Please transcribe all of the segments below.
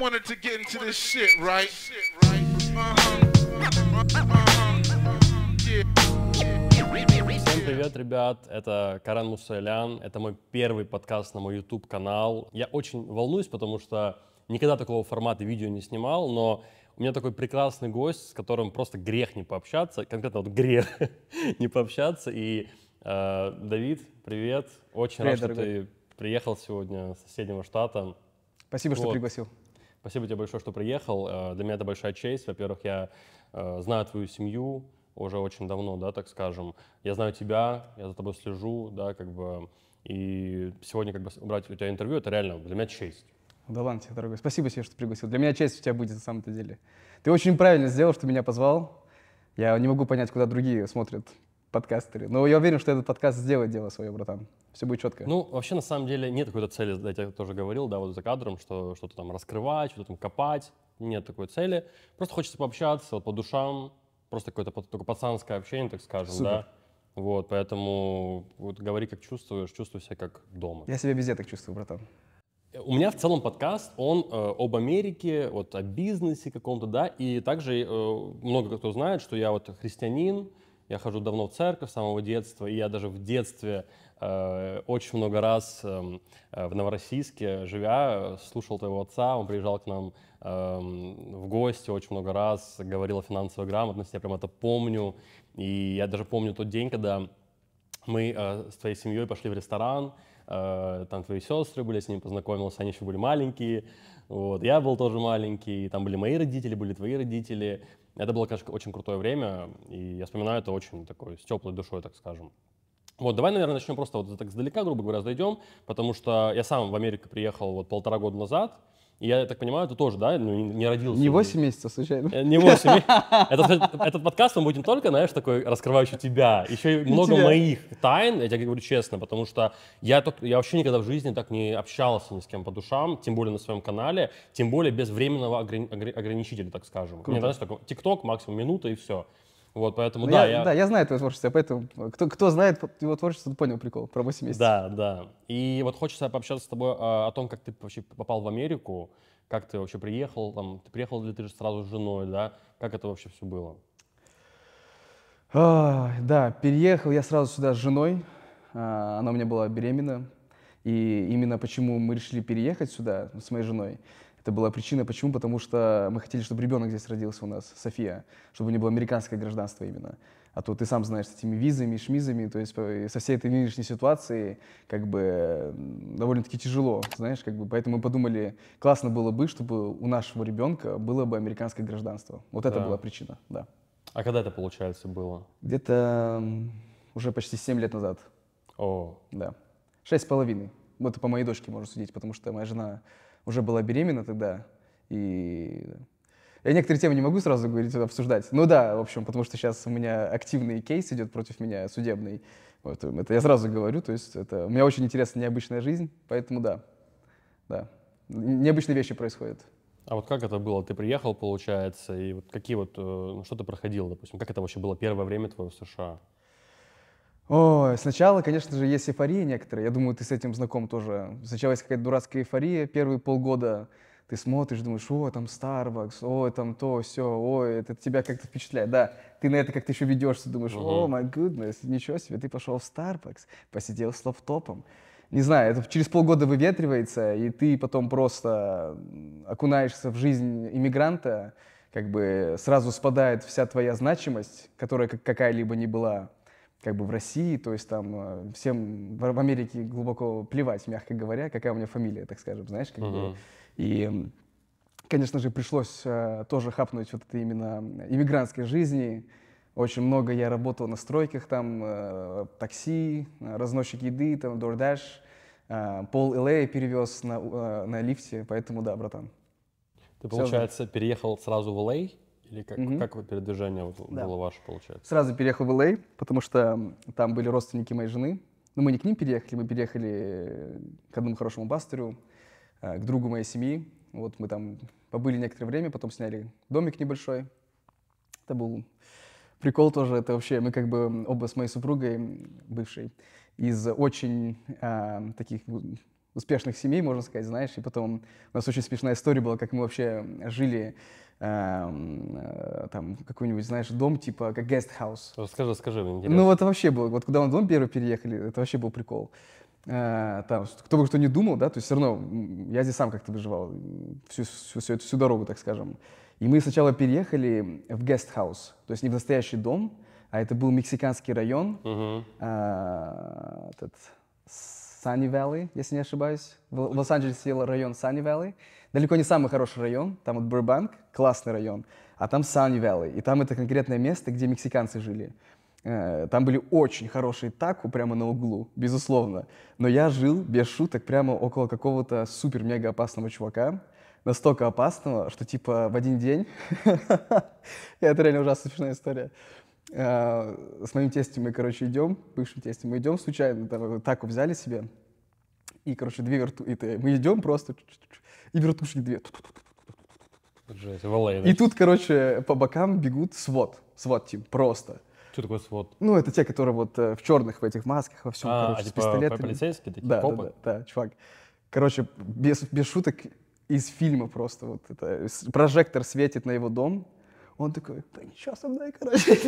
wanted to get into this shit, right? Всем привет, ребят, это Карен Мусалян. это мой первый подкаст на мой YouTube-канал. Я очень волнуюсь, потому что никогда такого формата видео не снимал, но у меня такой прекрасный гость, с которым просто грех не пообщаться, конкретно вот грех не пообщаться. И э, Давид, привет, очень привет, рад, дорогой. что ты приехал сегодня с соседнего штата. Спасибо, вот. что пригласил. Спасибо тебе большое, что приехал. Э, для меня это большая честь. Во-первых, я э, знаю твою семью уже очень давно, да, так скажем. Я знаю тебя, я за тобой слежу, да, как бы. И сегодня как бы брать у тебя интервью, это реально для меня честь. Да ладно тебе, дорогой. Спасибо тебе, что пригласил. Для меня честь у тебя будет на самом-то деле. Ты очень правильно сделал, что меня позвал. Я не могу понять, куда другие смотрят подкастеры. Но я уверен, что этот подкаст сделает дело свое, братан. Все будет четко. Ну, вообще, на самом деле, нет какой-то цели, да, я тебе тоже говорил, да, вот за кадром, что что-то там раскрывать, что-то там копать. Нет такой цели. Просто хочется пообщаться вот, по душам, просто какое-то только пацанское общение, так скажем, Супер. да. Вот, поэтому вот, говори, как чувствуешь, чувствуй себя как дома. Я себя везде так чувствую, братан. У меня в целом подкаст, он э, об Америке, вот о бизнесе каком-то, да, и также э, много кто знает, что я вот христианин, я хожу давно в церковь с самого детства, и я даже в детстве э, очень много раз эм, э, в Новороссийске, живя, слушал твоего отца, он приезжал к нам э, в гости очень много раз, говорил о финансовой грамотности, я прям это помню. И я даже помню тот день, когда мы э, с твоей семьей пошли в ресторан, э, там твои сестры были, с ними познакомился, они еще были маленькие, вот, я был тоже маленький, там были мои родители, были твои родители, это было, конечно, очень крутое время, и я вспоминаю это очень такой с теплой душой, так скажем. Вот, давай, наверное, начнем просто вот так сдалека, грубо говоря, зайдем, потому что я сам в Америку приехал вот полтора года назад, и я так понимаю, ты тоже, да, ну, не родился. Не 8 месяцев, случайно. Э, не 8 месяцев. Этот, этот подкаст, он будет не только, знаешь, такой раскрывающий тебя, еще и много моих тайн, я тебе говорю честно, потому что я, так, я вообще никогда в жизни так не общался ни с кем по душам, тем более на своем канале, тем более без временного ограни ограничителя, так скажем. Круто. Мне нравится такой TikTok, максимум минута и все. Вот, поэтому, ну, да, я, я... Да, я знаю твое творчество, поэтому кто, кто знает его творчество, понял прикол про 8 месяцев. Да, да. И вот хочется пообщаться с тобой а, о том, как ты вообще попал в Америку, как ты вообще приехал, там, ты приехал ли ты же сразу с женой, да, как это вообще все было? А, да, переехал я сразу сюда с женой, а, она у меня была беременна, и именно почему мы решили переехать сюда с моей женой, это была причина, почему? Потому что мы хотели, чтобы ребенок здесь родился у нас, София, чтобы у нее было американское гражданство именно. А то ты сам знаешь, с этими визами, шмизами, то есть э, со всей этой нынешней ситуации как бы довольно-таки тяжело, знаешь, как бы. Поэтому мы подумали, классно было бы, чтобы у нашего ребенка было бы американское гражданство. Вот да. это была причина, да. А когда это, получается, было? Где-то уже почти 7 лет назад. О. Да. Шесть с половиной. Вот по моей дочке можно судить, потому что моя жена уже была беременна тогда, и я некоторые темы не могу сразу говорить, обсуждать. Ну да, в общем, потому что сейчас у меня активный кейс идет против меня, судебный. Вот, эм, это я сразу говорю, то есть это... У меня очень интересная необычная жизнь, поэтому да. Да. Необычные вещи происходят. А вот как это было? Ты приехал, получается, и вот какие вот... Э, ну, что ты проходил, допустим? Как это вообще было первое время твое в США? Ой, сначала, конечно же, есть эйфория некоторые. Я думаю, ты с этим знаком тоже. Сначала есть какая-то дурацкая эйфория. Первые полгода ты смотришь, думаешь, о, там Starbucks, о, там то, все, ой, это тебя как-то впечатляет. Да, ты на это как-то еще ведешься, думаешь, о, my goodness, ничего себе, ты пошел в Starbucks, посидел с лаптопом не знаю, это через полгода выветривается, и ты потом просто окунаешься в жизнь иммигранта, как бы сразу спадает вся твоя значимость, которая какая-либо не была как бы в России, то есть там э, всем в Америке глубоко плевать, мягко говоря, какая у меня фамилия, так скажем, знаешь, как uh-huh. бы. И, конечно же, пришлось э, тоже хапнуть вот это именно иммигрантской жизни. Очень много я работал на стройках, там э, такси, разносчик еды, там DoorDash. Пол Элея перевез на, на лифте, поэтому да, братан. Ты, получается, же. переехал сразу в Лей или как, угу. как передвижение вот да. было ваше, получается? Сразу переехал в Л.А., потому что там были родственники моей жены. Но ну, мы не к ним переехали, мы переехали э, к одному хорошему пастырю, э, к другу моей семьи. Вот мы там побыли некоторое время, потом сняли домик небольшой. Это был прикол тоже. Это вообще мы как бы оба с моей супругой бывшей из очень э, таких успешных семей, можно сказать, знаешь. И потом у нас очень смешная история была, как мы вообще жили Эм, э, там какой-нибудь, знаешь, дом типа как гестхаус. Расскажи, расскажи, мне интересно. Ну вот вообще был, вот куда мы дом первый переехали, это вообще был прикол. Э, там, кто бы что не думал, да, то есть все равно я здесь сам как-то выживал всю, всю, всю, всю дорогу, так скажем. И мы сначала переехали в гестхаус, то есть не в настоящий дом, а это был мексиканский район, uh-huh. этот Sunny Valley, если не ошибаюсь. В, в Лос-Анджелесе район Sunny Valley далеко не самый хороший район, там вот Бурбанк, классный район, а там Sunny Valley, и там это конкретное место, где мексиканцы жили. Э, там были очень хорошие таку прямо на углу, безусловно. Но я жил, без шуток, прямо около какого-то супер-мега опасного чувака, настолько опасного, что типа в один день, это реально ужасно смешная история, э, с моим тестем мы, короче, идем, бывшим тестем мы идем случайно, э, таку взяли себе, и, короче, две верту, мы идем просто, и берут вертушек две. Жесть, И тут, короче, по бокам бегут свод, свод типа просто. Что такое свод? Ну, это те, которые вот э, в черных, в этих масках, во всем, а, короче, а, типа, с пистолетами. полицейские такие, да, копы? Да, да, да, чувак. Короче, без, без шуток, из фильма просто вот это. Прожектор светит на его дом, он такой, да ничего со мной, короче,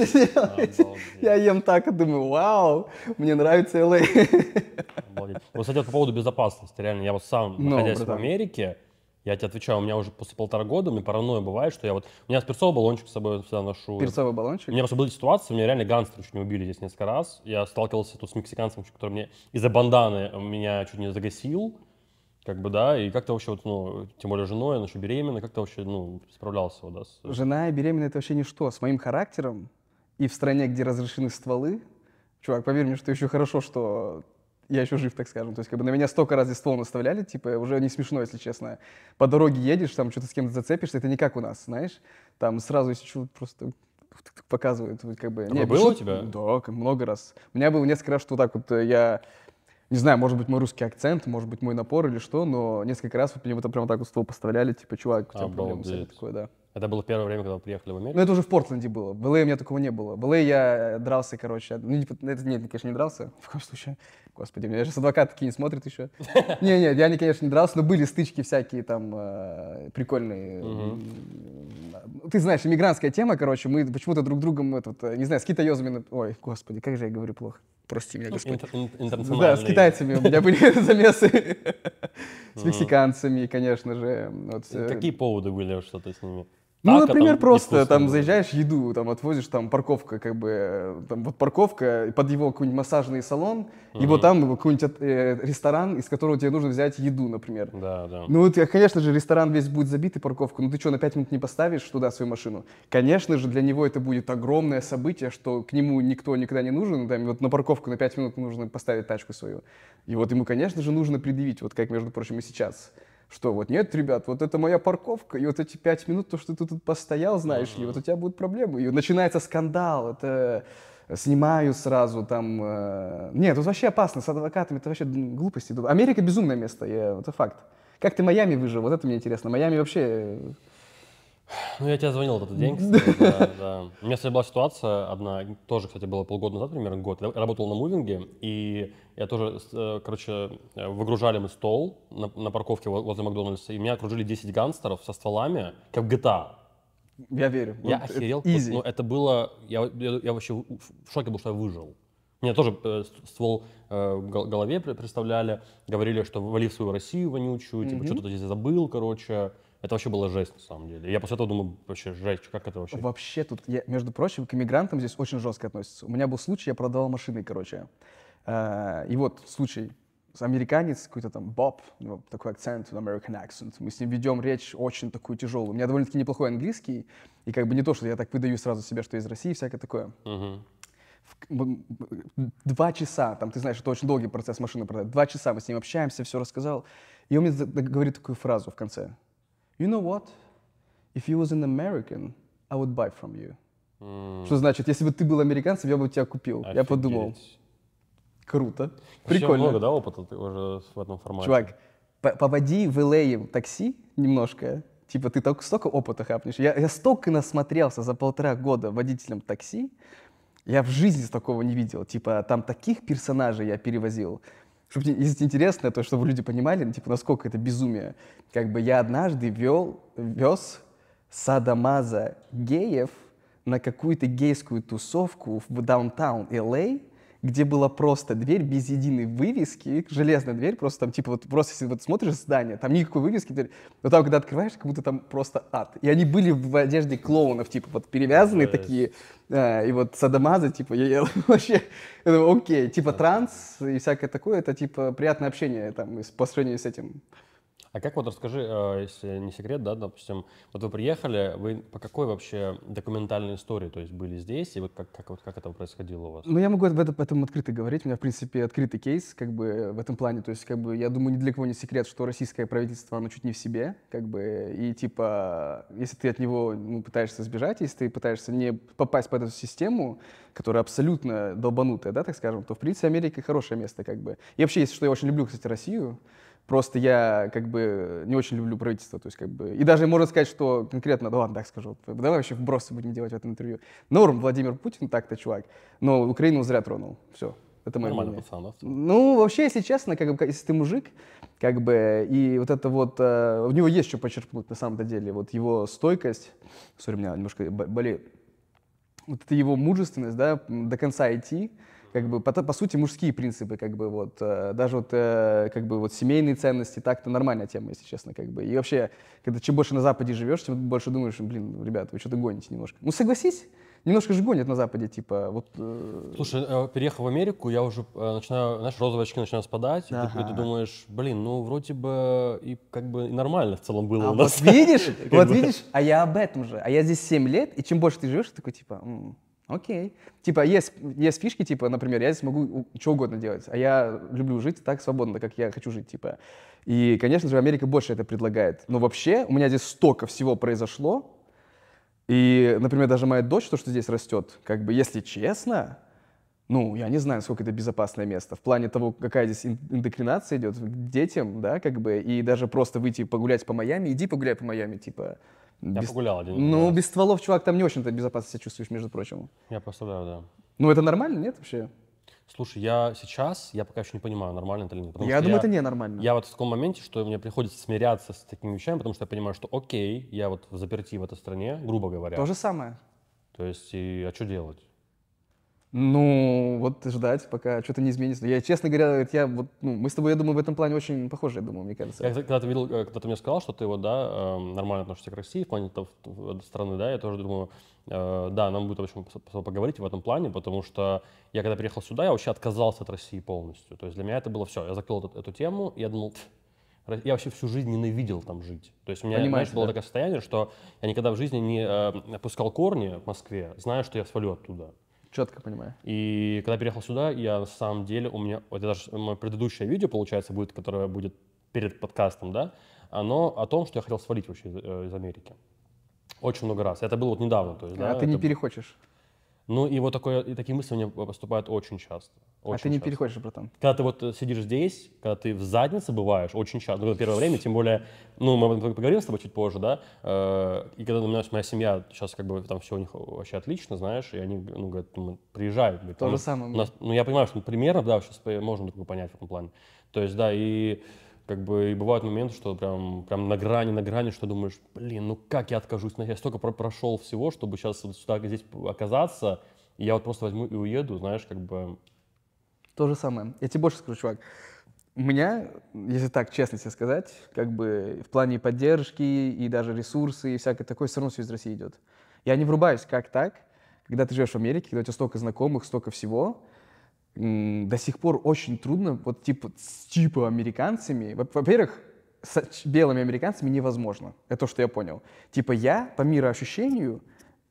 Я ем так и думаю, вау, мне нравится LA. Вот, кстати, вот по поводу безопасности, реально, я вот сам, находясь в Америке, я тебе отвечаю, у меня уже после полтора года, мне паранойя бывает, что я вот... У меня перцовый баллончик с собой всегда ношу. Перцовый баллончик? У меня просто были ситуации, у меня реально гангстеры чуть не убили здесь несколько раз. Я сталкивался тут с мексиканцем, который мне из-за банданы меня чуть не загасил. Как бы, да, и как-то вообще, вот, ну, тем более женой, она еще беременна, как-то вообще, ну, справлялся, вот, да. С... Жена и беременная — это вообще ничто. С моим характером и в стране, где разрешены стволы, чувак, поверь мне, что еще хорошо, что я еще жив, так скажем. То есть, как бы на меня столько раз здесь ствол наставляли, типа, уже не смешно, если честно. По дороге едешь, там что-то с кем-то зацепишься, это не как у нас, знаешь. Там сразу, если что, просто показывают, как бы... А не, было у тебя? Да, много раз. У меня было несколько раз, что так вот э, я... Не знаю, может быть, мой русский акцент, может быть, мой напор или что, но несколько раз вот мне вот прям так вот ствол поставляли, типа, чувак, у тебя Обалдеть. проблемы с такое, да. Это было первое время, когда вы приехали в Америку? Ну, это уже в Портленде было. В ЛА у меня такого не было. В ЛА я э, дрался, короче. Ну, ну это, нет, конечно, не дрался. В каком случае. Господи, меня сейчас адвокат такие не смотрит еще. Не, нет, я, конечно, не дрался, но были стычки всякие там э, прикольные. Ты знаешь, иммигрантская тема, короче, мы почему-то друг другом, этот, э, не знаю, с китаёзами... Ой, господи, как же я говорю плохо. Прости меня, Господь. Да, с китайцами. У меня были замесы. С мексиканцами, конечно же. Какие поводы были, что-то с ними? Ну, так, например, там просто там заезжаешь, еду там отвозишь, там парковка, как бы, э, там вот парковка, под его какой-нибудь массажный салон, mm-hmm. и вот там какой-нибудь э, э, ресторан, из которого тебе нужно взять еду, например. Да, да. Ну, вот, конечно же, ресторан весь будет забит и парковка, ну ты что, на 5 минут не поставишь туда свою машину? Конечно же, для него это будет огромное событие, что к нему никто никогда не нужен, там, вот на парковку на 5 минут нужно поставить тачку свою. И вот ему, конечно же, нужно предъявить, вот как, между прочим, и сейчас что вот нет, ребят, вот это моя парковка, и вот эти пять минут, то, что ты тут постоял, знаешь ли, вот у тебя будут проблемы. И начинается скандал, это э, снимаю сразу там. Э, нет, тут вообще опасно, с адвокатами это вообще глупости. Америка безумное место, я... это факт. Как ты Майами выжил, вот это мне интересно. Майами вообще э, ну, я тебе звонил в этот день, кстати, да, да. У меня, кстати, была ситуация одна, тоже, кстати, было полгода назад, примерно год. Я работал на мувинге, и я тоже, э, короче, э, выгружали мы стол на, на парковке возле Макдональдса, и меня окружили 10 гангстеров со стволами, как GTA. Я верю. Я это охерел. Easy. Но ну, это было... Я, я, я вообще в шоке был, что я выжил. Мне тоже э, ствол в голове представляли, говорили, что вали в свою Россию вонючую, mm-hmm. типа, что то здесь забыл, короче. Это вообще была жесть, на самом деле. Я после этого думал, вообще жесть, как это вообще? Вообще тут, я, между прочим, к иммигрантам здесь очень жестко относятся. У меня был случай, я продавал машины, короче. А, и вот случай, американец, какой-то там Боб, ну, такой акцент, American accent. Мы с ним ведем речь очень такую тяжелую. У меня довольно-таки неплохой английский, и как бы не то, что я так выдаю сразу себе, что из России, всякое такое. Два часа, там, ты знаешь, это очень долгий процесс машины продать. Два часа мы с ним общаемся, все рассказал. И он мне говорит такую фразу в конце you know what? If you was an American, I would buy from you. Mm. Что значит, если бы ты был американцем, я бы тебя купил. Офигеть. Я подумал. Круто. Вообще Прикольно. много, да, опыта ты уже в этом формате? Чувак, поводи в LA а такси немножко. Типа ты только столько опыта хапнешь. Я, я столько насмотрелся за полтора года водителем такси. Я в жизни такого не видел. Типа там таких персонажей я перевозил чтобы интересно, то, чтобы люди понимали, типа, насколько это безумие. Как бы я однажды вел, вез садомаза геев на какую-то гейскую тусовку в даунтаун Л.А., где была просто дверь без единой вывески, железная дверь, просто там, типа, вот просто если вот смотришь здание, там никакой вывески, но там, когда открываешь, как будто там просто ад. И они были в одежде клоунов, типа, вот перевязанные да, такие, да, э, и вот садомазы, типа, я, я вообще, окей, типа, транс и всякое такое, это, типа, приятное общение, там, по сравнению с этим а как вот расскажи, а, если не секрет, да, допустим, вот вы приехали, вы по какой вообще документальной истории, то есть были здесь, и вот как, как, вот как это происходило у вас? Ну, я могу об этом, открыто говорить, у меня, в принципе, открытый кейс, как бы, в этом плане, то есть, как бы, я думаю, ни для кого не секрет, что российское правительство, оно чуть не в себе, как бы, и, типа, если ты от него ну, пытаешься сбежать, если ты пытаешься не попасть под эту систему, которая абсолютно долбанутая, да, так скажем, то, в принципе, Америка хорошее место, как бы. И вообще, если что, я очень люблю, кстати, Россию, Просто я как бы не очень люблю правительство, то есть как бы... И даже можно сказать, что конкретно, да ладно, так скажу, давай вообще вбросы будем делать в этом интервью. Норм, Владимир Путин, так-то чувак, но Украину зря тронул, все. Это мое Нормально, мнение. пацан, да? Ну, вообще, если честно, как бы, если ты мужик, как бы, и вот это вот, э, у него есть что почерпнуть, на самом-то деле, вот его стойкость, сори, у меня немножко болеет, вот это его мужественность, да, до конца идти, как бы, по, по сути, мужские принципы, как бы, вот, э, даже вот, э, как бы, вот, семейные ценности, так-то нормальная тема, если честно, как бы, и вообще, когда чем больше на Западе живешь, тем больше думаешь, блин, ребята, вы что-то гоните немножко. Ну, согласись, немножко же гонят на Западе, типа, вот... Э... Слушай, э, переехав в Америку, я уже э, начинаю, знаешь, розовые очки начинают спадать, ага. и ты, ты думаешь, блин, ну, вроде бы, и как бы нормально в целом было а у нас. вот видишь, вот видишь, а я об этом же, а я здесь 7 лет, и чем больше ты живешь, такой, типа, Окей. Типа, есть, есть фишки, типа, например, я здесь могу что угодно делать, а я люблю жить так свободно, как я хочу жить, типа. И, конечно же, Америка больше это предлагает. Но вообще у меня здесь столько всего произошло, и, например, даже моя дочь, то, что здесь растет, как бы, если честно, ну, я не знаю, сколько это безопасное место. В плане того, какая здесь индокринация идет к детям, да, как бы, и даже просто выйти погулять по Майами, иди погуляй по Майами, типа. Я погулял один Ну, раз. без стволов, чувак, там не очень-то безопасно себя чувствуешь, между прочим. Я пострадаю, да. Ну, это нормально, нет, вообще? Слушай, я сейчас, я пока еще не понимаю, нормально это или нет. Я думаю, я, это не нормально. Я вот в таком моменте, что мне приходится смиряться с такими вещами, потому что я понимаю, что окей, я вот заперти в этой стране, грубо говоря. То же самое. То есть, и, а что делать? Ну, вот ждать, пока что-то не изменится. Я, честно говоря, я вот, ну, мы с тобой, я думаю, в этом плане очень похожи, я думаю, мне кажется. Я, когда ты видел, э, когда ты мне сказал, что ты вот, да, эм, нормально относишься к России в плане то, страны, да, я тоже думаю, э, да, нам будет, в общем, поговорить в этом плане, потому что я, когда приехал сюда, я вообще отказался от России полностью. То есть для меня это было все. Я закрыл эту, эту тему, и я думал, я вообще всю жизнь ненавидел там жить. То есть у меня, Понимаете, знаешь, да? было такое состояние, что я никогда в жизни не э, опускал корни в Москве, зная, что я свалю оттуда. Четко понимаю. И когда переехал сюда, я на самом деле, у меня, вот это даже мое предыдущее видео, получается, будет, которое будет перед подкастом, да, оно о том, что я хотел свалить вообще из, э, из Америки. Очень много раз. Это было вот недавно. То есть, а да, ты это... не перехочешь? Ну и вот такое, и такие мысли у меня поступают очень часто. Очень а ты не часто. переходишь, братан? Когда ты вот сидишь здесь, когда ты в заднице бываешь, очень часто, ну, это первое время, тем более, ну, мы поговорим с тобой чуть позже, да, э, и когда у меня моя семья, сейчас как бы там все у них вообще отлично, знаешь, и они, ну, говорят, ну, приезжают. Говорят, То ну, же самое. нас, ну, я понимаю, что примерно, да, сейчас э, можно такое понять в этом плане. То есть, да, и как бы и бывают моменты, что прям, прям на грани, на грани, что думаешь, блин, ну как я откажусь, я столько про прошел всего, чтобы сейчас вот сюда здесь оказаться, и я вот просто возьму и уеду, знаешь, как бы... То же самое. Я тебе больше скажу, чувак. У меня, если так честно тебе сказать, как бы в плане поддержки и даже ресурсы и всякое такое, все равно все из России идет. Я не врубаюсь, как так, когда ты живешь в Америке, когда у тебя столько знакомых, столько всего, до сих пор очень трудно, вот типа с типа американцами. Во-первых, с белыми американцами невозможно. Это то, что я понял. Типа я по миру ощущению,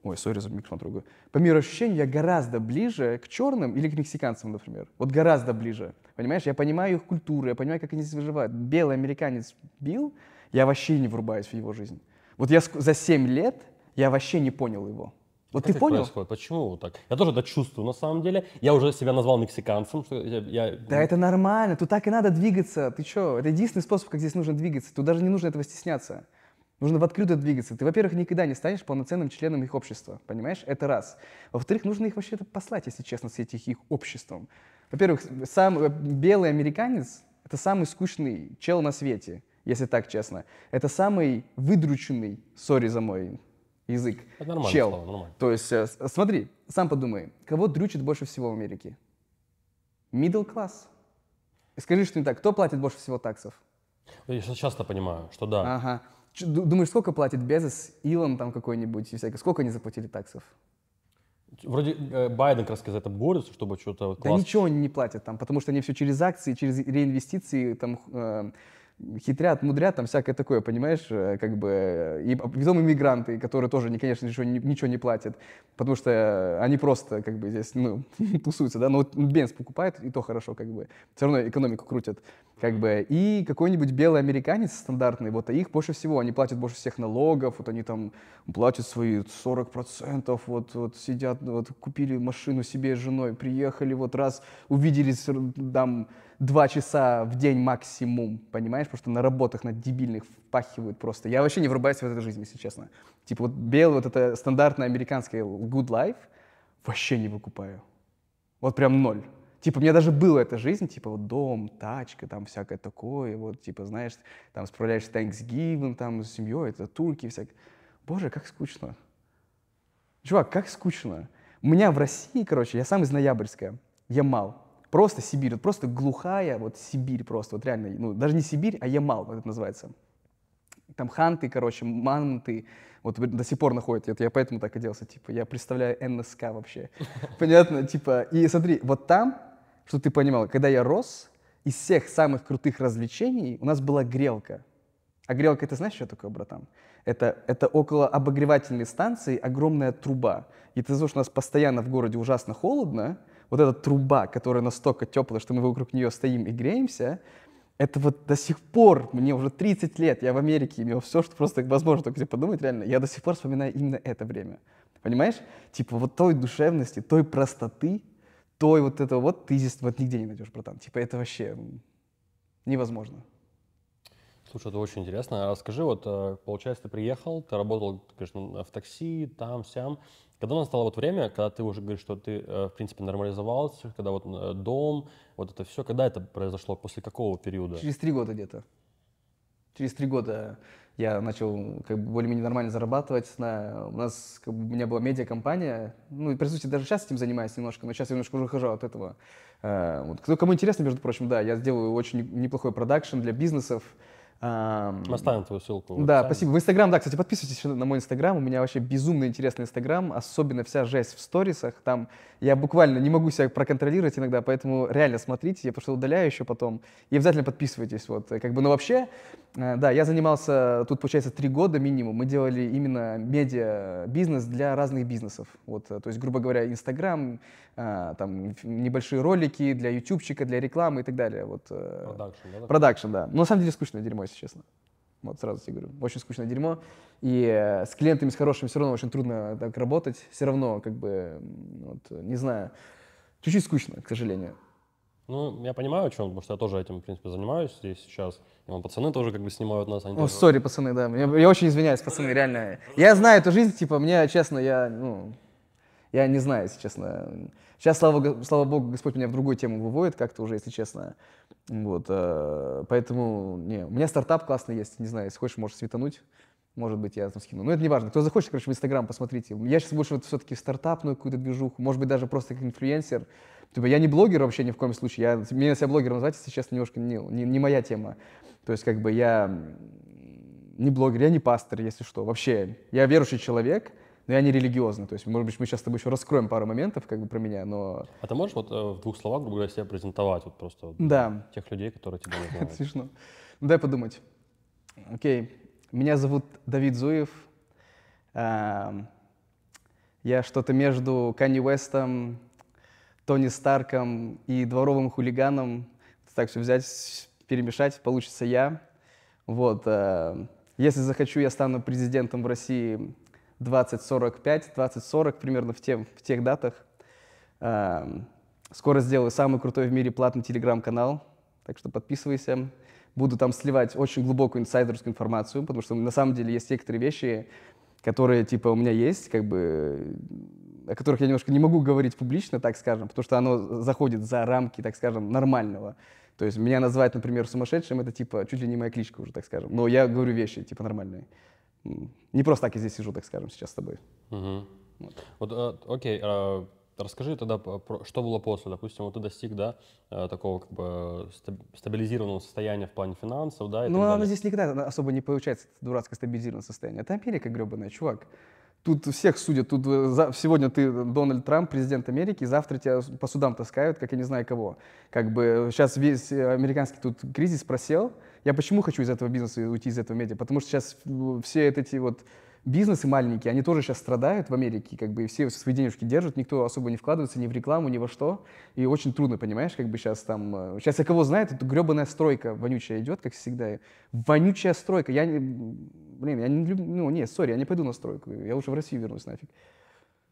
ой, сори за микрофон другой, по миру мироощущению я гораздо ближе к черным или к мексиканцам, например. Вот гораздо ближе. Понимаешь, я понимаю их культуру, я понимаю, как они здесь выживают. Белый американец бил, я вообще не врубаюсь в его жизнь. Вот я за 7 лет, я вообще не понял его. Вот как ты понял? Происходит? Почему вот так? Я тоже это чувствую на самом деле. Я уже себя назвал мексиканцем. Что я, я... Да это нормально, тут так и надо двигаться. Ты что? Это единственный способ, как здесь нужно двигаться. Тут даже не нужно этого стесняться. Нужно в открытую двигаться. Ты, во-первых, никогда не станешь полноценным членом их общества, понимаешь? Это раз. Во-вторых, нужно их вообще-то послать, если честно, с этих их обществом. Во-первых, сам э, белый американец — это самый скучный чел на свете, если так честно. Это самый выдрученный, сори за мой язык. Это нормально, Чел. Слово, нормально. То есть, э, э, смотри, сам подумай, кого дрючит больше всего в Америке? Middle класс. Скажи что не так, кто платит больше всего таксов? Я часто понимаю, что да. Ага. Думаешь, сколько платит Безос, Илон там какой-нибудь и всякое? Сколько они заплатили таксов? Вроде э, Байден как раз за это борется, чтобы что-то... Класс... Да ничего они не платят там, потому что они все через акции, через реинвестиции, там, э, хитрят, мудрят, там всякое такое, понимаешь, э, как бы, э, и потом иммигранты, которые тоже, не, конечно, ничего, ничего не платят, потому что э, они просто, как бы, здесь, ну, тусуются, да, но вот Бенц покупает, и то хорошо, как бы, все равно экономику крутят, как бы, и какой-нибудь белый американец стандартный, вот, а их больше всего, они платят больше всех налогов, вот они там платят свои 40%, вот, вот сидят, вот, купили машину себе с женой, приехали, вот раз увидели там два часа в день максимум, понимаешь? Потому что на работах, на дебильных впахивают просто. Я вообще не врубаюсь в эту жизнь, если честно. Типа вот белый, вот это стандартное американское good life, вообще не выкупаю. Вот прям ноль. Типа, у меня даже была эта жизнь, типа, вот дом, тачка, там всякое такое, вот, типа, знаешь, там справляешься Thanksgiving, там, с семьей, это турки, всякое. Боже, как скучно. Чувак, как скучно. У меня в России, короче, я сам из Ноябрьска, я мал. Просто Сибирь, вот просто глухая вот Сибирь просто, вот реально, ну, даже не Сибирь, а Ямал, вот это называется. Там ханты, короче, манты, вот до сих пор находят, это я поэтому так оделся, типа, я представляю НСК вообще, понятно, типа, и смотри, вот там, что ты понимал, когда я рос, из всех самых крутых развлечений у нас была грелка. А грелка, это знаешь, что такое, братан? Это, это около обогревательной станции огромная труба. И ты знаешь, у нас постоянно в городе ужасно холодно, вот эта труба, которая настолько теплая, что мы вокруг нее стоим и греемся, это вот до сих пор, мне уже 30 лет, я в Америке имел все, что просто возможно только себе подумать, реально, я до сих пор вспоминаю именно это время. Понимаешь? Типа вот той душевности, той простоты, той вот этого вот ты здесь вот нигде не найдешь, братан. Типа это вообще невозможно. Слушай, это очень интересно. А расскажи, вот, э, получается, ты приехал, ты работал, конечно, в такси, там, сям. Когда настало вот время, когда ты уже говоришь, что ты, э, в принципе, нормализовался, когда вот э, дом, вот это все, когда это произошло, после какого периода? Через три года где-то. Через три года я начал как бы более-менее нормально зарабатывать. На, у нас, как бы, у меня была медиакомпания. Ну, и, по сути, даже сейчас этим занимаюсь немножко, но сейчас я немножко уже хожу от этого. А, вот. Кто, кому интересно, между прочим, да, я сделаю очень неплохой продакшн для бизнесов. Мы оставим твою ссылку. Да, спасибо. В Инстаграм, да, кстати, подписывайтесь на мой Инстаграм. У меня вообще безумно интересный Инстаграм, особенно вся жесть в сторисах. Там я буквально не могу себя проконтролировать иногда, поэтому реально смотрите, я просто удаляю еще потом. И обязательно подписывайтесь. Вот, э, как бы, но вообще, э, да, я занимался тут, получается, три года минимум. Мы делали именно медиа-бизнес для разных бизнесов. Вот, э, то есть, грубо говоря, Инстаграм, там небольшие ролики для ютубчика, для рекламы и так далее. Вот, продакшн, да? Продакшн, да. Но на самом деле скучное дерьмо, если честно. Вот сразу тебе говорю, очень скучное дерьмо. И э, с клиентами, с хорошими все равно очень трудно так работать. Все равно, как бы, вот, не знаю, чуть-чуть скучно, к сожалению. Ну, я понимаю, о чем, потому что я тоже этим, в принципе, занимаюсь здесь сейчас. И вон пацаны тоже как бы снимают нас. Они сори, тоже... пацаны, да. Я, я очень извиняюсь, пацаны, реально. Я знаю эту жизнь, типа, мне, честно, я, ну, я не знаю, если честно. Сейчас, слава, слава богу, Господь меня в другую тему выводит как-то уже, если честно. Вот, э, поэтому, не, у меня стартап классный есть, не знаю, если хочешь, можешь светануть. Может быть, я там скину. Но ну, это не важно. Кто захочет, короче, в Инстаграм посмотрите. Я сейчас больше вот все-таки стартапную какую-то движуху, может быть, даже просто как инфлюенсер. Типа, я не блогер вообще ни в коем случае. Я, меня себя блогером назвать, если честно, немножко не, не, не моя тема. То есть, как бы, я не блогер, я не пастор, если что. Вообще, я верующий человек, но я не религиозный. То есть, может быть, мы сейчас с тобой еще раскроем пару моментов как бы про меня, но... А ты можешь вот э, в двух словах, грубо говоря, себя презентовать вот просто да. тех людей, которые тебя не знают? Это смешно. Ну, дай подумать. Окей. Меня зовут Давид Зуев. Эм, я что-то между Канни Уэстом, Тони Старком и дворовым хулиганом. Так все взять, перемешать, получится я. Вот. Э, если захочу, я стану президентом в России 2045, 2040, примерно в, тем, в тех датах. Эм, скоро сделаю самый крутой в мире платный телеграм-канал, так что подписывайся. Буду там сливать очень глубокую инсайдерскую информацию, потому что на самом деле есть некоторые вещи, которые типа у меня есть, как бы о которых я немножко не могу говорить публично, так скажем, потому что оно заходит за рамки, так скажем, нормального. То есть меня назвать, например, сумасшедшим, это типа чуть ли не моя кличка уже, так скажем. Но я говорю вещи, типа, нормальные не просто так я здесь сижу, так скажем, сейчас с тобой. Угу. Вот. вот, э, окей, э, расскажи тогда, что было после, допустим, вот ты достиг, да, э, такого как бы стабилизированного состояния в плане финансов, да? Ну, оно здесь никогда особо не получается, это дурацкое стабилизированное состояние. Это Америка гребаная, чувак. Тут всех судят. Тут э, за, сегодня ты Дональд Трамп, президент Америки, завтра тебя по судам таскают, как я не знаю кого. Как бы сейчас э, весь э, американский тут кризис просел. Я почему хочу из этого бизнеса уйти, из этого медиа? Потому что сейчас все эти вот бизнесы маленькие, они тоже сейчас страдают в Америке, как бы все свои денежки держат, никто особо не вкладывается ни в рекламу, ни во что, и очень трудно, понимаешь, как бы сейчас там, сейчас э, я кого знает, это гребаная стройка вонючая идет, как всегда, вонючая стройка, я, блин, я не люблю, ну, нет, сори, я не пойду на стройку, я лучше в Россию вернусь нафиг.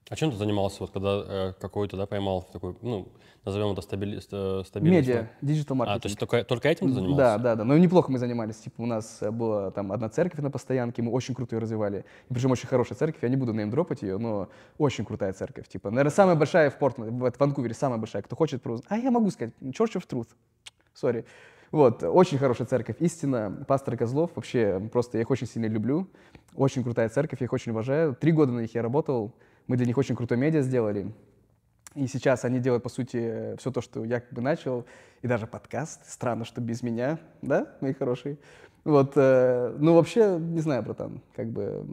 А чем ты занимался, вот когда э, какой-то, да, поймал такой, ну, назовем это стабилист, э, Медиа, диджитал маркетинг. А, то есть только, только этим ты занимался? Да, да, да. Но ну, неплохо мы занимались. Типа у нас э, была там одна церковь на постоянке, мы очень круто ее развивали. И причем очень хорошая церковь, я не буду дропать ее, но очень крутая церковь. Типа, наверное, самая большая в Портленде, в Ванкувере, самая большая. Кто хочет просто... А я могу сказать, Church of Truth. Сори. Вот, очень хорошая церковь, истина. Пастор Козлов, вообще, просто я их очень сильно люблю. Очень крутая церковь, я их очень уважаю. Три года на них я работал. Мы для них очень крутое медиа сделали. И сейчас они делают, по сути, все то, что я как бы начал, и даже подкаст. Странно, что без меня, да, мои хорошие. Вот, э, ну вообще, не знаю, братан, как бы.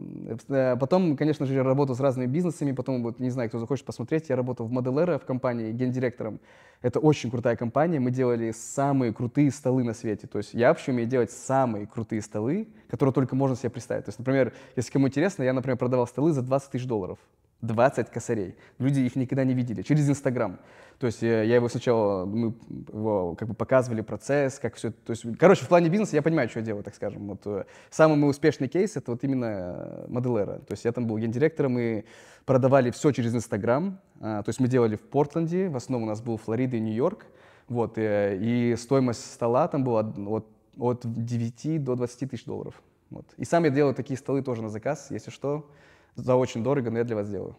Э, потом, конечно же, я работал с разными бизнесами, потом, вот, не знаю, кто захочет посмотреть, я работал в Моделера в компании гендиректором. Это очень крутая компания, мы делали самые крутые столы на свете. То есть я вообще умею делать самые крутые столы, которые только можно себе представить. То есть, например, если кому интересно, я, например, продавал столы за 20 тысяч долларов. 20 косарей. Люди их никогда не видели. Через Инстаграм. То есть э, я его сначала, мы его как бы показывали процесс, как все. То есть, короче, в плане бизнеса я понимаю, что я делаю, так скажем. Вот э, самый мой успешный кейс это вот именно э, моделера. То есть я там был гендиректором и продавали все через Инстаграм. А, то есть мы делали в Портленде, в основном у нас был Флорида и Нью-Йорк. Вот, и стоимость стола там была от, от 9 до 20 тысяч долларов. Вот. И сам я делаю такие столы тоже на заказ, если что за очень дорого, но я для вас сделаю.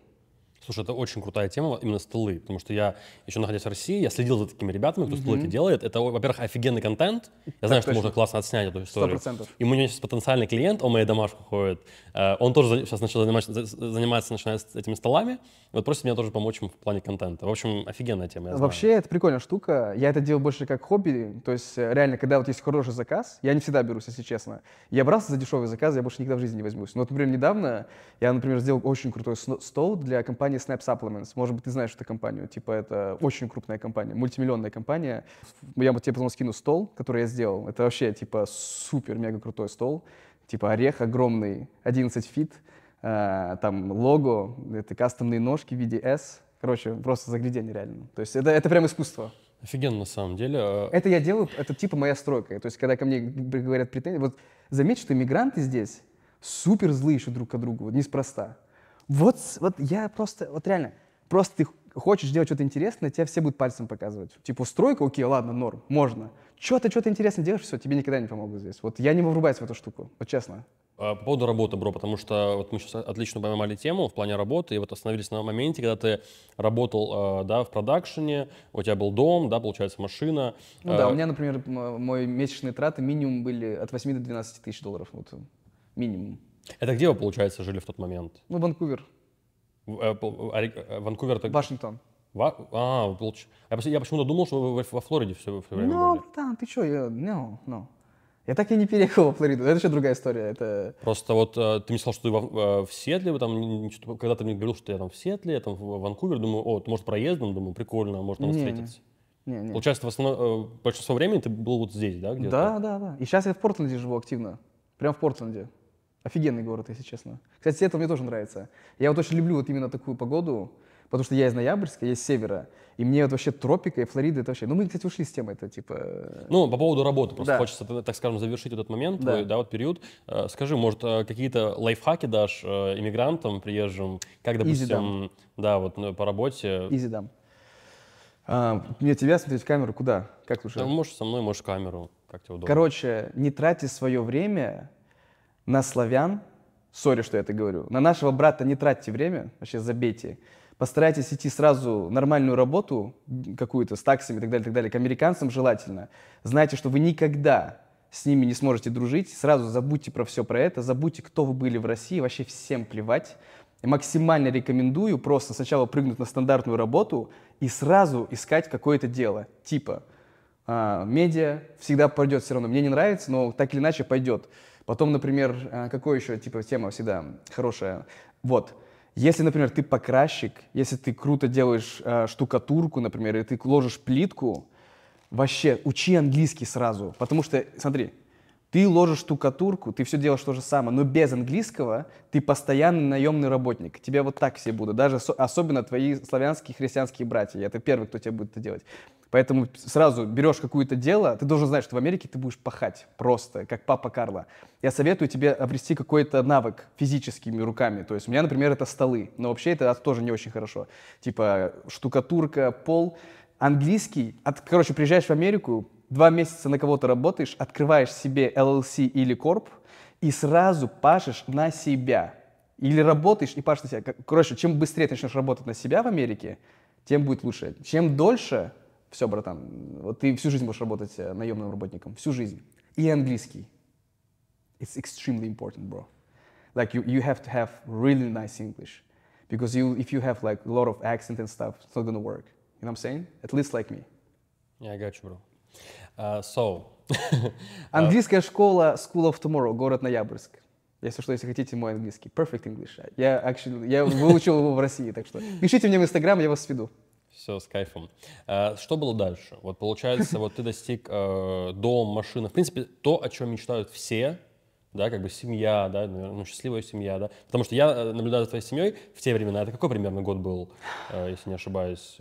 Слушай, это очень крутая тема, именно столы, потому что я, еще находясь в России, я следил за такими ребятами, кто mm-hmm. столы это делает. Это, во-первых, офигенный контент. Я так знаю, точно. что можно классно отснять эту историю. 100%. И у меня сейчас потенциальный клиент, он моей домашку ходит. Э, он тоже сейчас начал заниматься, заниматься начинает с этими столами. Вот просит меня тоже помочь ему в плане контента. В общем, офигенная тема, Вообще, это прикольная штука. Я это делал больше как хобби. То есть, э, реально, когда вот есть хороший заказ, я не всегда берусь, если честно. Я брался за дешевый заказ, я больше никогда в жизни не возьмусь. Но ну, вот, например, недавно я, например, сделал очень крутой стол для компании компания Snap Supplements. Может быть, ты знаешь эту компанию. Типа, это очень крупная компания, мультимиллионная компания. Я тебе потом скину стол, который я сделал. Это вообще, типа, супер-мега крутой стол. Типа, орех огромный, 11 фит. А, там лого, это кастомные ножки в виде S. Короче, просто загляденье реально. То есть это, это прям искусство. Офигенно, на самом деле. А это я делаю, это типа моя стройка. То есть, когда ко мне говорят претензии, вот заметь, что иммигранты здесь супер злые еще друг к другу, вот неспроста. Вот, вот я просто, вот реально, просто ты хочешь делать что-то интересное, тебя все будут пальцем показывать. Типа, стройка, окей, ладно, норм, можно. Что то что-то интересное делаешь, все, тебе никогда не помогут здесь. Вот я не врубаюсь в эту штуку, вот честно. А, по поводу работы, бро, потому что вот мы сейчас отлично поймали тему в плане работы, и вот остановились на моменте, когда ты работал, а, да, в продакшене, у тебя был дом, да, получается, машина. Ну да, а у меня, например, мой месячные траты минимум были от 8 до 12 тысяч долларов, вот, минимум. Это где вы, получается, жили в тот момент? Ну, Ванкувер. Э, э, э, Ванкувер это... Вашингтон. Ва... А, получ... я почему-то думал, что вы во Флориде все, все время Ну, братан, ты что, я... No, ну, no. Ну. Я так и не переехал во Флориду. Это еще другая история. Это... Просто вот ты мне сказал, что ты во, э, в Сетле, там, когда ты мне говорил, что я там в Сетле, я там в Ванкувер, думаю, о, может проездом, думаю, прикольно, может там не, встретиться. Не, не. Получается, в основном, большинство времени ты был вот здесь, да? Где-то? Да, да, да. И сейчас я в Портленде живу активно. Прям в Портленде. Офигенный город, если честно. Кстати, это мне тоже нравится. Я вот очень люблю вот именно такую погоду, потому что я из Ноябрьска, я из севера, и мне вот вообще тропика и Флорида, это вообще... Ну, мы, кстати, ушли с темы, это типа... Э, ну, по поводу работы, просто да. хочется, э, так скажем, завершить этот момент, да, твой, да вот период. Э, скажи, может, какие-то лайфхаки дашь иммигрантам, приезжим, как, допустим, да, вот ну, по работе? Изи дам. А, мне тебя смотреть в камеру куда? Как лучше? Да, можешь со мной, можешь камеру, как тебе удобно. Короче, не трати свое время на славян, сори, что я это говорю, на нашего брата не тратьте время, вообще забейте. Постарайтесь идти сразу нормальную работу какую-то с таксами и так далее, так далее. К американцам желательно. Знайте, что вы никогда с ними не сможете дружить. Сразу забудьте про все про это, забудьте, кто вы были в России, вообще всем плевать. Максимально рекомендую просто сначала прыгнуть на стандартную работу и сразу искать какое-то дело. Типа, а, медиа всегда пойдет все равно. Мне не нравится, но так или иначе пойдет. Потом, например, э, какой еще типа тема всегда хорошая? Вот. Если, например, ты покрасщик, если ты круто делаешь э, штукатурку, например, и ты ложишь плитку, вообще учи английский сразу. Потому что, смотри, ты ложишь штукатурку, ты все делаешь то же самое, но без английского ты постоянный наемный работник. Тебя вот так все будут, даже особенно твои славянские христианские братья. Это первый, кто тебя будет это делать. Поэтому сразу берешь какое-то дело, ты должен знать, что в Америке ты будешь пахать просто, как папа Карла. Я советую тебе обрести какой-то навык физическими руками. То есть у меня, например, это столы, но вообще это тоже не очень хорошо. Типа штукатурка, пол. Английский, от, короче, приезжаешь в Америку, два месяца на кого-то работаешь, открываешь себе LLC или корп и сразу пашешь на себя. Или работаешь и пашешь на себя. Короче, чем быстрее ты начнешь работать на себя в Америке, тем будет лучше. Чем дольше, все, братан, вот ты всю жизнь будешь работать э, наемным работником, всю жизнь. И английский. It's extremely important, bro. Like you, you have to have really nice English. Because you, if you have like a lot of accent and stuff, it's not gonna work. You know what I'm saying? At least like me. Yeah, I got you, bro. А, so. Английская школа School of Tomorrow, город Ноябрьск. Если что, если хотите мой английский. Perfect English. Я, actually, я выучил его в России, так что пишите мне в Инстаграм, я вас сведу. Все, с кайфом. А, что было дальше? Вот получается, вот ты достиг э, дом, машина. В принципе, то, о чем мечтают все, да, как бы семья, да, ну, счастливая семья, да. Потому что я э, наблюдаю за твоей семьей в те времена, это какой примерно год был, э, если не ошибаюсь?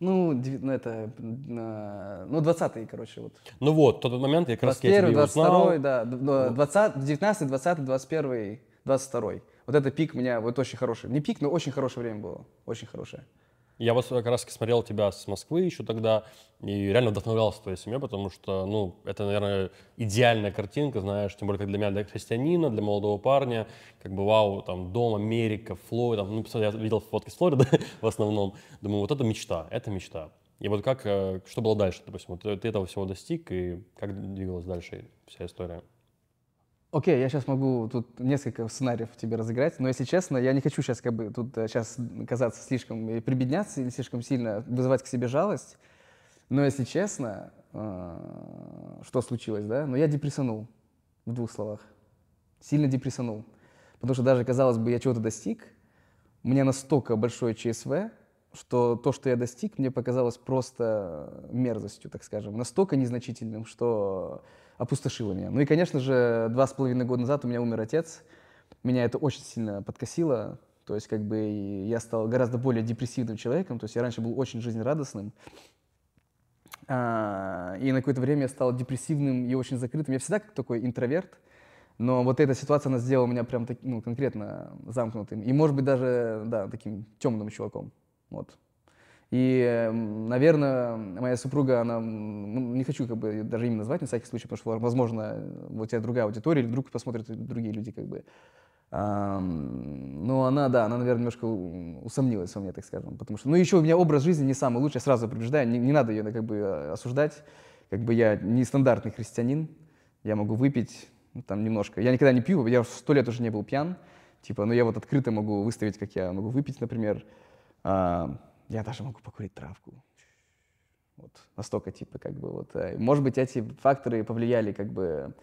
Ну, ну, это, а, ну, 20-е, короче, вот. Ну вот, тот момент я как раз я тебе 22 да, 20, 19 20 21 22 Вот это пик у меня, вот очень хороший. Не пик, но очень хорошее время было, очень хорошее. Я вот как раз смотрел тебя с Москвы еще тогда и реально вдохновлялся твоей семьей, потому что, ну, это, наверное, идеальная картинка, знаешь, тем более как для меня, для христианина, для молодого парня, как бы, вау, там, дом, Америка, Флорида, ну, я видел фотки с Флориды в основном, думаю, вот это мечта, это мечта. И вот как, э, что было дальше, допустим, вот ты этого всего достиг, и как двигалась дальше вся история? Окей, я сейчас могу тут несколько сценариев тебе разыграть, но если честно, я не хочу сейчас как бы тут сейчас э, казаться слишком э, прибедняться или слишком сильно вызывать к себе жалость. Но если честно, э, что случилось, да? Но ну, я депрессанул, в двух словах. Сильно депрессанул. Потому что даже, казалось бы, я чего-то достиг, у меня настолько большое ЧСВ, что то, что я достиг, мне показалось просто мерзостью, так скажем. Настолько незначительным, что опустошило меня. Ну и, конечно же, два с половиной года назад у меня умер отец. Меня это очень сильно подкосило. То есть, как бы, я стал гораздо более депрессивным человеком. То есть, я раньше был очень жизнерадостным. А, и на какое-то время я стал депрессивным и очень закрытым. Я всегда как такой интроверт. Но вот эта ситуация, она сделала меня прям так, ну, конкретно замкнутым. И, может быть, даже, да, таким темным чуваком. Вот. И, наверное, моя супруга, она, ну, не хочу как бы даже имя назвать на всякий случай, потому что, возможно, у тебя другая аудитория, или вдруг посмотрят другие люди, как бы. А, но ну, она, да, она, наверное, немножко усомнилась во мне, так скажем, потому что, ну, еще у меня образ жизни не самый лучший, я сразу предупреждаю, не, не надо ее, как бы, а, осуждать, как бы я не стандартный христианин, я могу выпить, ну, там, немножко, я никогда не пью, я сто лет уже не был пьян, типа, ну, я вот открыто могу выставить, как я могу выпить, например, а, я даже могу покурить травку. Вот настолько типа как бы вот. Э, может быть, эти факторы повлияли как бы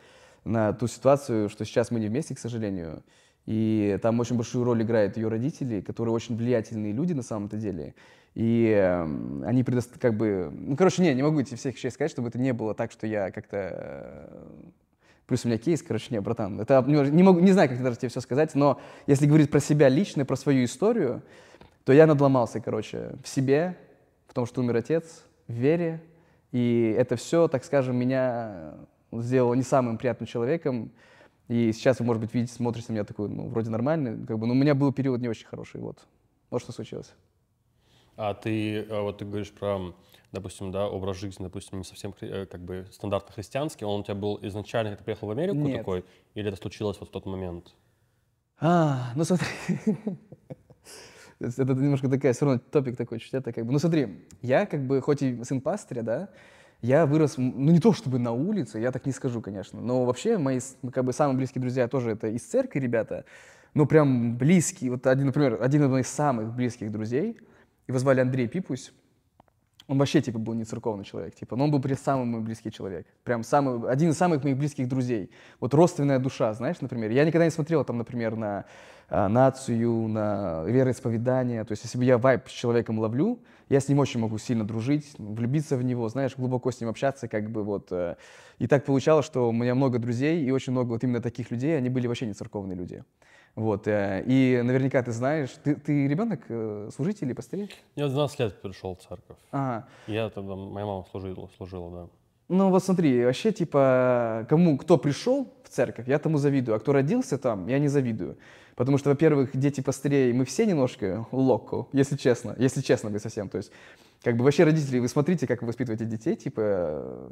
на ту ситуацию, что сейчас мы не вместе, к сожалению. И там очень большую роль играют ее родители, которые очень влиятельные люди на самом-то деле. И э, они предост... как бы... Ну, короче, не, не могу эти всех вещей сказать, чтобы это не было так, что я как-то... Э, плюс у меня кейс, короче, не, братан, это ну, не, могу, не знаю, как даже тебе все сказать, но если говорить про себя лично, про свою историю, то я надломался, короче, в себе, в том, что умер отец, в вере. И это все, так скажем, меня сделало не самым приятным человеком. И сейчас вы, может быть, видите, смотрите на меня такой, ну, вроде нормальный, как бы, но у меня был период не очень хороший, вот. Вот что случилось. А ты, э, вот ты говоришь про, допустим, да, образ жизни, допустим, не совсем э, как бы стандартно христианский, он у тебя был изначально, когда ты приехал в Америку Нет. такой, или это случилось вот в тот момент? А, ну смотри, Это немножко такая, все равно топик такой чуть это как бы. Ну смотри, я как бы, хоть и сын пастыря, да, я вырос, ну не то чтобы на улице, я так не скажу, конечно, но вообще мои как бы самые близкие друзья тоже это из церкви ребята, ну прям близкие, вот один, например, один из моих самых близких друзей, его звали Андрей Пипусь, он вообще, типа, был не церковный человек, типа, но он был при самый мой близкий человек, прям самый, один из самых моих близких друзей. Вот родственная душа, знаешь, например, я никогда не смотрел там, например, на э, нацию, на вероисповедание, то есть если бы я вайп с человеком ловлю, я с ним очень могу сильно дружить, влюбиться в него, знаешь, глубоко с ним общаться, как бы вот. Э, и так получалось, что у меня много друзей и очень много вот именно таких людей, они были вообще не церковные люди. Вот, э, и наверняка ты знаешь, ты, ты ребенок э, служитель или пастырь? Я 12 лет пришел в церковь. А, Я тогда, моя мама служила, служила, да. Ну вот смотри, вообще типа кому, кто пришел в церковь, я тому завидую, а кто родился там, я не завидую. Потому что, во-первых, дети пастырей, мы все немножко локо, если честно, если честно быть совсем. То есть как бы вообще родители, вы смотрите, как вы воспитываете детей, типа,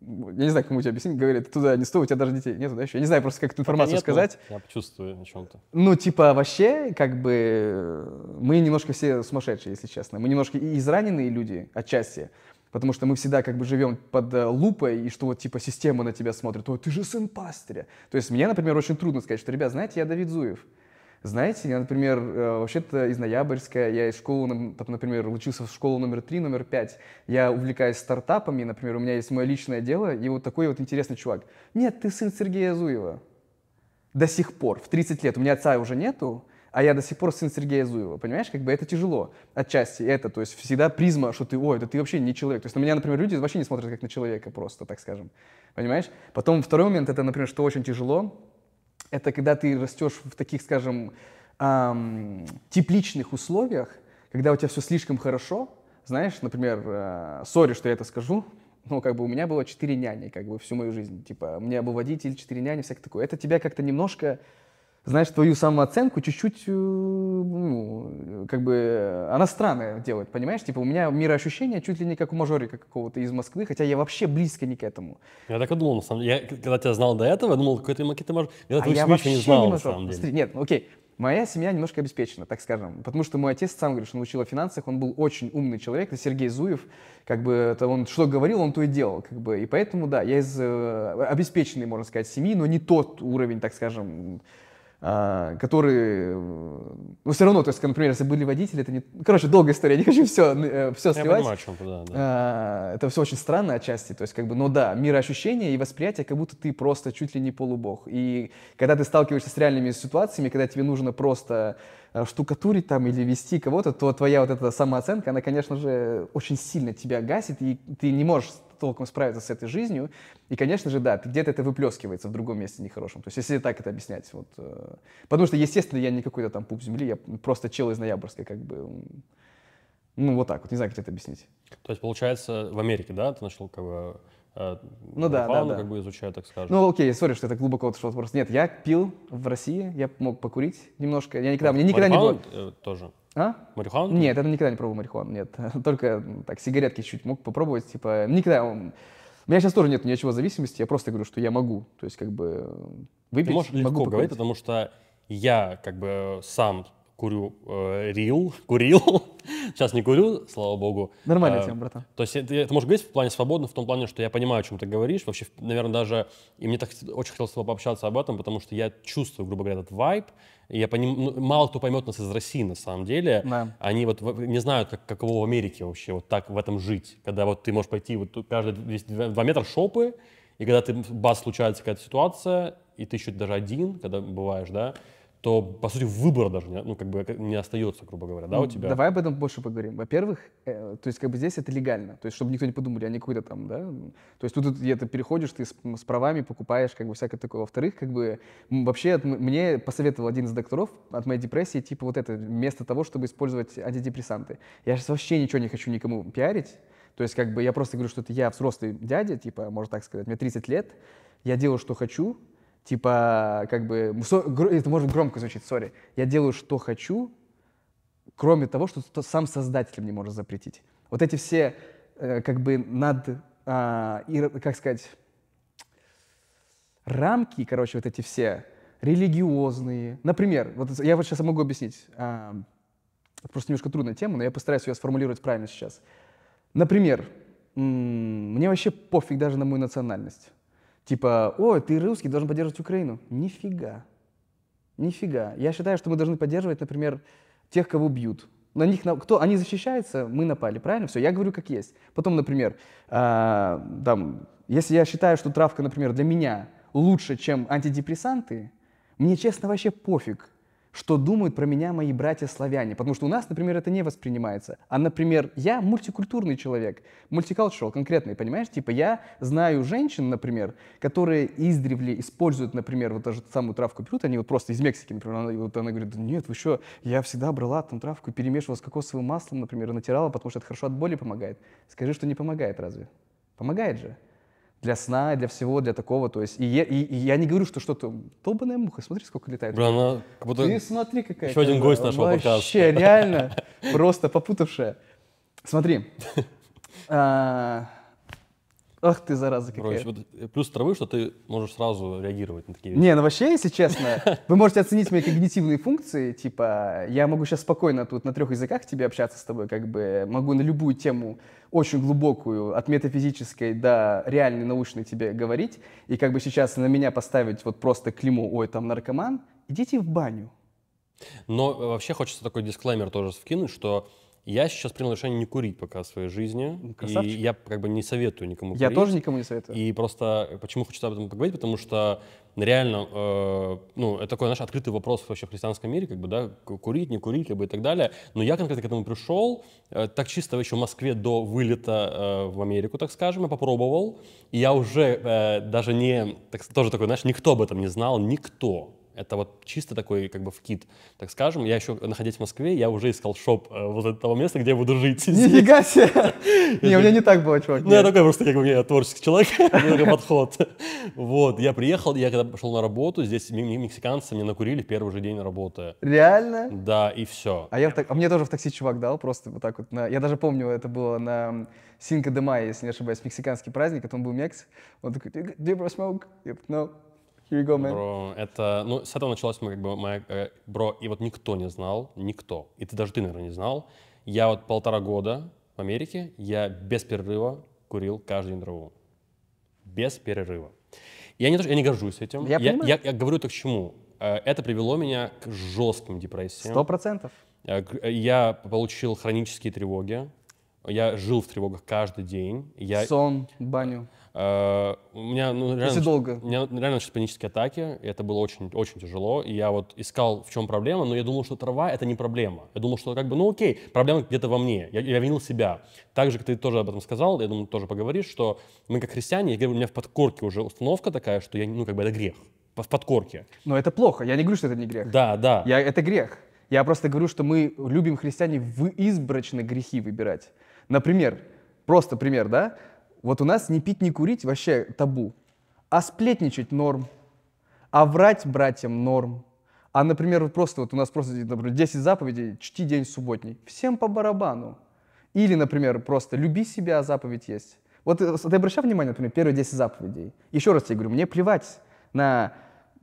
я не знаю, кому тебе объяснить, говорят, туда не стой, у тебя даже детей нету, да, еще, я не знаю просто, как эту информацию нет, сказать. Я почувствую на чем-то. Ну, типа, вообще, как бы, мы немножко все сумасшедшие, если честно, мы немножко и израненные люди, отчасти, Потому что мы всегда как бы живем под э, лупой, и что вот типа система на тебя смотрит, о, ты же сын пастыря. То есть мне, например, очень трудно сказать, что, ребят, знаете, я Давид Зуев знаете, я, например, э, вообще-то из Ноябрьска, я из школы, там, например, учился в школу номер три, номер пять. я увлекаюсь стартапами, например, у меня есть мое личное дело, и вот такой вот интересный чувак. Нет, ты сын Сергея Зуева. До сих пор, в 30 лет, у меня отца уже нету, а я до сих пор сын Сергея Зуева, понимаешь, как бы это тяжело отчасти это, то есть всегда призма, что ты, ой, да ты вообще не человек, то есть на меня, например, люди вообще не смотрят как на человека просто, так скажем, понимаешь? Потом второй момент, это, например, что очень тяжело, это когда ты растешь в таких, скажем, эм, тепличных условиях, когда у тебя все слишком хорошо, знаешь, например, сори, э, что я это скажу, но как бы у меня было четыре няни, как бы всю мою жизнь, типа, у меня был водитель, четыре няни, всякое такое. Это тебя как-то немножко знаешь, твою самооценку чуть-чуть, э, ну, как бы, э, она странная делает, понимаешь? Типа, у меня мироощущение чуть ли не как у мажорика какого-то из Москвы, хотя я вообще близко не к этому. Я так и думал, на самом деле. Я, когда тебя знал до этого, я думал, какой-то макет мажор. Я, а я вообще не знал, не на самом деле. Нет, ну, окей. Моя семья немножко обеспечена, так скажем, потому что мой отец сам, говорит, что научил о финансах, он был очень умный человек, это Сергей Зуев, как бы это он что говорил, он то и делал, как бы, и поэтому, да, я из э, обеспеченной, можно сказать, семьи, но не тот уровень, так скажем, а, которые, ну, все равно, то есть, например, если были водители, это не... Короче, долгая история, я не хочу все, э, все сливать. Я понимаю, о чем да, да. А, это все очень странно отчасти, то есть, как бы, но ну да, мироощущение и восприятие, как будто ты просто чуть ли не полубог. И когда ты сталкиваешься с реальными ситуациями, когда тебе нужно просто э, штукатурить там или вести кого-то, то твоя вот эта самооценка, она, конечно же, очень сильно тебя гасит, и ты не можешь толком справиться с этой жизнью. И, конечно же, да, где-то это выплескивается в другом месте нехорошем. То есть, если так это объяснять, вот... Э, потому что, естественно, я не какой-то там пуп земли, я просто чел из Ноябрьской, как бы... Ну, вот так вот, не знаю, как это объяснить. То есть, получается, в Америке, да, ты начал как бы ну, ну да, да, да. как бы изучаю, так скажем. Ну окей, сори, что это глубоко отошло просто. Нет, я пил в России, я мог покурить немножко. Я никогда, мне никогда не было... Э, тоже? А? Марихуану? Нет, я никогда не пробовал марихуану, нет. Только так, сигаретки чуть мог попробовать, типа, никогда... У меня сейчас тоже нет чего зависимости, я просто говорю, что я могу, то есть как бы выпить, Ты можешь могу легко говорить, потому что я как бы сам курю э, рил, курил, сейчас не курю, слава богу. Нормальная э, тема, братан. То есть это, это можешь говорить в плане свободно, в том плане, что я понимаю, о чем ты говоришь. Вообще, наверное, даже, и мне так очень хотелось с тобой пообщаться об этом, потому что я чувствую, грубо говоря, этот вайб. И я поним... Ну, мало кто поймет нас из России, на самом деле. Да. Они вот не знают, как, каково в Америке вообще вот так в этом жить. Когда вот ты можешь пойти вот каждые 2 метра шопы, и когда ты, бас, случается какая-то ситуация, и ты еще даже один, когда бываешь, да, что, по сути, выбора даже не, ну, как бы не остается, грубо говоря, да, у ну, тебя? Давай об этом больше поговорим. Во-первых, э, то есть как бы здесь это легально, то есть чтобы никто не подумал, я не какой-то там, да, то есть тут где-то переходишь, ты с, с правами покупаешь, как бы всякое такое. Во-вторых, как бы вообще от, мне посоветовал один из докторов от моей депрессии, типа вот это, вместо того, чтобы использовать антидепрессанты. Я сейчас вообще ничего не хочу никому пиарить, то есть как бы я просто говорю, что это я взрослый дядя, типа, можно так сказать, мне 30 лет, я делаю, что хочу, Типа, как бы, это может громко звучит, сори. Я делаю, что хочу, кроме того, что сам создатель мне может запретить. Вот эти все, э, как бы, над, а, как сказать, рамки, короче, вот эти все, религиозные. Например, вот я вот сейчас могу объяснить. А, просто немножко трудная тема, но я постараюсь ее сформулировать правильно сейчас. Например, мне вообще пофиг даже на мою национальность типа, о, ты русский, должен поддерживать Украину. Нифига. Нифига. Я считаю, что мы должны поддерживать, например, тех, кого бьют. На них, на... кто, они защищаются, мы напали, правильно? Все, я говорю как есть. Потом, например, э, там, если я считаю, что травка, например, для меня лучше, чем антидепрессанты, мне, честно, вообще пофиг, что думают про меня мои братья-славяне. Потому что у нас, например, это не воспринимается. А, например, я мультикультурный человек, мультикультурал конкретный, понимаешь? Типа я знаю женщин, например, которые издревле используют, например, вот эту самую травку берут, они вот просто из Мексики, например, она, вот она говорит, нет, вы что, я всегда брала там травку, перемешивала с кокосовым маслом, например, и натирала, потому что это хорошо от боли помогает. Скажи, что не помогает разве? Помогает же для сна, для всего, для такого. То есть, и, я, и, и я не говорю, что что-то... Долбаная муха, смотри, сколько летает. Бля, она как будто... Ты смотри, какая... Еще один гость нашего Вообще, подкаста. Вообще, реально, просто попутавшая. Смотри. А, Ах ты, зараза какая. Короче, вот э, плюс травы, что ты можешь сразу реагировать на такие вещи. Не, ну вообще, если честно, вы можете оценить мои когнитивные функции, типа, я могу сейчас спокойно тут на трех языках тебе общаться с тобой, как бы, могу на любую тему очень глубокую, от метафизической до реальной научной тебе говорить, и как бы сейчас на меня поставить вот просто климу, ой, там наркоман, идите в баню. Но э, вообще хочется такой дисклеймер тоже вкинуть, что я сейчас принял решение не курить пока в своей жизни. Красавчик. И я как бы не советую никому курить. Я тоже никому не советую. И просто э, почему хочется об этом поговорить, потому что реально, э, ну, это такой наш открытый вопрос вообще в христианском мире, как бы, да, курить, не курить, как бы и так далее. Но я конкретно к этому пришел, э, так чисто еще в Москве до вылета э, в Америку, так скажем, я попробовал. И я уже э, даже не, так, тоже такой, знаешь, никто об этом не знал, никто. Это вот чисто такой как бы вкид, так скажем. Я еще, находясь в Москве, я уже искал шоп э, возле того места, где я буду жить. Нифига себе! Не, у меня не так было, чувак. Ну, я такой просто, как бы, я творческий человек, немного подход. Вот, я приехал, я когда пошел на работу, здесь мексиканцы мне накурили первый же день работы. Реально? Да, и все. А я а мне тоже в такси чувак дал, просто вот так вот. Я даже помню, это было на Синка де Май, если не ошибаюсь, мексиканский праздник, это он был мекс. Он такой, do you smoke? Я no. Here you go, man. Бро, это, ну, с этого началась моя, как бы, моя, э, бро, и вот никто не знал, никто, и ты даже ты, наверное, не знал. Я вот полтора года в Америке, я без перерыва курил каждый день траву. Без перерыва. Я не, я не горжусь этим. Я, я, понимаю. я, я говорю это к чему. Э, это привело меня к жестким депрессиям. Сто процентов. Э, э, я получил хронические тревоги, я жил в тревогах каждый день. Я... Сон, баню. Uh, у меня, ну, реально, долго. У меня реально начались панические атаки, и это было очень, очень тяжело. И я вот искал, в чем проблема, но я думал, что трава — это не проблема. Я думал, что как бы, ну окей, проблема где-то во мне. Я, я винил себя. Так же, как ты тоже об этом сказал, я думаю, тоже поговоришь, что мы как христиане, я говорю, у меня в подкорке уже установка такая, что я, ну как бы это грех. В подкорке. Но это плохо. Я не говорю, что это не грех. Да, да. Я, это грех. Я просто говорю, что мы любим христиане в избрачно грехи выбирать. Например, просто пример, да? Вот у нас не пить, не курить вообще табу. А сплетничать норм. А врать братьям норм. А, например, вот просто вот у нас просто, например, 10 заповедей, чти день субботний. Всем по барабану. Или, например, просто люби себя, а заповедь есть. Вот э, ты обращал внимание, например, первые 10 заповедей. Еще раз я говорю, мне плевать на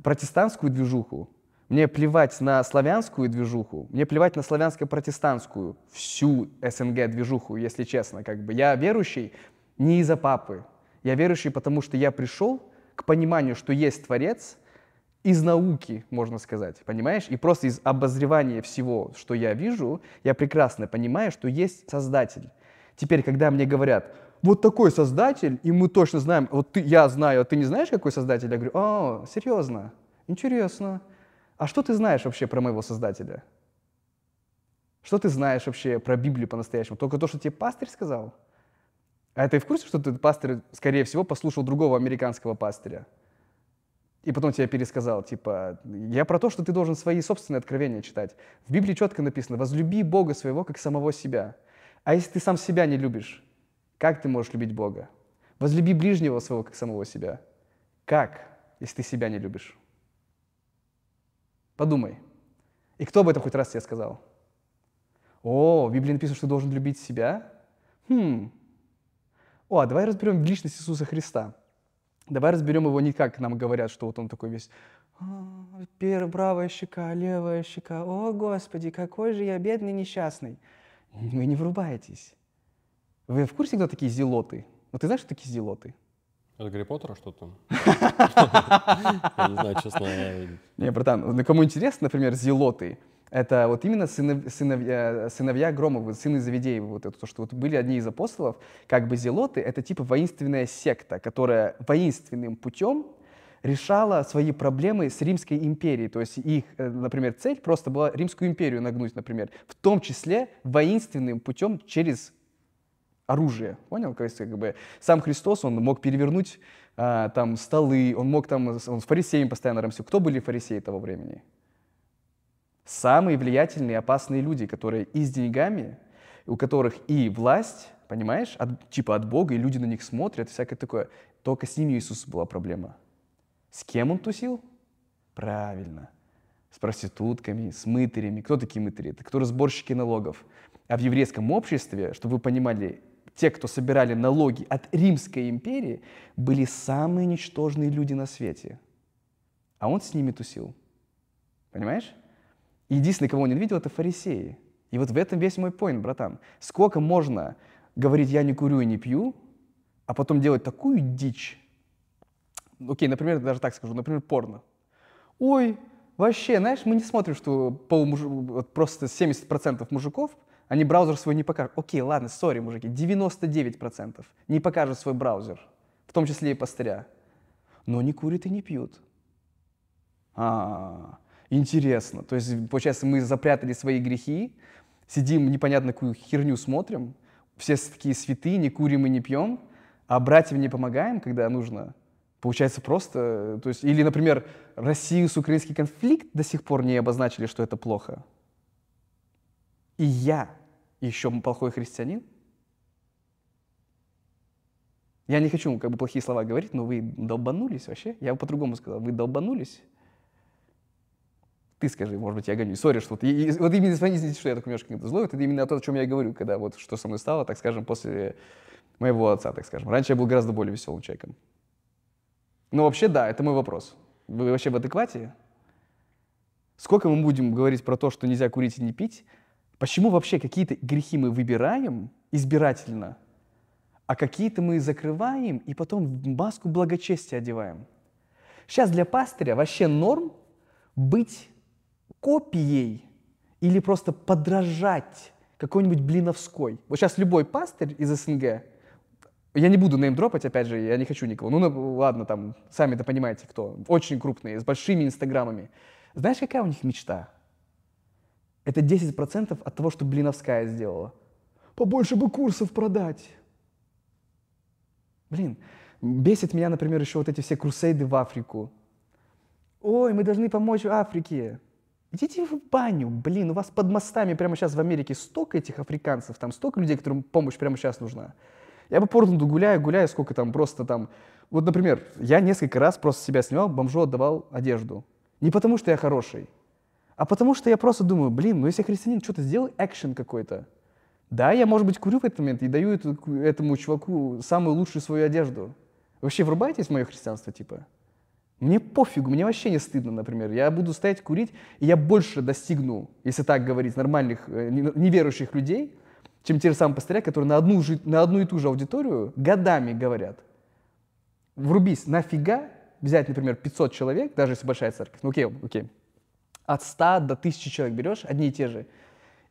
протестантскую движуху, мне плевать на славянскую движуху, мне плевать на славянско-протестантскую, всю СНГ-движуху, если честно. Как бы. Я верующий не из-за папы. Я верующий, потому что я пришел к пониманию, что есть Творец, из науки, можно сказать, понимаешь? И просто из обозревания всего, что я вижу, я прекрасно понимаю, что есть Создатель. Теперь, когда мне говорят, вот такой создатель, и мы точно знаем, вот ты, я знаю, а ты не знаешь, какой создатель? Я говорю, о, «А, серьезно, интересно а что ты знаешь вообще про моего Создателя? Что ты знаешь вообще про Библию по-настоящему? Только то, что тебе пастырь сказал? А ты в курсе, что ты пастырь, скорее всего, послушал другого американского пастыря? И потом тебя пересказал, типа, я про то, что ты должен свои собственные откровения читать. В Библии четко написано, возлюби Бога своего, как самого себя. А если ты сам себя не любишь, как ты можешь любить Бога? Возлюби ближнего своего, как самого себя. Как, если ты себя не любишь? Подумай. И кто об этом хоть раз тебе сказал? О, в Библии написано, что ты должен любить себя? Хм. О, а давай разберем личность Иисуса Христа. Давай разберем его не как нам говорят, что вот он такой весь «А, Пер, правая щека, левая щека. О, Господи, какой же я бедный несчастный. Вы не врубаетесь. Вы в курсе, кто такие зелоты? Вот ты знаешь, что такие зелоты? От Гарри Поттера что-то? Я не знаю, честно. Не, братан, ну, кому интересно, например, зелоты, это вот именно э, сыновья, Громова, сыны заведей, вот это то, что вот были одни из апостолов, как бы зелоты, это типа воинственная секта, которая воинственным путем решала свои проблемы с Римской империей. То есть их, э, например, цель просто была Римскую империю нагнуть, например, в том числе воинственным путем через оружие. Понял? То есть, как бы, сам Христос, он мог перевернуть а, там столы, он мог там, он с фарисеями постоянно рамсил. Кто были фарисеи того времени? Самые влиятельные, опасные люди, которые и с деньгами, у которых и власть, понимаешь, от, типа от Бога, и люди на них смотрят, всякое такое. Только с ними Иисус была проблема. С кем он тусил? Правильно. С проститутками, с мытарями. Кто такие мытари? Это кто разборщики налогов. А в еврейском обществе, чтобы вы понимали, те, кто собирали налоги от Римской империи, были самые ничтожные люди на свете. А он с ними тусил. Понимаешь? единственное, кого он не видел, это фарисеи. И вот в этом весь мой поинт, братан. Сколько можно говорить «я не курю и не пью», а потом делать такую дичь? Окей, например, даже так скажу, например, порно. Ой, вообще, знаешь, мы не смотрим, что пол муж... вот просто 70% мужиков – они браузер свой не покажут. Окей, ладно, сори, мужики, 99% не покажут свой браузер, в том числе и пастыря. Но не курят и не пьют. А, интересно. То есть, получается, мы запрятали свои грехи, сидим непонятно какую херню смотрим, все такие святые, не курим и не пьем, а братьям не помогаем, когда нужно. Получается просто, э, то есть, или, например, Россию с украинский конфликт до сих пор не обозначили, что это плохо и я еще плохой христианин? Я не хочу как бы плохие слова говорить, но вы долбанулись вообще. Я бы по-другому сказал, вы долбанулись. Ты скажи, может быть, я гоню. Сори, что ты... вот именно извините, что я так немножко злой. Это именно то, о чем я говорю, когда вот что со мной стало, так скажем, после моего отца, так скажем. Раньше я был гораздо более веселым человеком. Но вообще, да, это мой вопрос. Вы вообще в адеквате? Сколько мы будем говорить про то, что нельзя курить и не пить, Почему вообще какие-то грехи мы выбираем избирательно, а какие-то мы закрываем и потом маску благочестия одеваем? Сейчас для пастыря вообще норм быть копией или просто подражать какой-нибудь Блиновской. Вот сейчас любой пастырь из СНГ, я не буду неймдропать, опять же, я не хочу никого. Ну, ну ладно, там, сами-то понимаете, кто. Очень крупные, с большими инстаграмами. Знаешь, какая у них мечта? Это 10% от того, что Блиновская сделала. Побольше бы курсов продать. Блин, бесит меня, например, еще вот эти все крусейды в Африку. Ой, мы должны помочь Африке. Идите в баню, блин, у вас под мостами прямо сейчас в Америке столько этих африканцев, там столько людей, которым помощь прямо сейчас нужна. Я по Портленду гуляю, гуляю, сколько там просто там... Вот, например, я несколько раз просто себя снимал, бомжу отдавал одежду. Не потому, что я хороший, а потому что я просто думаю, блин, ну если я христианин, что-то сделай экшен какой-то. Да, я, может быть, курю в этот момент и даю эту, этому чуваку самую лучшую свою одежду. Вообще врубаетесь в мое христианство, типа? Мне пофигу, мне вообще не стыдно, например. Я буду стоять курить, и я больше достигну, если так говорить, нормальных, э, неверующих людей, чем те же самые пастыря, которые на одну, на одну и ту же аудиторию годами говорят. Врубись, нафига взять, например, 500 человек, даже если большая церковь, ну окей, окей, от 100 до 1000 человек берешь, одни и те же,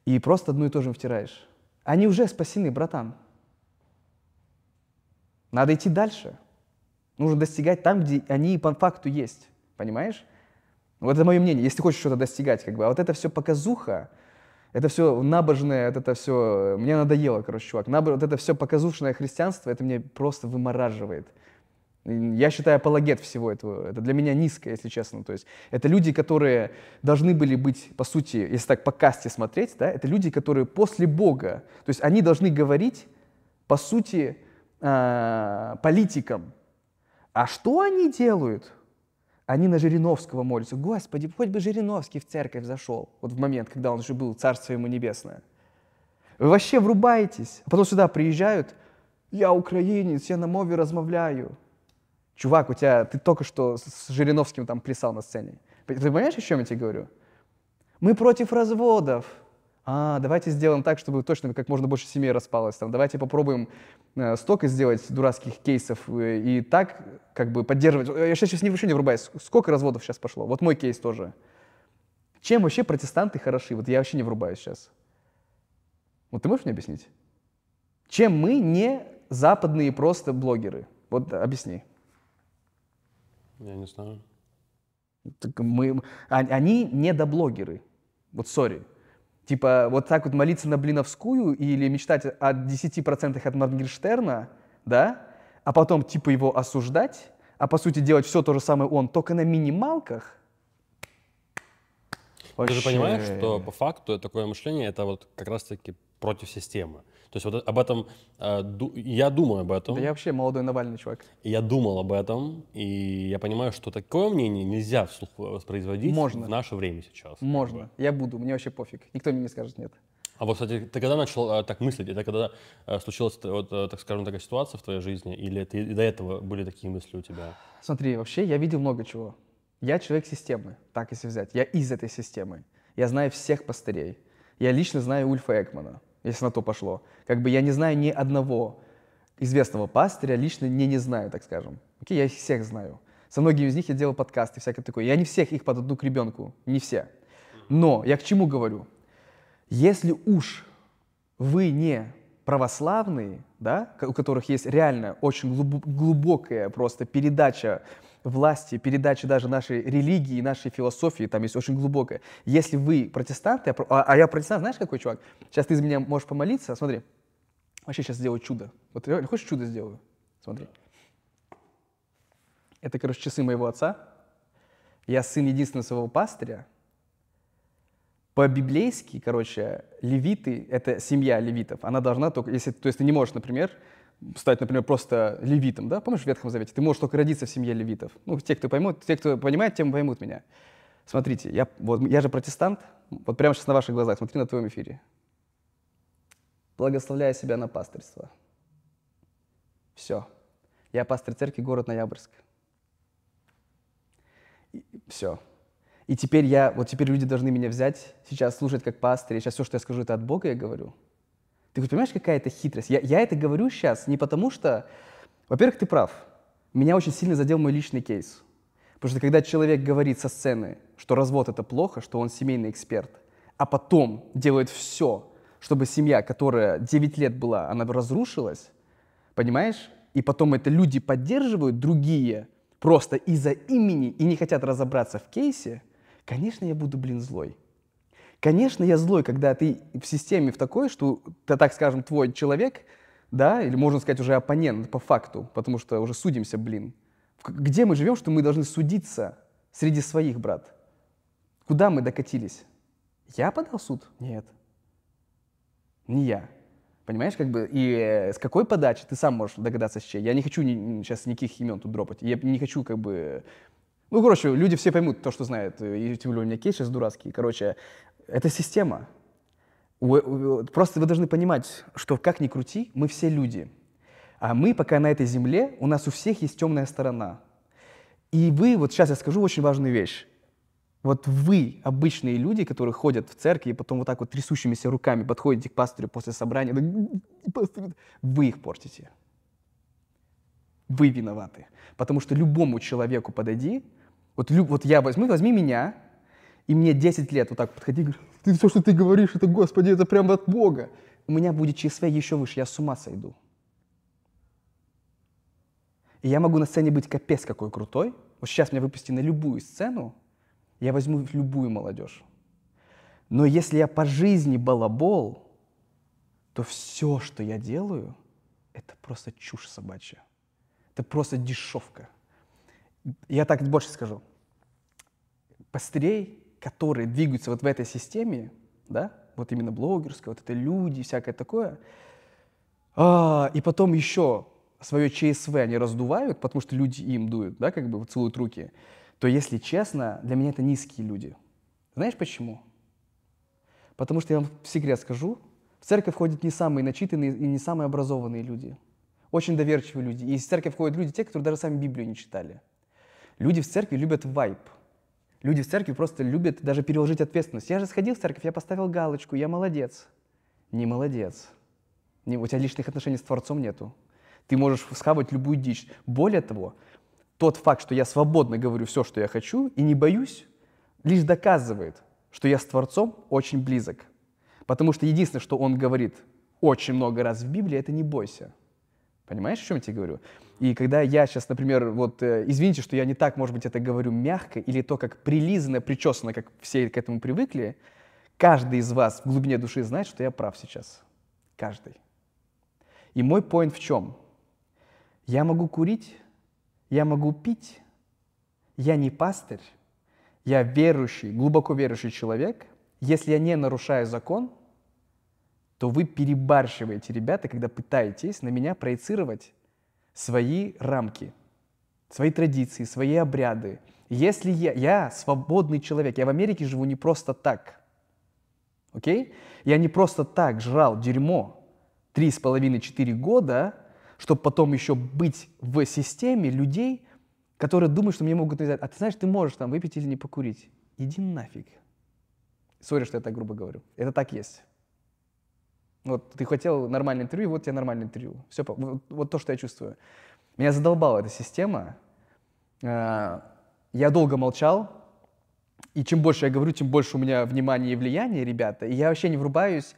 и просто одну и ту же им втираешь. Они уже спасены, братан. Надо идти дальше. Нужно достигать там, где они по факту есть. Понимаешь? Вот это мое мнение. Если хочешь что-то достигать, как бы. А вот это все показуха, это все набожное, вот это все... Мне надоело, короче, чувак. Набож... Вот это все показушное христианство, это меня просто вымораживает. Я считаю апологет всего этого. Это для меня низко, если честно. То есть это люди, которые должны были быть, по сути, если так по касте смотреть, да, это люди, которые после Бога. То есть они должны говорить, по сути, а, политикам. А что они делают? Они на Жириновского молятся. Господи, хоть бы Жириновский в церковь зашел. Вот в момент, когда он уже был, царство ему небесное. Вы вообще врубаетесь. А потом сюда приезжают. Я украинец, я на мове размовляю чувак, у тебя, ты только что с Жириновским там плясал на сцене. Ты понимаешь, о чем я тебе говорю? Мы против разводов. А, давайте сделаем так, чтобы точно как можно больше семей распалось. Там, давайте попробуем э, столько сделать дурацких кейсов э, и так как бы поддерживать. Я сейчас, сейчас не, вообще не врубаюсь. Сколько разводов сейчас пошло? Вот мой кейс тоже. Чем вообще протестанты хороши? Вот я вообще не врубаюсь сейчас. Вот ты можешь мне объяснить? Чем мы не западные просто блогеры? Вот объясни. Я не знаю. Так мы, а-, они не доблогеры. Вот сори. Типа вот так вот молиться на Блиновскую или мечтать о 10% от Моргенштерна, да, а потом типа его осуждать, а по сути делать все то же самое он, только на минималках. Вообще. Ты же понимаешь, что по факту такое мышление это вот как раз-таки против системы. То есть вот об этом э, ду- я думаю об этом. Да я вообще молодой Навальный чувак. я думал об этом, и я понимаю, что такое мнение нельзя вслух воспроизводить Можно. в наше время сейчас. Можно. Как бы. Я буду, мне вообще пофиг. Никто мне не скажет нет. А вот, кстати, ты когда начал а, так мыслить? Это когда а, случилась, э, вот, а, так скажем, такая ситуация в твоей жизни? Или ты, и до этого были такие мысли у тебя? Смотри, вообще я видел много чего. Я человек системы, так если взять. Я из этой системы. Я знаю всех пастырей. Я лично знаю Ульфа Экмана если на то пошло. Как бы я не знаю ни одного известного пастыря, лично не не знаю, так скажем. Окей, я их всех знаю. Со многими из них я делал подкасты, всякое такое. Я не всех их подадну к ребенку, не все. Но я к чему говорю? Если уж вы не православные, да, у которых есть реально очень глубокая просто передача власти, передачи даже нашей религии, нашей философии, там есть очень глубокое. Если вы протестанты, а, а, а я протестант, знаешь, какой чувак? Сейчас ты из меня можешь помолиться, смотри. Вообще сейчас сделаю чудо. Вот хочешь чудо сделаю? Смотри. Это, короче, часы моего отца. Я сын единственного своего пастыря. По-библейски, короче, левиты — это семья левитов. Она должна только... Если, то есть ты не можешь, например, стать, например, просто левитом, да? Помнишь в Ветхом Завете? Ты можешь только родиться в семье левитов. Ну, те, кто поймут, те, кто понимает, тем поймут меня. Смотрите, я, вот, я же протестант, вот прямо сейчас на ваших глазах, смотри на твоем эфире. Благословляю себя на пастырство. Все. Я пастор церкви, город Ноябрьск. И, все. И теперь я, вот теперь люди должны меня взять, сейчас слушать как пастырь, сейчас все, что я скажу, это от Бога я говорю – ты хоть понимаешь, какая это хитрость? Я, я это говорю сейчас не потому, что... Во-первых, ты прав. Меня очень сильно задел мой личный кейс. Потому что когда человек говорит со сцены, что развод это плохо, что он семейный эксперт, а потом делает все, чтобы семья, которая 9 лет была, она разрушилась, понимаешь? И потом это люди поддерживают, другие, просто из-за имени и не хотят разобраться в кейсе, конечно, я буду, блин, злой. Конечно, я злой, когда ты в системе в такой, что, ты, так скажем, твой человек, да, или можно сказать уже оппонент по факту, потому что уже судимся, блин. Где мы живем, что мы должны судиться среди своих, брат? Куда мы докатились? Я подал суд? Нет. Не я. Понимаешь, как бы, и э, с какой подачи ты сам можешь догадаться с чьей. Я не хочу ни, сейчас никаких имен тут дропать. Я не хочу, как бы, ну, короче, люди все поймут то, что знают. Э, и тем более у меня кейс сейчас дурацкий. Короче, это система. Просто вы должны понимать, что как ни крути, мы все люди. А мы пока на этой земле, у нас у всех есть темная сторона. И вы, вот сейчас я скажу очень важную вещь. Вот вы, обычные люди, которые ходят в церкви и потом вот так вот трясущимися руками подходите к пастору после собрания, вы их портите. Вы виноваты. Потому что любому человеку подойди, вот, вот я возьму, возьми меня, и мне 10 лет вот так подходи, ты все, что ты говоришь, это, Господи, это прям от Бога. У меня будет ЧСВ еще выше, я с ума сойду. И я могу на сцене быть капец какой крутой. Вот сейчас меня выпусти на любую сцену, я возьму любую молодежь. Но если я по жизни балабол, то все, что я делаю, это просто чушь собачья. Это просто дешевка. Я так больше скажу. Пострей которые двигаются вот в этой системе, да, вот именно блогерская, вот это люди, всякое такое, а, и потом еще свое ЧСВ они раздувают, потому что люди им дуют, да, как бы вот целуют руки, то, если честно, для меня это низкие люди. Знаешь почему? Потому что я вам секрет скажу, в церковь ходят не самые начитанные и не самые образованные люди. Очень доверчивые люди. И из церкви входят люди, те, которые даже сами Библию не читали. Люди в церкви любят вайп – Люди в церкви просто любят даже переложить ответственность. Я же сходил в церковь, я поставил галочку, я молодец. Не молодец. Не, у тебя личных отношений с Творцом нету. Ты можешь схавать любую дичь. Более того, тот факт, что я свободно говорю все, что я хочу, и не боюсь, лишь доказывает, что я с Творцом очень близок. Потому что единственное, что он говорит очень много раз в Библии, это не бойся. Понимаешь, о чем я тебе говорю? И когда я сейчас, например, вот, э, извините, что я не так, может быть, это говорю мягко, или то, как прилизано, причесано, как все к этому привыкли, каждый из вас в глубине души знает, что я прав сейчас. Каждый. И мой поинт в чем? Я могу курить, я могу пить, я не пастырь, я верующий, глубоко верующий человек. Если я не нарушаю закон – то вы перебарщиваете, ребята, когда пытаетесь на меня проецировать свои рамки, свои традиции, свои обряды. Если я, я свободный человек, я в Америке живу не просто так, окей? Okay? Я не просто так жрал дерьмо три с половиной, четыре года, чтобы потом еще быть в системе людей, которые думают, что мне могут навязать. А ты знаешь, ты можешь там выпить или не покурить. Иди нафиг. Сори, что я так грубо говорю. Это так есть. Вот ты хотел нормальное интервью, вот тебе нормальное интервью. Все, вот, вот то, что я чувствую. Меня задолбала эта система. А, я долго молчал, и чем больше я говорю, тем больше у меня внимания и влияния, ребята. И я вообще не врубаюсь,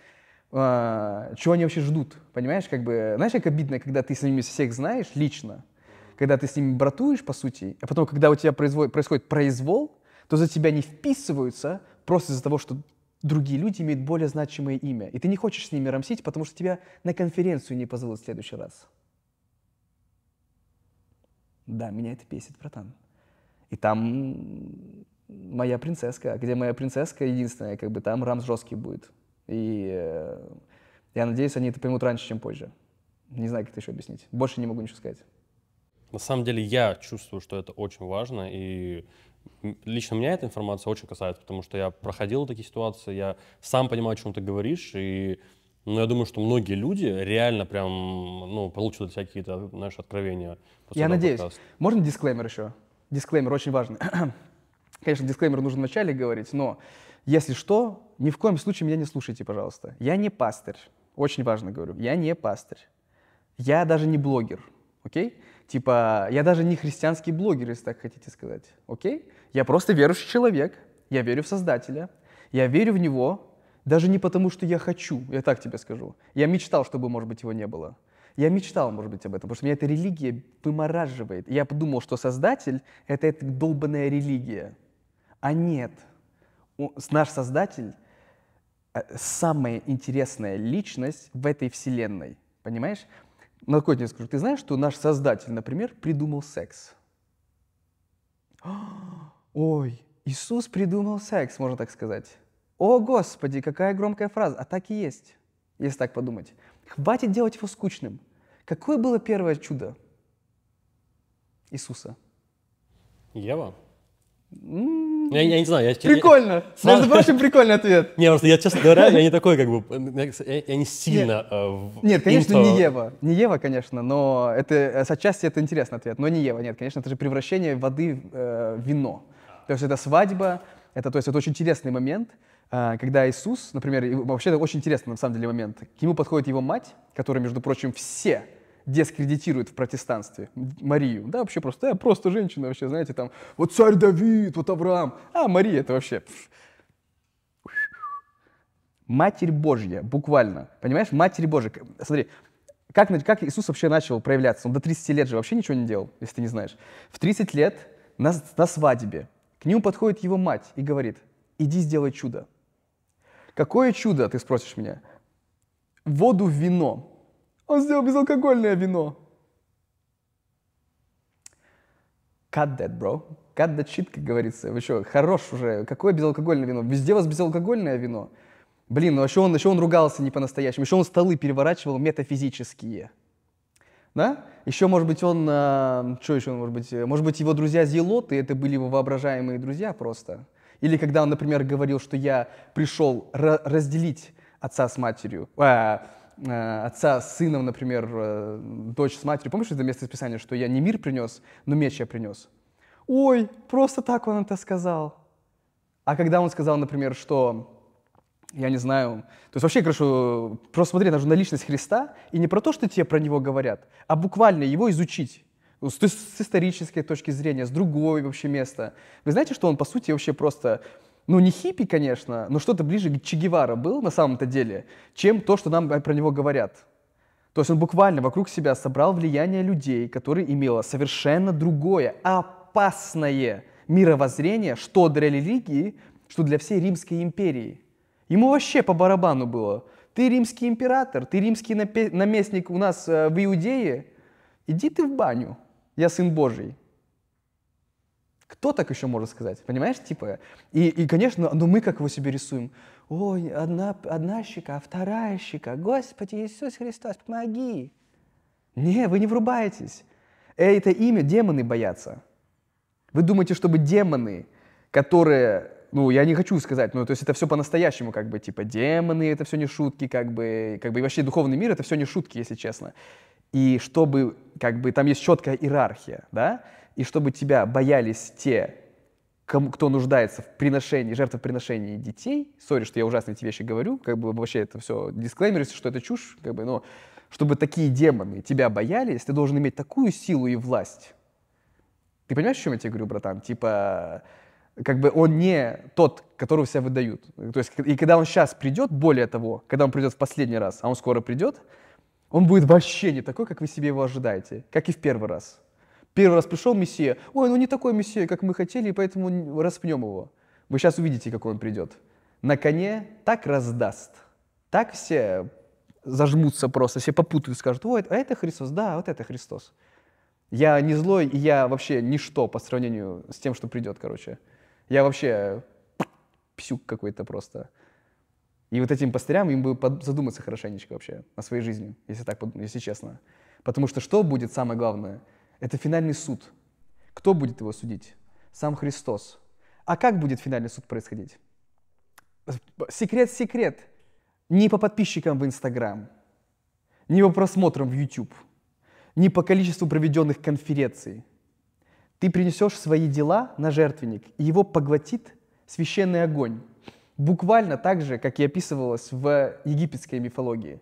а, чего они вообще ждут, понимаешь? Как бы, знаешь, как обидно, когда ты с ними всех знаешь лично, когда ты с ними братуешь, по сути, а потом, когда у тебя происходит произвол, то за тебя не вписываются просто из-за того, что другие люди имеют более значимое имя, и ты не хочешь с ними рамсить, потому что тебя на конференцию не позовут в следующий раз. Да, меня это бесит, братан. И там моя принцесска, где моя принцесска единственная, как бы там рамс жесткий будет. И э, я надеюсь, они это поймут раньше, чем позже. Не знаю, как это еще объяснить. Больше не могу ничего сказать. На самом деле я чувствую, что это очень важно, и лично меня эта информация очень касается, потому что я проходил такие ситуации, я сам понимаю, о чем ты говоришь, и ну, я думаю, что многие люди реально прям, ну, получат всякие-то, знаешь, откровения. Я надеюсь. Подкаста. Можно дисклеймер еще? Дисклеймер очень важный. Конечно, дисклеймер нужно вначале говорить, но если что, ни в коем случае меня не слушайте, пожалуйста. Я не пастырь. Очень важно говорю. Я не пастырь. Я даже не блогер. Окей? Okay? Типа, я даже не христианский блогер, если так хотите сказать. Окей? Я просто верующий человек. Я верю в Создателя. Я верю в Него. Даже не потому, что я хочу, я так тебе скажу. Я мечтал, чтобы, может быть, его не было. Я мечтал, может быть, об этом, потому что меня эта религия вымораживает. Я подумал, что Создатель — это эта долбанная религия. А нет. Наш Создатель — э, самая интересная личность в этой вселенной. Понимаешь? На какой тебе скажу, ты знаешь, что наш создатель, например, придумал секс? Ой, Иисус придумал секс, можно так сказать. О, Господи, какая громкая фраза. А так и есть, если так подумать. Хватит делать его скучным. Какое было первое чудо Иисуса? Ева. М-м- я, я не знаю. Я, прикольно. Я, Между прочим, прикольный ответ. Не, просто я, честно говоря, я не такой, как бы, я, не сильно... Э, нет, конечно, не Ева. Не Ева, конечно, но это, с отчасти это интересный ответ, но не Ева, нет, конечно, это же превращение воды в э, вино. То есть это свадьба, это, то есть это очень интересный момент, э, когда Иисус, например, вообще это очень интересный на самом деле момент, к нему подходит его мать, которая, между прочим, все дискредитирует в протестанстве Марию. Да, вообще просто, да, «Э, просто женщина вообще, знаете, там, вот царь Давид, вот Авраам. А Мария это вообще... Матерь Божья, буквально. Понимаешь, Матерь Божья. Смотри, как, как Иисус вообще начал проявляться? Он до 30 лет же вообще ничего не делал, если ты не знаешь. В 30 лет на, на свадьбе к нему подходит его мать и говорит, иди сделай чудо. Какое чудо, ты спросишь меня? Воду в вино он сделал безалкогольное вино. Cut that, bro. Cut that shit, как говорится. Вы что, хорош уже. Какое безалкогольное вино? Везде у вас безалкогольное вино. Блин, ну а еще он, еще он ругался не по-настоящему. Еще он столы переворачивал метафизические. Да? Еще, может быть, он... Э, а, что еще он, может быть? Э, может быть, его друзья зелоты, это были его воображаемые друзья просто. Или когда он, например, говорил, что я пришел разделить отца с матерью. Э, Э, отца с сыном, например, э, дочь с матерью. Помнишь это место из Писания, что я не мир принес, но меч я принес? Ой, просто так он это сказал. А когда он сказал, например, что я не знаю. То есть вообще, короче, просто смотреть нужно на личность Христа, и не про то, что тебе про него говорят, а буквально его изучить. Ну, с, с исторической точки зрения, с другого вообще места. Вы знаете, что он, по сути, вообще просто ну не хиппи, конечно, но что-то ближе к Че Гевара был на самом-то деле, чем то, что нам э, про него говорят. То есть он буквально вокруг себя собрал влияние людей, которые имело совершенно другое, опасное мировоззрение, что для религии, что для всей Римской империи. Ему вообще по барабану было. Ты римский император, ты римский наместник у нас э, в Иудее, иди ты в баню, я сын Божий. Кто так еще может сказать? Понимаешь, типа? И, и конечно, но ну, мы как его себе рисуем. Ой, одна, одна щека, а вторая щека. Господи Иисус Христос, помоги. Не, вы не врубаетесь. Это имя демоны боятся. Вы думаете, чтобы демоны, которые ну, я не хочу сказать, ну, то есть это все по-настоящему, как бы, типа, демоны, это все не шутки, как бы, как бы, и вообще духовный мир, это все не шутки, если честно. И чтобы, как бы, там есть четкая иерархия, да, и чтобы тебя боялись те, кому, кто нуждается в приношении, жертвоприношении детей, сори, что я ужасно эти вещи говорю, как бы вообще это все дисклеймер, что это чушь, как бы, но чтобы такие демоны тебя боялись, ты должен иметь такую силу и власть. Ты понимаешь, о чем я тебе говорю, братан? Типа, как бы он не тот, которого себя выдают. То есть, и когда он сейчас придет, более того, когда он придет в последний раз, а он скоро придет, он будет вообще не такой, как вы себе его ожидаете, как и в первый раз. Первый раз пришел Мессия, ой, ну не такой Мессия, как мы хотели, и поэтому распнем его. Вы сейчас увидите, какой он придет. На коне так раздаст, так все зажмутся просто, все попутают, скажут, ой, а это Христос, да, вот это Христос. Я не злой, и я вообще ничто по сравнению с тем, что придет, короче. Я вообще псюк какой-то просто. И вот этим пастырям им бы задуматься хорошенечко вообще о своей жизни, если так, если честно. Потому что что будет самое главное – это финальный суд. Кто будет его судить? Сам Христос. А как будет финальный суд происходить? Секрет-секрет. Не по подписчикам в Инстаграм, не по просмотрам в YouTube, не по количеству проведенных конференций. Ты принесешь свои дела на жертвенник, и его поглотит священный огонь. Буквально так же, как и описывалось в египетской мифологии.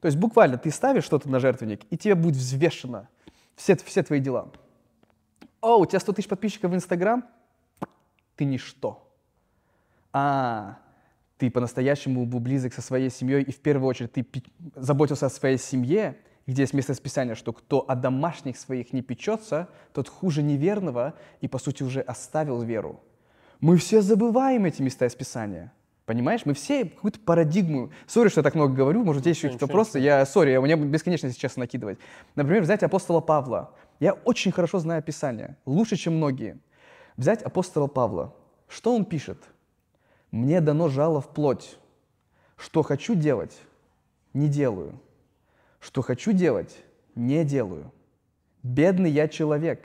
То есть буквально ты ставишь что-то на жертвенник, и тебе будет взвешено – все, все твои дела. О, у тебя 100 тысяч подписчиков в Инстаграм? Ты ничто. А, ты по-настоящему был близок со своей семьей, и в первую очередь ты заботился о своей семье, где есть место списания, что кто о домашних своих не печется, тот хуже неверного и, по сути, уже оставил веру. Мы все забываем эти места из Писания – Понимаешь, мы все какую-то парадигму. Сори, что я так много говорю, может, есть еще какие-то вопросы. Я, сори, у меня бесконечно сейчас накидывать. Например, взять апостола Павла. Я очень хорошо знаю Писание, лучше, чем многие. Взять апостола Павла. Что он пишет? «Мне дано жало в плоть. Что хочу делать, не делаю. Что хочу делать, не делаю. Бедный я человек.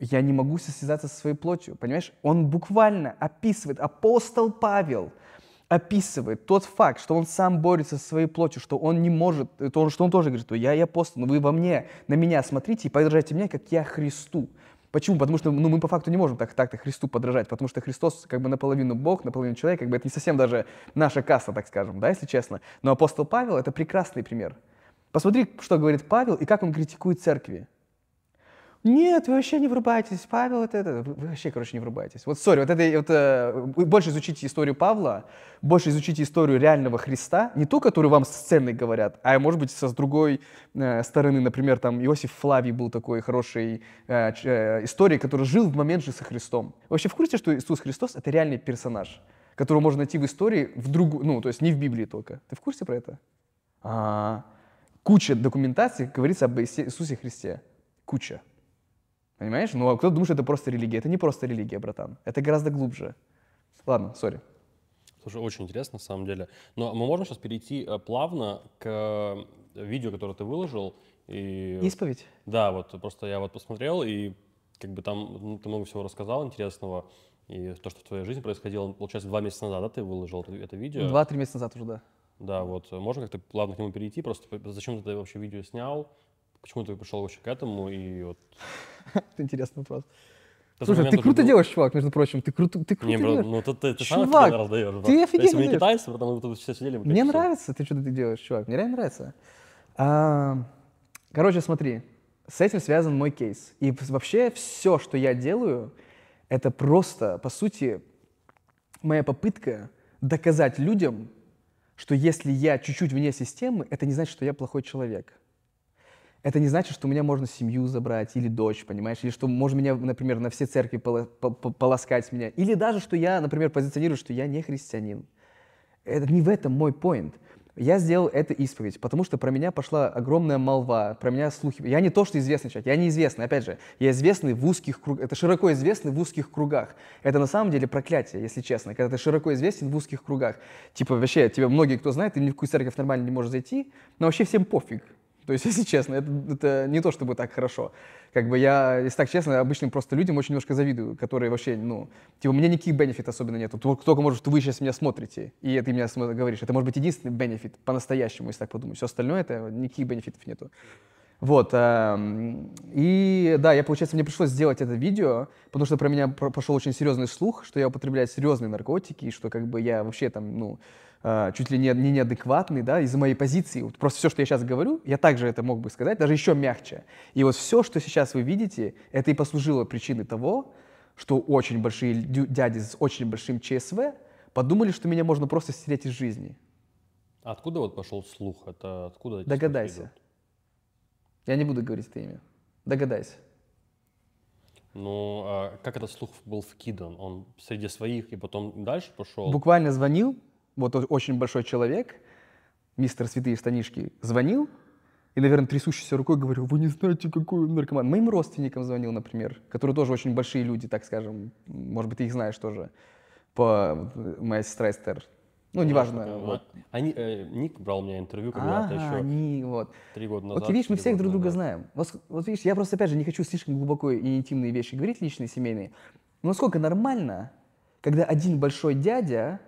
Я не могу состязаться со своей плотью». Понимаешь, он буквально описывает, апостол Павел – описывает тот факт, что он сам борется со своей плотью, что он не может, э, то, что он тоже говорит, я, я апостол, но ну вы во мне, на меня смотрите и подражайте мне, как я Христу. Почему? Потому что ну, мы по факту не можем так, так-то Христу подражать, потому что Христос как бы наполовину Бог, наполовину человек, как бы это не совсем даже наша касса, так скажем, да, если честно. Но апостол Павел — это прекрасный пример. Посмотри, что говорит Павел и как он критикует церкви нет, вы вообще не врубайтесь, Павел, это, это, вы вообще, короче, не врубайтесь. Вот, сори, вот это, вот, э, больше изучите историю Павла, больше изучите историю реального Христа, не ту, которую вам с сцены говорят, а, может быть, со с другой э, стороны, например, там Иосиф Флавий был такой хороший э, э, историей, который жил в момент же со Христом. Вы вообще в курсе, что Иисус Христос — это реальный персонаж, которого можно найти в истории в другую, ну, то есть не в Библии только. Ты в курсе про это? А, куча документации говорится об Иисусе Христе. Куча. Понимаешь? Ну, а кто думает, что это просто религия? Это не просто религия, братан. Это гораздо глубже. Ладно, сори. Слушай, очень интересно, на самом деле. Но мы можем сейчас перейти э, плавно к э, видео, которое ты выложил. И... Исповедь? Да, вот просто я вот посмотрел, и как бы там ну, ты много всего рассказал интересного. И то, что в твоей жизни происходило, получается, два месяца назад, да, ты выложил это видео? Два-три месяца назад уже, да. Да, вот. Можно как-то плавно к нему перейти? Просто зачем ты это вообще видео снял? Почему ты пришел вообще к этому и вот... Это интересный вопрос. Слушай, ты круто делаешь, чувак, между прочим, ты круто, ты круто Не делаешь. ну ты, ты, ты сам раздаешь. Ты офигенно Если мы не китайцы, потому мы тут все сидели. Мне нравится, ты что-то ты делаешь, чувак, мне реально нравится. А, короче, смотри, с этим связан мой кейс. И вообще все, что я делаю, это просто, по сути, моя попытка доказать людям, что если я чуть-чуть вне системы, это не значит, что я плохой человек это не значит, что у меня можно семью забрать или дочь, понимаешь, или что можно меня, например, на все церкви поло полоскать меня, или даже, что я, например, позиционирую, что я не христианин. Это не в этом мой point. Я сделал это исповедь, потому что про меня пошла огромная молва, про меня слухи. Я не то, что известный человек, я неизвестный, опять же. Я известный в узких кругах, это широко известный в узких кругах. Это на самом деле проклятие, если честно, когда ты широко известен в узких кругах. Типа вообще, тебя многие кто знает, ты ни в какую церковь нормально не можешь зайти, но вообще всем пофиг. То есть, если честно, это, это не то чтобы так хорошо. Как бы я, если так честно, обычным просто людям очень немножко завидую, которые вообще, ну, типа, у меня никаких бенефитов особенно нету. Только, только, может, вы сейчас меня смотрите, и ты меня говоришь. Это, может быть, единственный бенефит по-настоящему, если так подумать. Все остальное, это никаких бенефитов нету. Вот. Эм, и да, я, получается, мне пришлось сделать это видео, потому что про меня пошел очень серьезный слух, что я употребляю серьезные наркотики, и что как бы я вообще там, ну, Э, чуть ли не, не неадекватный, да, из-за моей позиции. Вот просто все, что я сейчас говорю, я также это мог бы сказать, даже еще мягче. И вот все, что сейчас вы видите, это и послужило причиной того, что очень большие дяди с очень большим ЧСВ подумали, что меня можно просто стереть из жизни. откуда вот пошел слух? Это откуда? Догадайся. Я не буду говорить это имя. Догадайся. Ну, а как этот слух был вкидан? Он среди своих и потом дальше пошел? Буквально звонил вот очень большой человек, мистер Святые Станишки, звонил, и, наверное, трясущейся рукой говорил: вы не знаете, какой он наркоман. Моим родственникам звонил, например, которые тоже очень большие люди, так скажем. Может быть, ты их знаешь тоже. По моя сестра Эстер. Ну, ну неважно. Да, вот. Они, э, Ник брал у меня интервью когда-то а, еще. Они, вот. Три года назад. Вот видишь, мы всех друг друга назад. знаем. Вот, вот видишь, я просто, опять же, не хочу слишком глубоко и интимные вещи говорить, личные, семейные. Но насколько нормально, когда один большой дядя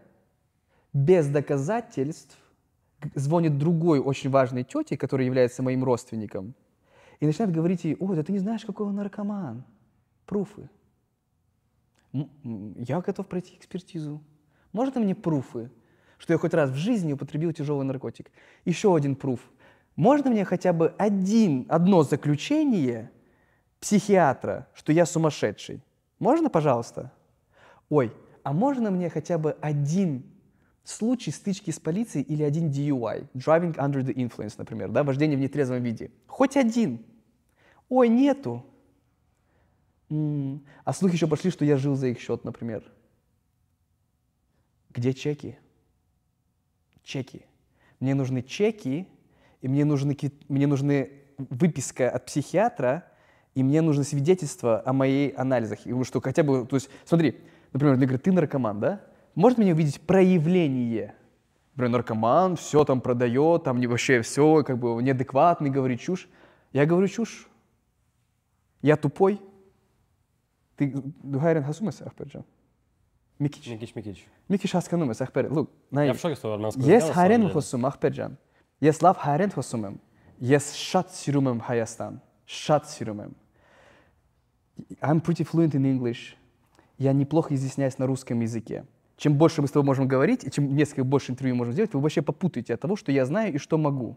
без доказательств звонит другой очень важной тете, которая является моим родственником, и начинает говорить ей, ой, да ты не знаешь, какой он наркоман. Пруфы. Я готов пройти экспертизу. Можно мне пруфы, что я хоть раз в жизни употребил тяжелый наркотик? Еще один пруф. Можно мне хотя бы один, одно заключение психиатра, что я сумасшедший? Можно, пожалуйста? Ой, а можно мне хотя бы один Случай стычки с полицией или один DUI, driving under the influence, например, да, вождение в нетрезвом виде. Хоть один. Ой, нету. М-м. А слухи еще пошли, что я жил за их счет, например. Где чеки? Чеки. Мне нужны чеки, и мне нужны, мне нужны выписка от психиатра, и мне нужно свидетельство о моей анализах. И что хотя бы, то есть, смотри, например, мне говорят, ты наркоман, да? может меня увидеть проявление. Например, наркоман, все там продает, там вообще все, как бы неадекватный, говорит чушь. Я говорю чушь. Я тупой. Ты дугайрен э, хасумес, ахперджан. Микич. Микич, Микич. Микич хасканумес, ахпер. Лук, най. Я в шоке что тобой армянского. Ес харен хасум, ахперджан. Ес лав хайрен хасумем. Ес шат сирумем хаястан. Шат сирумем. I'm pretty fluent in English. Я неплохо изъясняюсь на русском языке чем больше мы с тобой можем говорить, и чем несколько больше интервью можем сделать, вы вообще попутаете от того, что я знаю и что могу.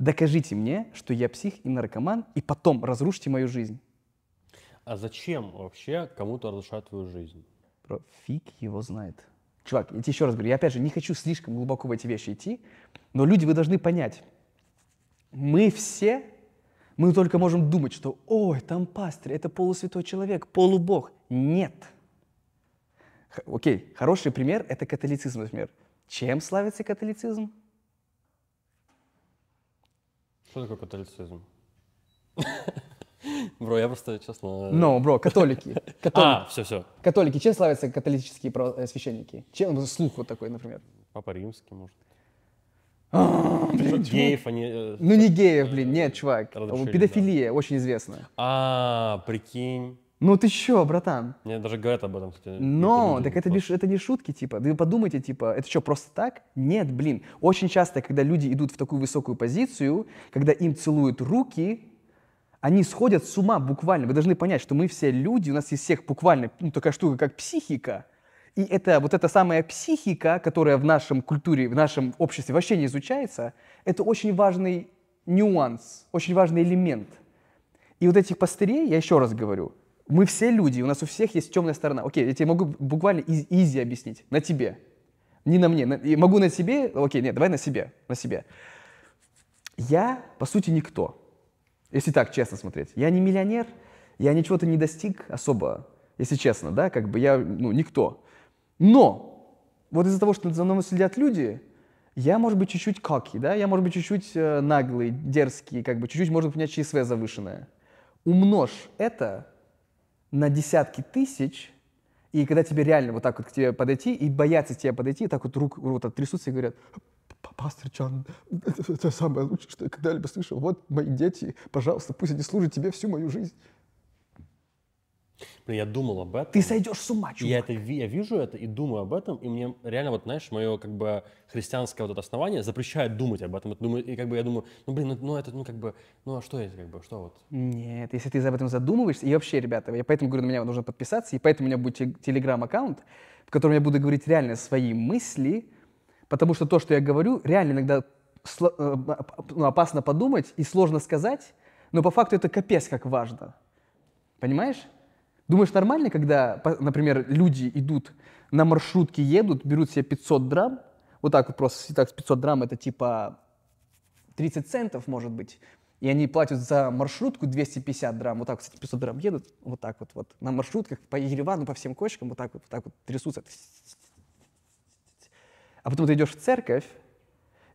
Докажите мне, что я псих и наркоман, и потом разрушите мою жизнь. А зачем вообще кому-то разрушать твою жизнь? Про фиг его знает. Чувак, я тебе еще раз говорю, я опять же не хочу слишком глубоко в эти вещи идти, но люди, вы должны понять, мы все, мы только можем думать, что «Ой, там пастырь, это полусвятой человек, полубог». Нет. Нет. Окей, хороший пример — это католицизм, например. Чем славится католицизм? Что такое католицизм? Бро, я просто честно... Ну, бро, католики. А, все, все. Католики. Чем славятся католические э, священники? Чем слух вот такой, например? Папа Римский, может. А, геев они... Э, ну не геев, блин, нет, чувак. Педофилия очень известная. А, прикинь. Ну ты чё, братан? Мне даже говорят об этом, кстати. Но, так это, просто... это не шутки, типа. Вы подумайте, типа, это что, просто так? Нет, блин. Очень часто, когда люди идут в такую высокую позицию, когда им целуют руки, они сходят с ума буквально. Вы должны понять, что мы все люди, у нас из всех буквально ну, такая штука, как психика. И это вот эта самая психика, которая в нашем культуре, в нашем обществе вообще не изучается, это очень важный нюанс, очень важный элемент. И вот этих пастырей, я еще раз говорю, мы все люди, у нас у всех есть темная сторона. Окей, я тебе могу буквально из изи объяснить. На тебе. Не на мне. На, могу на себе. Окей, нет, давай на себе. На себе. Я, по сути, никто. Если так честно смотреть. Я не миллионер, я ничего-то не достиг особо, если честно, да, как бы я, ну, никто. Но вот из-за того, что за мной следят люди, я, может быть, чуть-чуть каки, да, я, может быть, чуть-чуть э, наглый, дерзкий, как бы, чуть-чуть, может быть, у меня ЧСВ завышенное. Умножь это на десятки тысяч, и когда тебе реально вот так вот к тебе подойти, и боятся тебе подойти, и так вот рук вот оттрясутся и говорят, пастор Чан, это, это самое лучшее, что я когда-либо слышал. Вот мои дети, пожалуйста, пусть они служат тебе всю мою жизнь. Блин, я думал об этом. Ты сойдешь с ума, чувак. Я, это, я вижу это и думаю об этом, и мне реально, вот, знаешь, мое как бы христианское вот это основание запрещает думать об этом. Думаю, и как бы я думаю, ну, блин, ну, ну это, ну, как бы, ну, а что это, как бы, что вот? Нет, если ты об этом задумываешься, и вообще, ребята, я поэтому говорю, на меня нужно подписаться, и поэтому у меня будет телеграм-аккаунт, в котором я буду говорить реально свои мысли, потому что то, что я говорю, реально иногда э, ну, опасно подумать и сложно сказать, но по факту это капец как важно. Понимаешь? Думаешь, нормально, когда, например, люди идут на маршрутке, едут, берут себе 500 драм, вот так вот просто, так 500 драм это типа 30 центов, может быть, и они платят за маршрутку 250 драм, вот так, кстати, 500 драм едут, вот так вот, вот на маршрутках по Еревану, по всем кочкам, вот так вот, вот так вот трясутся. А потом ты идешь в церковь,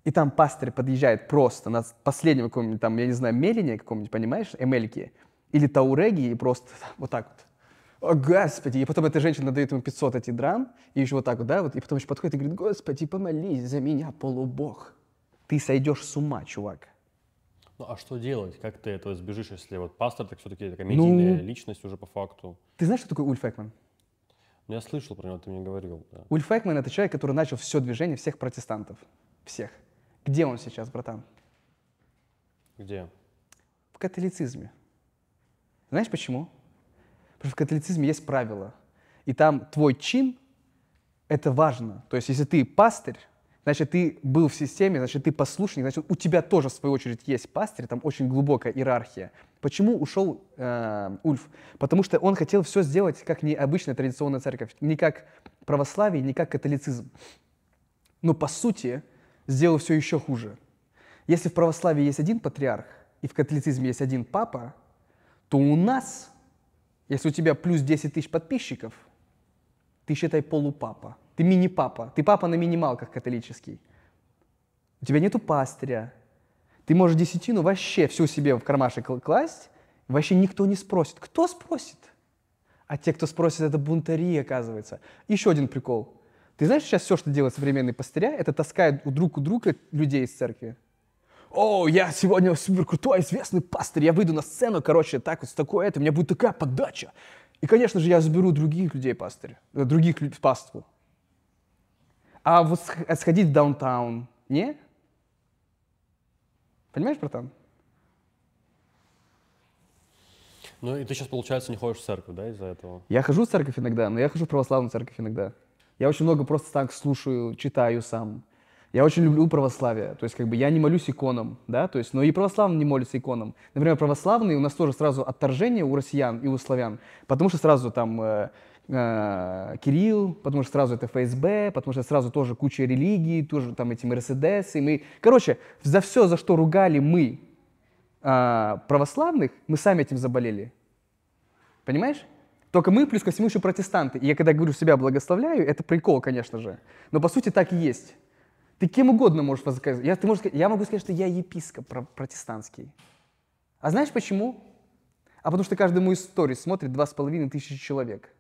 и там пастырь подъезжает просто на последнем каком-нибудь там, я не знаю, мелине каком-нибудь, понимаешь, эмельке, или тауреги, и просто вот так вот о, Господи, и потом эта женщина дает ему 500 эти драм, и еще вот так вот, да, вот, и потом еще подходит и говорит, Господи, помолись за меня, полубог. Ты сойдешь с ума, чувак. Ну, а что делать? Как ты этого избежишь, если вот пастор так все-таки такая медийная ну, личность уже по факту? Ты знаешь, что такое Ульф Экман? Ну, я слышал про него, ты мне говорил. Да. Ульф Экман — это человек, который начал все движение всех протестантов. Всех. Где он сейчас, братан? Где? В католицизме. Знаешь почему? Потому что в католицизме есть правила. И там твой чин — это важно. То есть если ты пастырь, значит, ты был в системе, значит, ты послушник, значит, у тебя тоже, в свою очередь, есть пастырь, там очень глубокая иерархия. Почему ушел э, Ульф? Потому что он хотел все сделать, как необычная традиционная церковь, не как православие, не как католицизм. Но, по сути, сделал все еще хуже. Если в православии есть один патриарх, и в католицизме есть один папа, то у нас если у тебя плюс 10 тысяч подписчиков, ты считай полупапа. Ты мини-папа. Ты папа на минималках католический. У тебя нету пастыря. Ты можешь десятину вообще всю себе в кармашек класть, вообще никто не спросит. Кто спросит? А те, кто спросит, это бунтари, оказывается. Еще один прикол. Ты знаешь, сейчас все, что делает современный пастыря, это таскает друг у друга людей из церкви о, я сегодня супер крутой, известный пастор, я выйду на сцену, короче, так вот с такой это, у меня будет такая подача. И, конечно же, я заберу других людей пастырь, э, других людей в А вот э, сходить в даунтаун, не? Понимаешь, братан? Ну и ты сейчас, получается, не ходишь в церковь, да, из-за этого? Я хожу в церковь иногда, но я хожу в православную церковь иногда. Я очень много просто так слушаю, читаю сам. Я очень люблю православие, то есть как бы я не молюсь иконам, да, то есть, но и православные не молятся иконам. Например, православные у нас тоже сразу отторжение у россиян и у славян, потому что сразу там э, э, Кирилл, потому что сразу это ФСБ, потому что сразу тоже куча религий, тоже там эти Мерседесы, мы, короче, за все, за что ругали мы э, православных, мы сами этим заболели, понимаешь? Только мы, плюс ко всему, еще протестанты. И я когда говорю себя благословляю, это прикол, конечно же. Но по сути так и есть. Ты кем угодно можешь сказать. Я, ты можешь сказать, я могу сказать, что я епископ протестантский. А знаешь почему? А потому что каждый мой сторис смотрит два с половиной тысячи человек.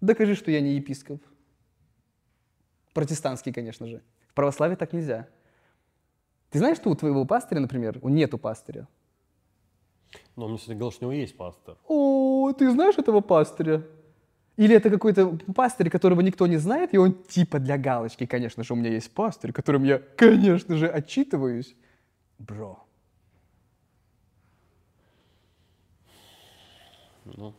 Докажи, что я не епископ. Протестантский, конечно же. В православии так нельзя. Ты знаешь, что у твоего пастыря, например, у нету пастыря? Но он мне сегодня говорил, что у него есть пастор. О, ты знаешь этого пастыря? Или это какой-то пастырь, которого никто не знает, и он типа для галочки. Конечно же, у меня есть пастырь, которым я, конечно же, отчитываюсь. Бро. Ну,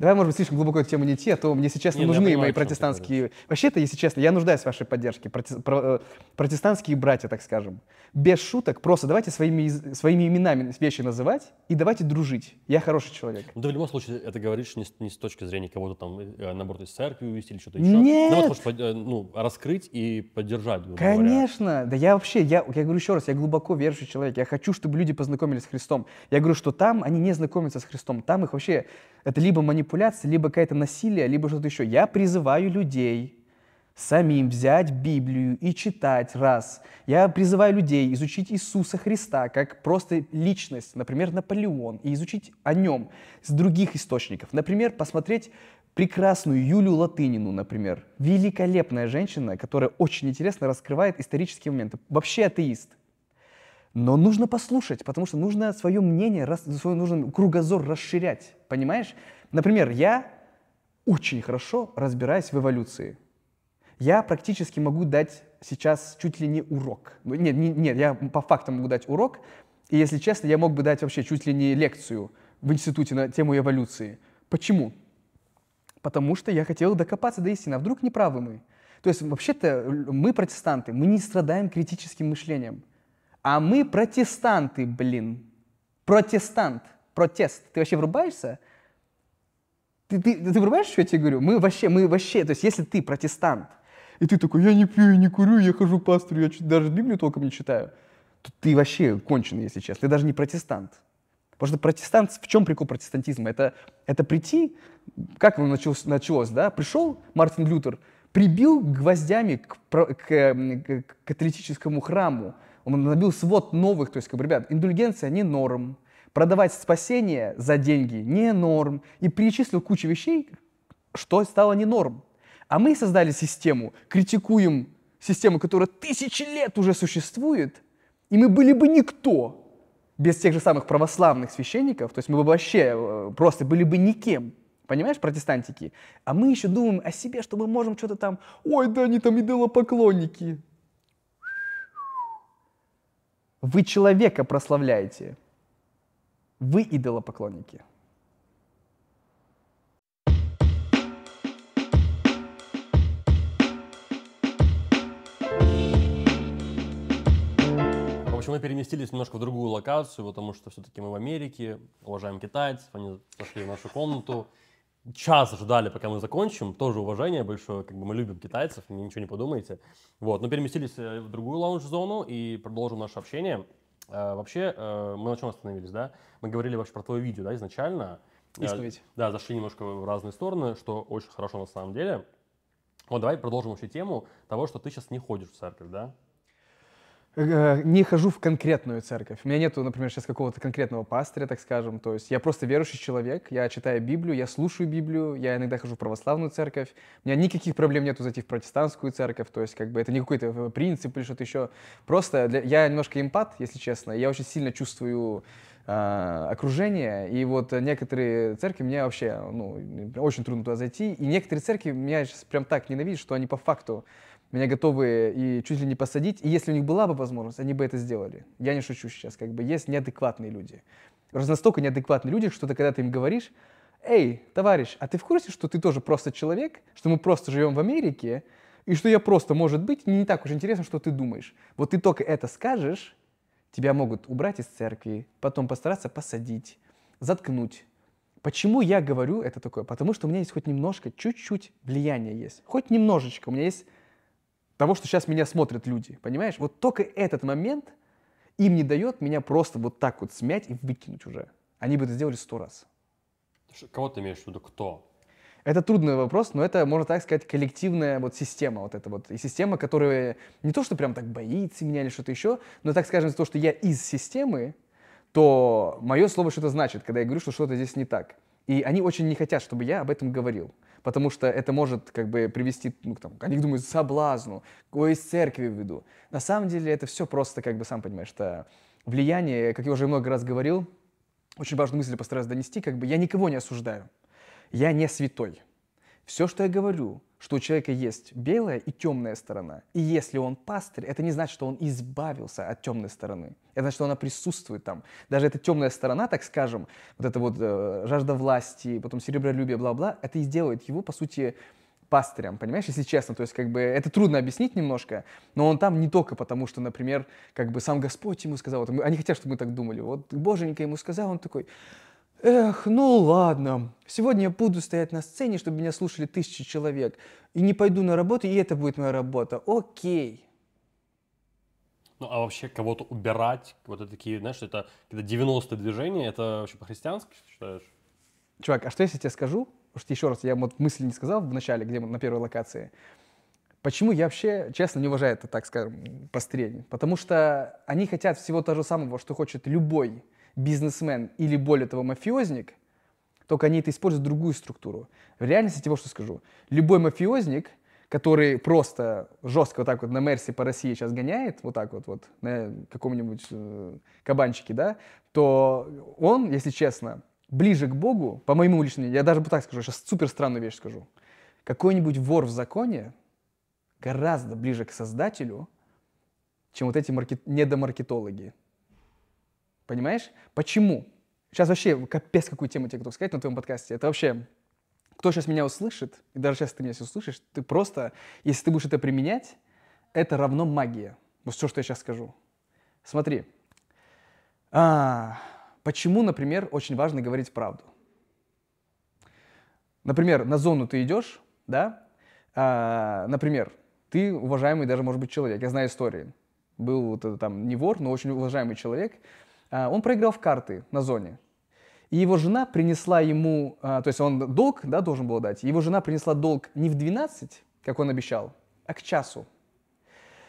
Давай, может быть, слишком глубоко эту тему не идти, а то мне, если честно, не, ну, нужны понимаю, мои протестантские... Вообще-то, если честно, я нуждаюсь в вашей поддержке. Проте... Про... Э, протестантские братья, так скажем. Без шуток, просто давайте своими, своими именами вещи называть и давайте дружить. Я хороший человек. Ну, ты в любом случае это говоришь не с, не с точки зрения кого-то там, э, э, наоборот, из церкви увести или что-то еще. Нет! Наоборот, хочешь ну, раскрыть и поддержать, Конечно! Говоря. Да я вообще, я, я говорю еще раз, я глубоко верующий человек. Я хочу, чтобы люди познакомились с Христом. Я говорю, что там они не знакомятся с Христом. Там их вообще это либо манипуляция, либо какое-то насилие, либо что-то еще. Я призываю людей самим взять Библию и читать раз. Я призываю людей изучить Иисуса Христа как просто личность, например, Наполеон, и изучить о нем с других источников. Например, посмотреть прекрасную Юлю Латынину, например. Великолепная женщина, которая очень интересно раскрывает исторические моменты. Вообще атеист. Но нужно послушать, потому что нужно свое мнение, свой нужен кругозор расширять, понимаешь? Например, я очень хорошо разбираюсь в эволюции. Я практически могу дать сейчас чуть ли не урок. Ну, нет, не, нет, я по фактам могу дать урок. И если честно, я мог бы дать вообще чуть ли не лекцию в институте на тему эволюции. Почему? Потому что я хотел докопаться до истины, а вдруг неправы мы. То есть вообще-то мы протестанты, мы не страдаем критическим мышлением. А мы протестанты, блин. Протестант. Протест. Ты вообще врубаешься? Ты, ты, ты врубаешь, что я тебе говорю? Мы вообще, мы вообще, то есть если ты протестант, и ты такой, я не пью, я не курю, я хожу к пастору, я даже Библию толком не читаю, то ты вообще конченый, если честно. Ты даже не протестант. Потому что протестант, в чем прикол протестантизма? Это, это прийти, как оно началось, началось, да? Пришел Мартин Лютер, прибил гвоздями к, к, эм, к, к католическому храму, он набил свод новых, то есть, как бы, ребят, индульгенция не норм, продавать спасение за деньги не норм, и перечислил кучу вещей, что стало не норм. А мы создали систему, критикуем систему, которая тысячи лет уже существует, и мы были бы никто без тех же самых православных священников, то есть мы бы вообще э, просто были бы никем. Понимаешь, протестантики? А мы еще думаем о себе, что мы можем что-то там... Ой, да они там идолопоклонники. Вы человека прославляете. Вы идолопоклонники. В общем, мы переместились немножко в другую локацию, потому что все-таки мы в Америке, уважаем китайцев, они зашли в нашу комнату, час ждали, пока мы закончим. Тоже уважение большое, как бы мы любим китайцев, ничего не подумайте. Вот, но переместились э, в другую лаунж-зону и продолжим наше общение. Э, вообще, э, мы на чем остановились, да? Мы говорили вообще про твое видео, да, изначально. Э, Исповедь. да, зашли немножко в разные стороны, что очень хорошо на самом деле. Вот давай продолжим вообще тему того, что ты сейчас не ходишь в церковь, да? Э, э, не хожу в конкретную церковь. У меня нету, например, сейчас какого-то конкретного пастыря, так скажем. То есть я просто верующий человек, я читаю Библию, я слушаю Библию, я иногда хожу в православную церковь. У меня никаких проблем нету зайти в протестантскую церковь. То есть как бы это не какой-то э, принцип или что-то еще. Просто для... я немножко импат, если честно. Я очень сильно чувствую а, окружение, и вот некоторые церкви мне вообще, ну, очень трудно туда зайти, и некоторые церкви меня сейчас прям так ненавидят, что они по факту меня готовы и чуть ли не посадить. И если у них была бы возможность, они бы это сделали. Я не шучу сейчас, как бы есть неадекватные люди. Раз настолько неадекватные люди, что ты когда ты им говоришь, эй, товарищ, а ты в курсе, что ты тоже просто человек, что мы просто живем в Америке, и что я просто, может быть, не так уж интересно, что ты думаешь. Вот ты только это скажешь, тебя могут убрать из церкви, потом постараться посадить, заткнуть. Почему я говорю это такое? Потому что у меня есть хоть немножко, чуть-чуть влияния есть. Хоть немножечко. У меня есть того, что сейчас меня смотрят люди, понимаешь? Вот только этот момент им не дает меня просто вот так вот смять и выкинуть уже. Они бы это сделали сто раз. Кого ты имеешь в виду? Кто? Это трудный вопрос, но это, можно так сказать, коллективная вот система вот эта вот. И система, которая не то, что прям так боится меня или что-то еще, но, так скажем, то, что я из системы, то мое слово что-то значит, когда я говорю, что что-то здесь не так. И они очень не хотят, чтобы я об этом говорил. Потому что это может как бы привести, ну, там, они думают, соблазну, кое из церкви веду. На самом деле это все просто, как бы, сам понимаешь, это влияние, как я уже много раз говорил, очень важную мысль постараюсь донести, как бы я никого не осуждаю. Я не святой. Все, что я говорю, что у человека есть белая и темная сторона. И если он пастырь, это не значит, что он избавился от темной стороны. Это значит, что она присутствует там. Даже эта темная сторона, так скажем, вот эта вот э, жажда власти, потом серебролюбие, бла-бла, это и сделает его, по сути, пастырем, понимаешь, если честно. То есть, как бы, это трудно объяснить немножко, но он там не только потому, что, например, как бы сам Господь ему сказал, вот, они хотят, чтобы мы так думали. Вот Боженька ему сказал, он такой, Эх, ну ладно. Сегодня я буду стоять на сцене, чтобы меня слушали тысячи человек. И не пойду на работу, и это будет моя работа. Окей. Ну, а вообще кого-то убирать, вот это такие, знаешь, это когда 90 движения, это вообще по-христиански считаешь? Чувак, а что если я тебе скажу, что еще раз, я вот мысли не сказал в начале, где мы на первой локации, Почему я вообще, честно, не уважаю это, так скажем, построение? Потому что они хотят всего того же самого, что хочет любой бизнесмен или, более того, мафиозник, только они это используют другую структуру. В реальности того, что скажу. Любой мафиозник, который просто жестко вот так вот на Мерсе по России сейчас гоняет, вот так вот, вот на каком-нибудь э, кабанчике, да, то он, если честно, ближе к Богу, по моему личному, я даже так скажу, сейчас супер странную вещь скажу, какой-нибудь вор в законе гораздо ближе к создателю, чем вот эти маркет... недомаркетологи. Понимаешь? Почему? Сейчас вообще капец какую тему тебе готов сказать на твоем подкасте. Это вообще... Кто сейчас меня услышит, и даже сейчас ты меня все услышишь, ты просто, если ты будешь это применять, это равно магия. Вот все, что я сейчас скажу. Смотри. А, почему, например, очень важно говорить правду? Например, на зону ты идешь, да? А, например, ты уважаемый даже, может быть, человек. Я знаю истории. Был вот, это там не вор, но очень уважаемый человек. А, он проиграл в карты на зоне. И его жена принесла ему, а, то есть он долг да, должен был дать, его жена принесла долг не в 12, как он обещал, а к часу.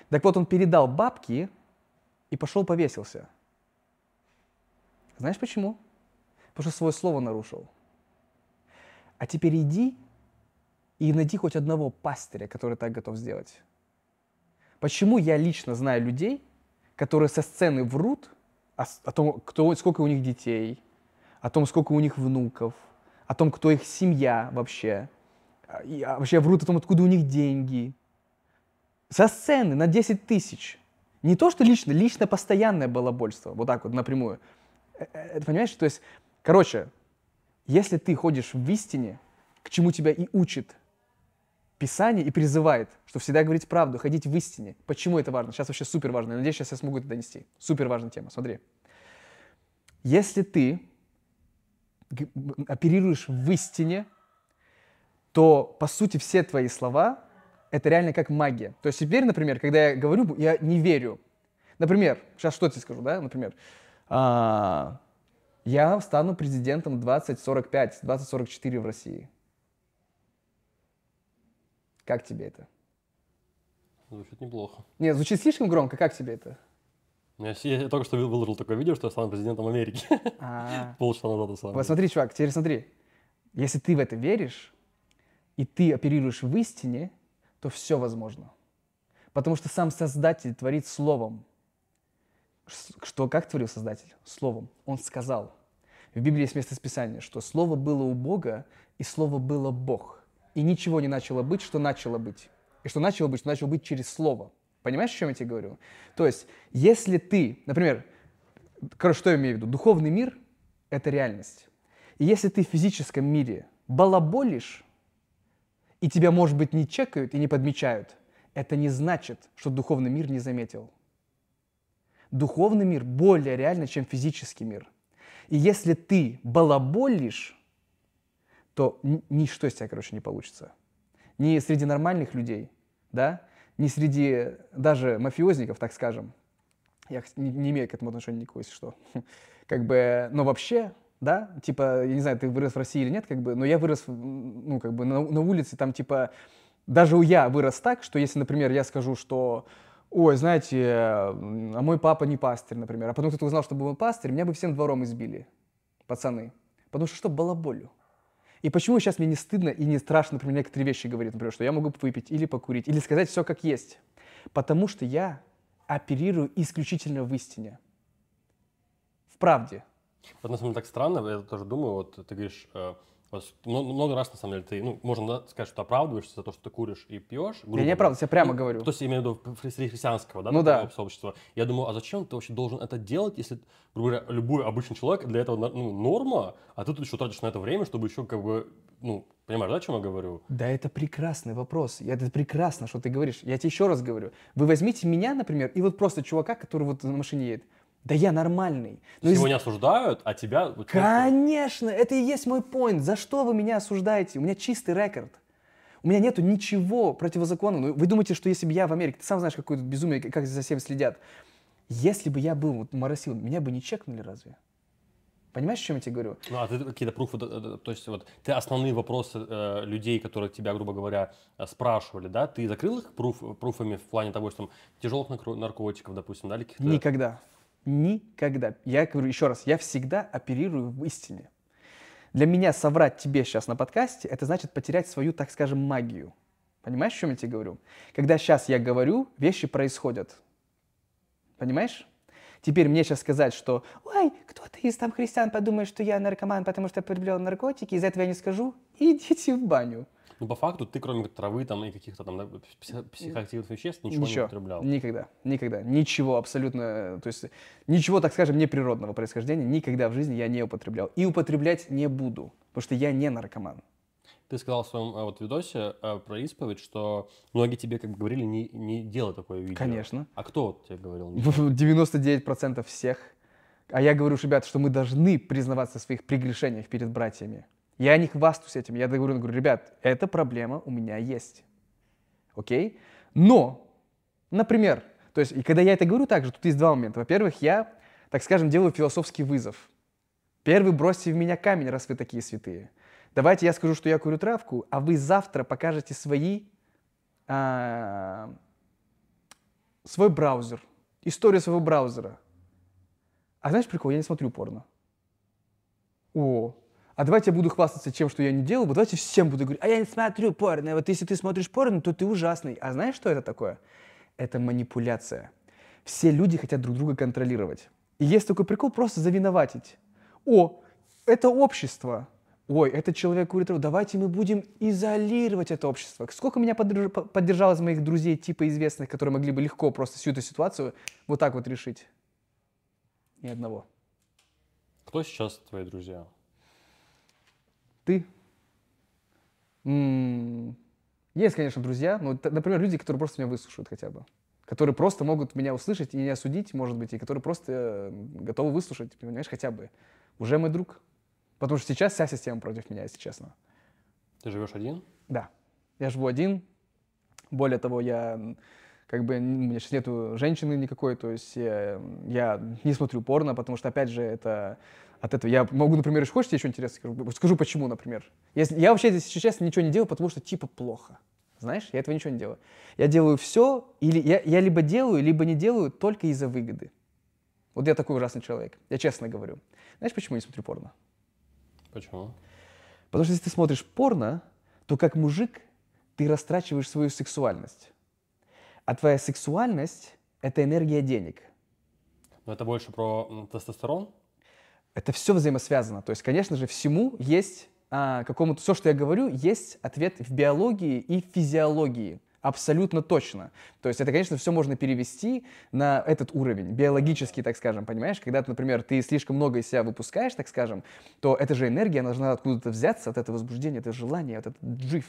Так вот, он передал бабки и пошел повесился. Знаешь почему? Потому что свое слово нарушил. А теперь иди и найди хоть одного пастыря, который так готов сделать. Почему я лично знаю людей, которые со сцены врут – о, о том, кто, сколько у них детей, о том, сколько у них внуков, о том, кто их семья вообще. А, и а вообще врут о том, откуда у них деньги. Со сцены на 10 тысяч. Не то, что лично, лично постоянное балабольство. Вот так вот напрямую. Э, э, это понимаешь? То есть, короче, если ты ходишь в истине, к чему тебя и учит Писание и призывает, что всегда говорить правду, ходить в истине. Почему это важно? Сейчас вообще супер важно. Надеюсь, сейчас я смогу это донести. Супер важная тема. Смотри. Если ты оперируешь в истине, то, по сути, все твои слова — это реально как магия. То есть теперь, например, когда я говорю, я не верю. Например, сейчас что тебе скажу, да, например, а, я стану президентом 2045, 2044 в России. Как тебе это? Звучит неплохо. Нет, звучит слишком громко, как тебе это? Я только что выложил такое видео, что я стану президентом Америки. А. Полчаса назад условно. Вот смотри, чувак, теперь смотри. Если ты в это веришь, и ты оперируешь в истине, то все возможно. Потому что сам Создатель творит словом. Что, как творил Создатель? Словом. Он сказал. В Библии есть место Писания, что Слово было у Бога, и Слово было Бог. И ничего не начало быть, что начало быть. И что начало быть, что начало быть через Слово. Понимаешь, о чем я тебе говорю? То есть, если ты, например, короче, что я имею в виду? Духовный мир — это реальность. И если ты в физическом мире балаболишь, и тебя, может быть, не чекают и не подмечают, это не значит, что духовный мир не заметил. Духовный мир более реально, чем физический мир. И если ты балаболишь, то ничто из тебя, короче, не получится. Ни среди нормальных людей, да, не среди даже мафиозников, так скажем. Я не, не имею к этому отношения никакого, если что. Как бы, но вообще, да, типа, я не знаю, ты вырос в России или нет, как бы, но я вырос, ну, как бы, на, на улице, там, типа, даже у я вырос так, что если, например, я скажу, что ой, знаете, а мой папа не пастырь, например, а потом кто-то узнал, что был пастырь, меня бы всем двором избили, пацаны. Потому что что, балаболю. И почему сейчас мне не стыдно и не страшно, например, некоторые вещи говорить, например, что я могу выпить или покурить, или сказать все как есть? Потому что я оперирую исключительно в истине, в правде. Вот на самом деле так странно, я тоже думаю, вот ты говоришь, э, много, ну, много раз, на самом деле, ты, ну, можно да, сказать, что оправдываешься за то, что ты куришь и пьешь. Грубо. Я не оправдываюсь, я прямо ну, говорю. То есть, я имею в виду среди христианского, да, ну, да. сообщества. Я думаю, а зачем ты вообще должен это делать, если, грубо говоря, любой обычный человек для этого ну, норма, а ты тут еще тратишь на это время, чтобы еще как бы, ну, понимаешь, да, о чем я говорю? Да, это прекрасный вопрос. Это прекрасно, что ты говоришь. Я тебе еще раз говорю. Вы возьмите меня, например, и вот просто чувака, который вот на машине едет. Да я нормальный. Но Его из... не осуждают, а тебя... Конечно, это и есть мой поинт. За что вы меня осуждаете? У меня чистый рекорд. У меня нету ничего противозаконного. Ну, вы думаете, что если бы я в Америке... Ты сам знаешь, какое тут безумие, как за всем следят. Если бы я был вот, моросил, меня бы не чекнули разве? Понимаешь, о чем я тебе говорю? Ну, а ты какие-то пруфы, э, э, то есть вот ты основные вопросы э, людей, которые тебя, грубо говоря, э, спрашивали, да, ты закрыл их пруф, пруфами в плане того, что там тяжелых наркотиков, допустим, да, или каких-то... Никогда. Никогда. Я говорю еще раз, я всегда оперирую в истине. Для меня соврать тебе сейчас на подкасте, это значит потерять свою, так скажем, магию. Понимаешь, о чем я тебе говорю? Когда сейчас я говорю, вещи происходят. Понимаешь? Теперь мне сейчас сказать, что «Ой, кто-то из там христиан подумает, что я наркоман, потому что я приобрел наркотики, из-за этого я не скажу, идите в баню». Ну, по факту ты, кроме травы там и каких-то там психоактивных веществ, ничего, ничего не употреблял? Никогда, никогда, ничего абсолютно, то есть ничего, так скажем, неприродного происхождения никогда в жизни я не употреблял. И употреблять не буду, потому что я не наркоман. Ты сказал в своем э, вот видосе э, про исповедь, что многие тебе как бы говорили не, не делай такое видео. Конечно. А кто вот тебе говорил? 99% всех. А я говорю, ребят, что мы должны признаваться в своих прегрешениях перед братьями. Я не хвастаюсь этим. Я говорю, говорю, ребят, эта проблема у меня есть. Окей? Но, например, то есть, и когда я это говорю так же, тут есть два момента. Во-первых, я, так скажем, делаю философский вызов. Первый, бросьте в меня камень, раз вы такие святые. Давайте я скажу, что я курю травку, а вы завтра покажете свои, а, свой браузер, историю своего браузера. А знаешь прикол, я не смотрю порно. О, а давайте я буду хвастаться тем, что я не делал, вот давайте всем буду говорить, а я не смотрю порно, вот если ты смотришь порно, то ты ужасный. А знаешь, что это такое? Это манипуляция. Все люди хотят друг друга контролировать. И есть такой прикол просто завиноватить. О, это общество. Ой, этот человек курит Давайте мы будем изолировать это общество. Сколько меня поддержало из моих друзей, типа известных, которые могли бы легко просто всю эту ситуацию вот так вот решить? Ни одного. Кто сейчас твои друзья? ты. М -м есть, конечно, друзья, но, например, люди, которые просто меня выслушают хотя бы, которые просто могут меня услышать и не осудить, может быть, и которые просто готовы выслушать, понимаешь, хотя бы. Уже мой друг. Потому что сейчас вся система против меня, если честно. Ты живешь один? Да. Я живу один. Более того, я как бы у меня сейчас нету женщины никакой, то есть я, я не смотрю порно, потому что, опять же, это от этого. Я могу, например, если хочешь, я еще интересно скажу, скажу почему, например. Если, я вообще, здесь, если честно, ничего не делаю, потому что типа плохо. Знаешь, я этого ничего не делаю. Я делаю все, или я, я либо делаю, либо не делаю только из-за выгоды. Вот я такой ужасный человек, я честно говорю. Знаешь, почему я не смотрю порно? Почему? Потому что если ты смотришь порно, то как мужик ты растрачиваешь свою сексуальность. А твоя сексуальность — это энергия денег. Но это больше про тестостерон? Это все взаимосвязано. То есть, конечно же, всему есть а, какому-то... Все, что я говорю, есть ответ в биологии и физиологии. Абсолютно точно. То есть это, конечно, все можно перевести на этот уровень, биологический, так скажем, понимаешь? Когда, ты, например, ты слишком много из себя выпускаешь, так скажем, то эта же энергия, она должна откуда-то взяться, от этого возбуждения, от этого желания, от этого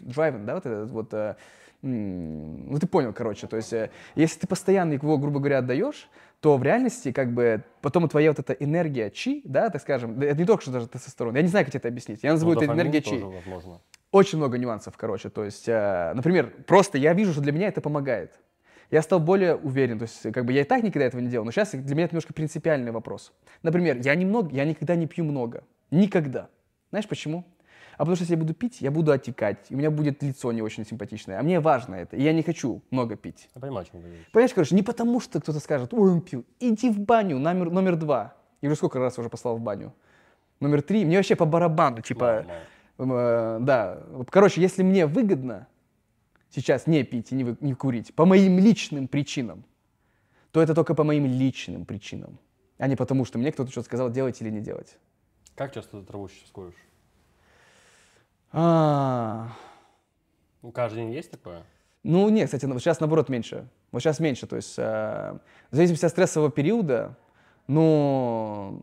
драйв, да, вот этот вот э, ну ты понял, короче, то есть э, если ты постоянно его, грубо говоря, отдаешь, то в реальности как бы потом твоя вот эта энергия чи, да, так скажем, это не только что даже со стороны. я не знаю, как тебе это объяснить, я назову ну, это энергия чи. Очень много нюансов, короче, то есть, э, например, просто я вижу, что для меня это помогает. Я стал более уверен, то есть как бы я и так никогда этого не делал, но сейчас для меня это немножко принципиальный вопрос. Например, я немного, я никогда не пью много, никогда. Знаешь почему? А потому что если я буду пить, я буду отекать, и у меня будет лицо не очень симпатичное, а мне важно это, и я не хочу много пить. Я понимаю, о чем говоришь. Понимаешь, короче, не потому что кто-то скажет, ой, он пил, иди в баню, номер, номер два. Я уже сколько раз уже послал в баню. Номер три, мне вообще по барабану, типа, эм, э, да. Короче, если мне выгодно сейчас не пить и не, вы, не курить, по моим личным причинам, то это только по моим личным причинам, а не потому, что мне кто-то что-то сказал делать или не делать. Как часто ты траву сейчас куришь? А... Ну, каждый день есть такое? Ну, нет, кстати, ну, сейчас, наоборот, меньше. Вот сейчас меньше, то есть э, в зависимости от стрессового периода, но...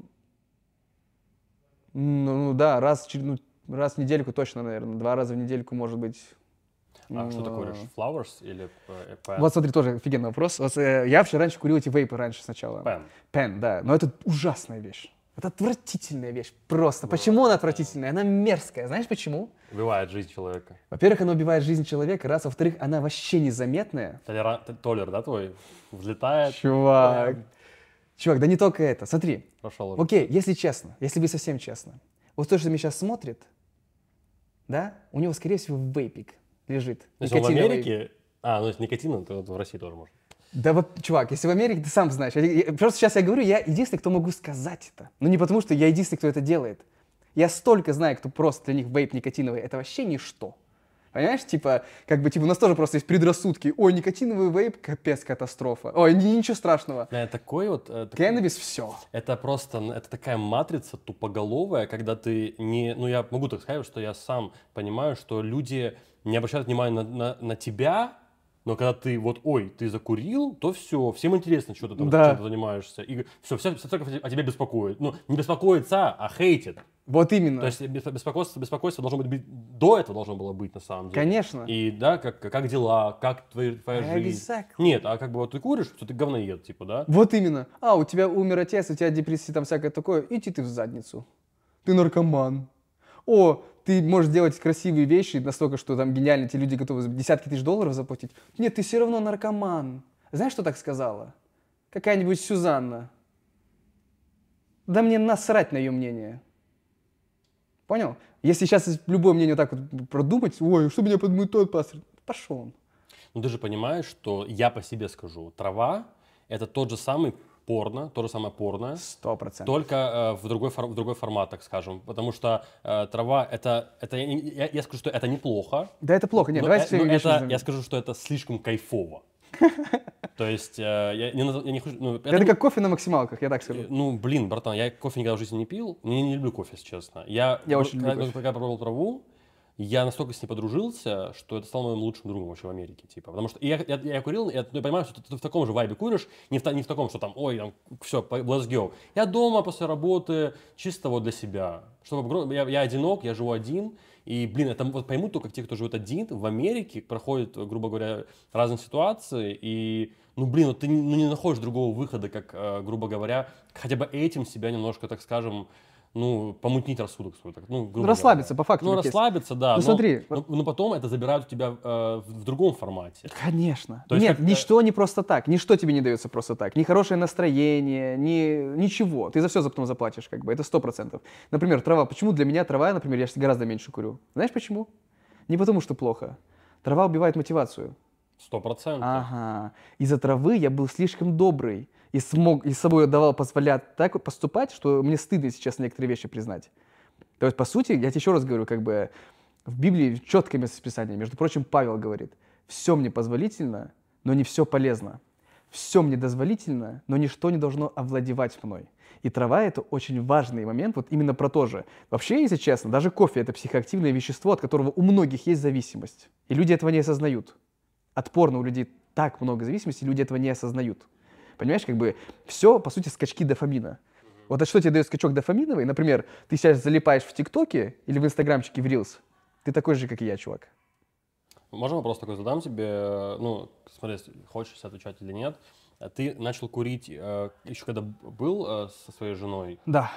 Ну, ну да, раз, ну, раз в недельку точно, наверное, два раза в недельку, может быть, а ну, что ты куришь? Flowers или э, pen? Вот смотри, тоже офигенный вопрос. Вот, э, я вообще раньше курил эти вейпы раньше сначала. Pen. Pen, да. Но это ужасная вещь. Это отвратительная вещь, просто. Бывает, ну, почему она отвратительная? Она мерзкая, знаешь почему? Убивает жизнь человека. Во-первых, она убивает жизнь человека, раз, во-вторых, она вообще незаметная. Толера... Толер, да, твой? Взлетает. Чувак. Прям... Чувак, да не только это. Смотри. Прошел уже. Окей, если честно, если быть совсем честно. Вот то, что меня сейчас смотрит, да, у него, скорее всего, вейпик лежит. То есть он в Америке? Вейп. А, ну, если никотин, то в России тоже можно. Да вот, чувак, если в Америке, ты сам знаешь. Я, я, просто сейчас я говорю, я единственный, кто могу сказать это. Но ну, не потому, что я единственный, кто это делает. Я столько знаю, кто просто для них вейп никотиновый. Это вообще ничто. Понимаешь, типа, как бы, типа, у нас тоже просто есть предрассудки. Ой, никотиновый вейп, капец, катастрофа. Ой, ничего страшного. Да, такой вот... Э, такой, все. Это просто, это такая матрица тупоголовая, когда ты не... Ну, я могу так сказать, что я сам понимаю, что люди не обращают внимания на, на, на тебя, но когда ты вот, ой, ты закурил, то все, всем интересно, что ты там да. чем занимаешься. И все, вся, вся церковь о тебе беспокоит. Ну, не беспокоится, а хейтит. Вот именно. То есть беспокойство, беспокойство должно быть, до этого должно было быть, на самом деле. Конечно. И да, как, как дела, как твоя, твоя exactly. жизнь. Нет, а как бы вот ты куришь, что ты говноед, типа, да? Вот именно. А, у тебя умер отец, у тебя депрессия, там всякое такое, иди ты в задницу. Ты наркоман. О, ты можешь делать красивые вещи настолько, что там гениально те люди готовы десятки тысяч долларов заплатить. Нет, ты все равно наркоман. Знаешь, что так сказала? Какая-нибудь Сюзанна. Да мне насрать на ее мнение. Понял? Если сейчас любое мнение так вот продумать, ой, что меня подумал тот пастор, пошел он. Ну ты же понимаешь, что я по себе скажу, трава это тот же самый порно, то же самое порно. Сто процентов. Только э, в, другой, в другой формат, так скажем. Потому что э, трава, это, это я, я, скажу, что это неплохо. Да, это плохо, нет, но, давайте э, все это, Я скажу, что это слишком кайфово. То есть, э, я, не, я не хочу... Ну, это, это как кофе на максималках, я так скажу. Э, ну, блин, братан, я кофе никогда в жизни не пил. Я не люблю кофе, если честно. Я, я очень когда, люблю кофе. когда пробовал траву, я настолько с ней подружился, что это стало моим лучшим другом вообще в Америке, типа. Потому что я, я, я курил, я, ну, я понимаю, что ты, ты в таком же вайбе куришь, не в, не в таком, что там, ой, там, все, let's go. Я дома после работы, чисто вот для себя. Чтобы, я, я одинок, я живу один, и, блин, это вот поймут только те, кто живет один в Америке, проходят, грубо говоря, разные ситуации, и, ну, блин, вот ты ну, не находишь другого выхода, как, э, грубо говоря, хотя бы этим себя немножко, так скажем, ну, помутнить рассудок свой. Так, ну, грубо расслабиться, говоря. по факту. Ну, расслабиться, есть. да. Ну, но, смотри. Но, но потом это забирают у тебя э, в другом формате. Конечно. То Нет, как э, ничто не просто так. Ничто тебе не дается просто так. Ни хорошее настроение, ни... ничего. Ты за все потом заплатишь, как бы. Это сто процентов. Например, трава. Почему для меня трава, например, я гораздо меньше курю? Знаешь почему? Не потому, что плохо. Трава убивает мотивацию. Сто процентов. Ага. Из-за травы я был слишком добрый и, смог, и собой давал позволять так поступать, что мне стыдно сейчас некоторые вещи признать. То есть, по сути, я тебе еще раз говорю, как бы в Библии четкое местописание. Между прочим, Павел говорит, все мне позволительно, но не все полезно. Все мне дозволительно, но ничто не должно овладевать мной. И трава — это очень важный момент, вот именно про то же. Вообще, если честно, даже кофе — это психоактивное вещество, от которого у многих есть зависимость. И люди этого не осознают. Отпорно у людей так много зависимости, люди этого не осознают. Понимаешь, как бы все, по сути, скачки дофамина. Вот а что тебе дает скачок дофаминовый? Например, ты сейчас залипаешь в ТикТоке или в Инстаграмчике в Reels. Ты такой же, как и я, чувак. Можно вопрос такой задам тебе? Ну, смотри, хочешь отвечать или нет. Ты начал курить э, еще когда был э, со своей женой? Да,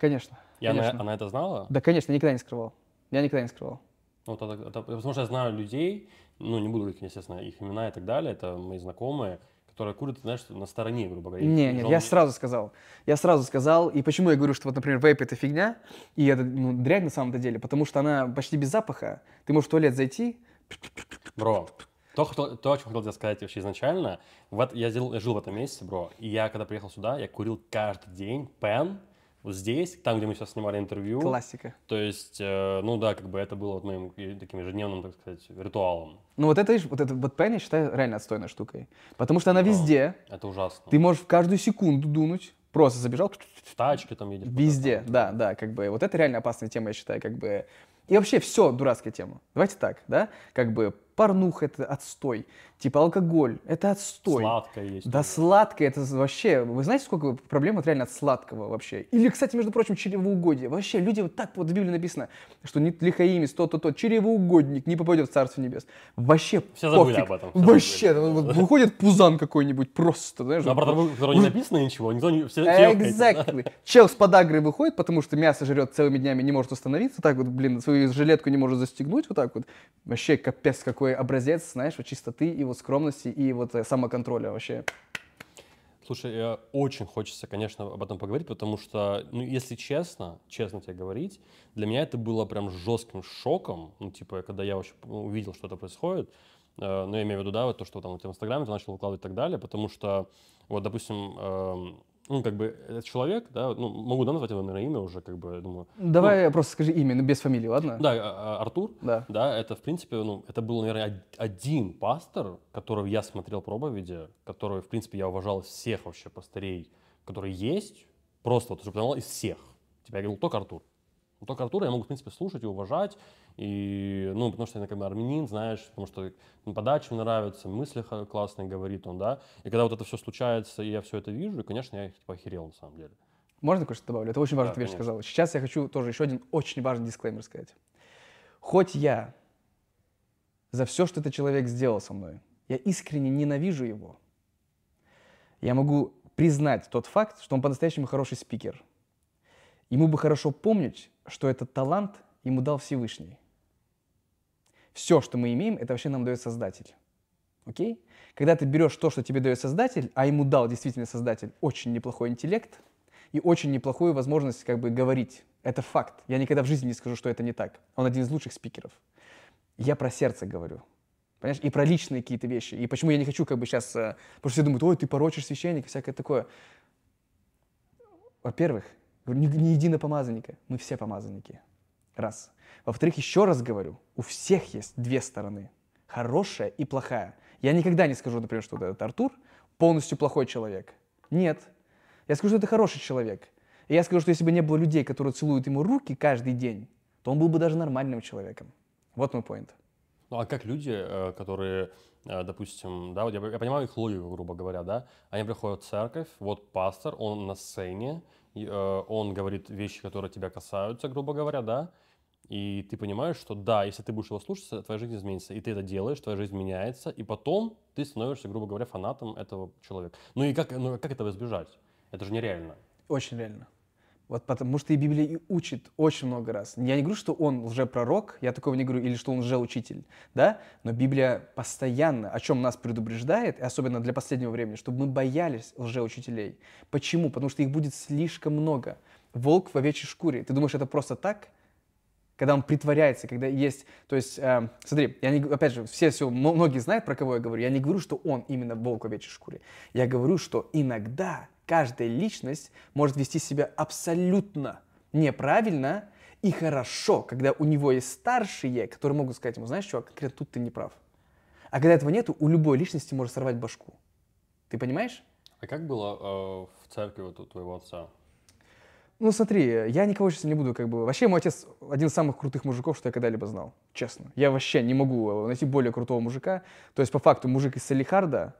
конечно. И конечно. Она, она это знала? Да, конечно, никогда не скрывал. Я никогда не скрывал. Ну, это, это, потому что я знаю людей, ну, не буду говорить, естественно, их имена и так далее, это мои знакомые, которая курит, знаешь, на стороне, грубо говоря. Не, нет, я сразу сказал. Я сразу сказал. И почему я говорю, что вот, например, вейп это фигня, и это ну, дрянь на самом-то деле, потому что она почти без запаха. Ты можешь в туалет зайти. Бро, то, то, то, о чем хотел тебе сказать вообще изначально, вот я, жил, я жил в этом месте, бро, и я, когда приехал сюда, я курил каждый день пен, здесь, там, где мы сейчас снимали интервью. Классика. То есть, э, ну да, как бы это было вот моим таким ежедневным, так сказать, ритуалом. Ну вот это, вот это вот пен, я считаю, реально отстойной штукой. Потому что она да. везде. Это ужасно. Ты можешь в каждую секунду дунуть. Просто забежал. В тачке там едешь. Везде, да, да, как бы. Вот это реально опасная тема, я считаю, как бы. И вообще все дурацкая тема. Давайте так, да? Как бы порнуха это отстой, типа алкоголь это отстой. Сладкое есть. Да, сладкое это вообще, вы знаете, сколько проблем вот реально от сладкого вообще. Или, кстати, между прочим, чревоугодие. Вообще, люди вот так вот в Библии написано, что не лихаимец, то-то-то, чревоугодник не попадет в Царство Небес. Вообще Все забыли пофиг. об этом. Все вообще, забыли. Ну, вот, выходит пузан какой-нибудь просто, знаешь. Но про того, не написано ничего, никто не... Все, exactly. Да? Чел с подагрой выходит, потому что мясо жрет целыми днями, не может остановиться, так вот, блин, свою жилетку не может застегнуть, вот так вот. Вообще, капец какой такой образец, знаешь, вот чистоты и вот скромности и вот э, самоконтроля вообще. Слушай, я э, очень хочется, конечно, об этом поговорить, потому что, ну, если честно, честно тебе говорить, для меня это было прям жестким шоком, ну, типа, когда я вообще увидел, что это происходит, э, ну, я имею в виду, да, вот то, что там в Инстаграме ты начал выкладывать и так далее, потому что, вот, допустим, эм, ну, как бы, этот человек, да, ну, могу, да, назвать его, наверное, имя уже, как бы, я думаю. Давай ну, просто скажи имя, но ну, без фамилии, ладно? Да, а, а, Артур, да. да, это, в принципе, ну, это был, наверное, один пастор, которого я смотрел проповеди, которого в принципе, я уважал всех вообще пастырей, которые есть, просто вот, чтобы из всех. Типа, я говорил только Артур. Только Артура я могу, в принципе, слушать и уважать, и, ну, потому что я как бы армянин, знаешь, потому что подача мне нравится, мысли э, классные говорит он, да. И когда вот это все случается, и я все это вижу, и, конечно, я типа охерел на самом деле. Можно кое-что добавлю? Это очень важно, да, ты вещь сказал. Сейчас я хочу тоже еще один очень важный дисклеймер сказать. Хоть я за все, что этот человек сделал со мной, я искренне ненавижу его, я могу признать тот факт, что он по-настоящему хороший спикер. Ему бы хорошо помнить, что этот талант ему дал Всевышний все, что мы имеем, это вообще нам дает Создатель. Окей? Когда ты берешь то, что тебе дает Создатель, а ему дал действительно Создатель очень неплохой интеллект и очень неплохую возможность как бы говорить. Это факт. Я никогда в жизни не скажу, что это не так. Он один из лучших спикеров. Я про сердце говорю. Понимаешь? И про личные какие-то вещи. И почему я не хочу как бы сейчас... Э, потому что все думают, ой, ты порочишь священника, всякое такое. Во-первых, ни, ни единого помазанника. Мы все помазанники. Раз. Во-вторых, еще раз говорю, у всех есть две стороны. Хорошая и плохая. Я никогда не скажу, например, что вот этот Артур полностью плохой человек. Нет. Я скажу, что это хороший человек. И я скажу, что если бы не было людей, которые целуют ему руки каждый день, то он был бы даже нормальным человеком. Вот мой поинт. Ну а как люди, э, которые, э, допустим, да, вот я, я понимаю их логику, грубо говоря, да, они приходят в церковь, вот пастор, он на сцене, э, он говорит вещи, которые тебя касаются, грубо говоря, да, и ты понимаешь, что да, если ты будешь его слушаться, твоя жизнь изменится. И ты это делаешь, твоя жизнь меняется, и потом ты становишься, грубо говоря, фанатом этого человека. Ну и как, ну, как этого избежать? Это же нереально. Очень реально. Вот потому что и Библия и учит очень много раз. Я не говорю, что он лжепророк, я такого не говорю, или что он лжеучитель, да? Но Библия постоянно о чем нас предупреждает, и особенно для последнего времени, чтобы мы боялись лжеучителей. Почему? Потому что их будет слишком много. Волк в овечьей шкуре. Ты думаешь, это просто так? когда он притворяется, когда есть... То есть, э, смотри, я не, опять же, все, все, многие знают, про кого я говорю. Я не говорю, что он именно волк в овечьей шкуре. Я говорю, что иногда каждая личность может вести себя абсолютно неправильно и хорошо, когда у него есть старшие, которые могут сказать ему, знаешь, чувак, конкретно тут ты не прав. А когда этого нету, у любой личности может сорвать башку. Ты понимаешь? А как было э, в церкви вот у твоего отца? Ну смотри, я никого сейчас не буду как бы... Вообще мой отец один из самых крутых мужиков, что я когда-либо знал, честно. Я вообще не могу э, найти более крутого мужика. То есть по факту мужик из Салихарда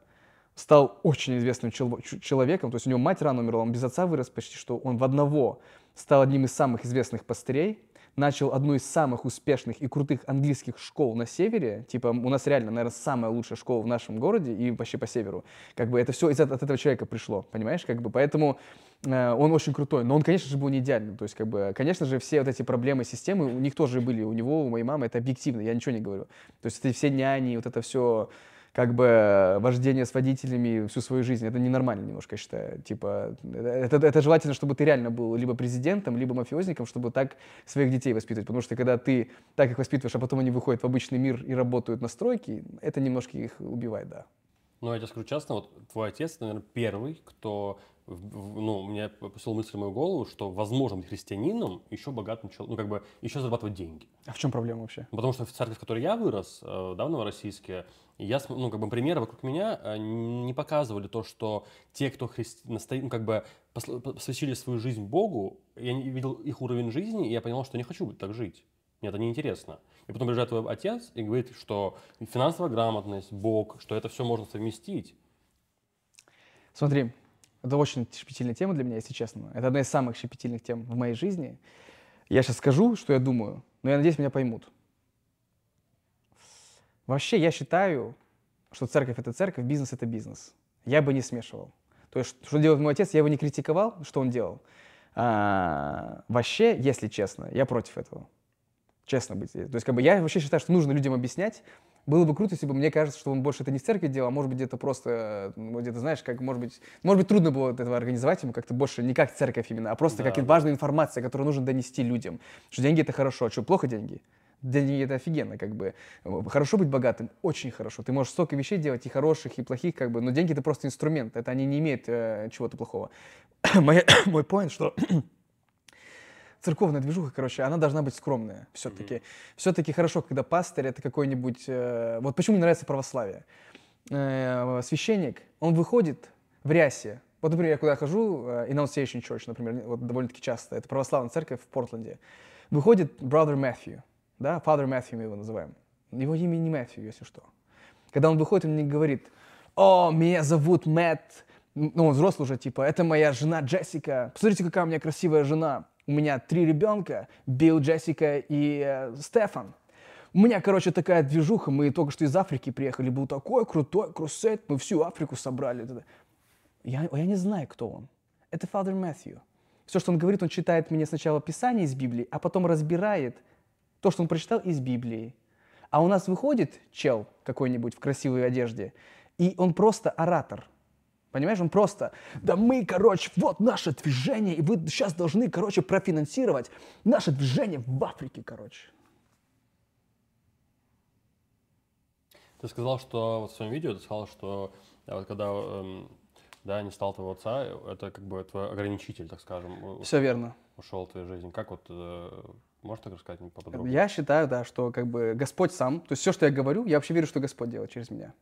стал очень известным чел- человеком. То есть у него мать рано умерла, он без отца вырос почти, что он в одного стал одним из самых известных пастырей, начал одну из самых успешных и крутых английских школ на севере. Типа у нас реально, наверное, самая лучшая школа в нашем городе и вообще по северу. Как бы это все из- от этого человека пришло, понимаешь? Как бы поэтому Э, он очень крутой, но он, конечно же, был не идеальным. То есть, как бы, конечно же, все вот эти проблемы системы у них тоже были. У него, у моей мамы, это объективно, я ничего не говорю. То есть, это все няни, вот это все как бы вождение с водителями всю свою жизнь. Это ненормально немножко, я считаю. Типа, это, это желательно, чтобы ты реально был либо президентом, либо мафиозником, чтобы так своих детей воспитывать. Потому что когда ты так их воспитываешь, а потом они выходят в обычный мир и работают на стройке, это немножко их убивает, да. Ну, я тебе скажу честно, вот твой отец, наверное, первый, кто ну, у меня посел мысль в мою голову, что возможно быть христианином, еще богатым человеком, ну, как бы, еще зарабатывать деньги. А в чем проблема вообще? Ну, потому что в церкви, в которой я вырос, э, да, в я, ну, как бы, примеры вокруг меня э, не показывали то, что те, кто христи... настоит, ну, как бы, посвящили свою жизнь Богу, я не видел их уровень жизни, и я понял, что не хочу так жить. Мне это неинтересно. И потом приезжает твой отец и говорит, что финансовая грамотность, Бог, что это все можно совместить. Смотри, это очень щепетильная тема для меня, если честно. Это одна из самых щепетильных тем в моей жизни. Я сейчас скажу, что я думаю, но я надеюсь, меня поймут. Вообще, я считаю, что церковь — это церковь, бизнес — это бизнес. Я бы не смешивал. То есть, что делает мой отец, я его не критиковал, что он делал. А, вообще, если честно, я против этого. Честно быть. То есть, как бы я вообще считаю, что нужно людям объяснять, было бы круто, если бы мне кажется, что он больше это не в церкви делал, а может быть где-то просто, где-то, знаешь, как, может быть, может быть трудно было этого организовать ему как-то больше, не как церковь именно, а просто да, как да. важная информация, которую нужно донести людям, что деньги это хорошо, а что плохо деньги? деньги это офигенно, как бы. Хорошо быть богатым, очень хорошо. Ты можешь столько вещей делать, и хороших, и плохих, как бы, но деньги это просто инструмент, это они не имеют э, чего-то плохого. Моя, мой поинт, что церковная движуха, короче, она должна быть скромная все-таки. Mm-hmm. Все-таки хорошо, когда пастырь это какой-нибудь... Э, вот почему мне нравится православие. Э, священник, он выходит в рясе. Вот, например, я куда хожу, э, Annunciation Church, например, вот довольно-таки часто, это православная церковь в Портленде. Выходит Brother Matthew, да, Father Matthew мы его называем. Его имя не Матthew, если что. Когда он выходит, он мне говорит, «О, меня зовут Мэтт, ну, он взрослый уже, типа, это моя жена Джессика, посмотрите, какая у меня красивая жена у меня три ребенка, Билл, Джессика и э, Стефан. У меня, короче, такая движуха, мы только что из Африки приехали, был такой крутой крусет, мы всю Африку собрали. Я, я не знаю, кто он. Это Father Мэтью. Все, что он говорит, он читает мне сначала Писание из Библии, а потом разбирает то, что он прочитал из Библии. А у нас выходит чел какой-нибудь в красивой одежде, и он просто оратор – Понимаешь, он просто, да мы, короче, вот наше движение, и вы сейчас должны, короче, профинансировать наше движение в Африке, короче. Ты сказал, что вот в своем видео ты сказал, что да, э, вот когда эм, да, не стал твоего отца, это как бы твой ограничитель, так скажем. Все верно. Ушел в твою жизнь. Как вот э, Можешь так рассказать поподробнее? Я считаю, да, что как бы Господь сам, то есть все, что я говорю, я вообще верю, что Господь делает через меня.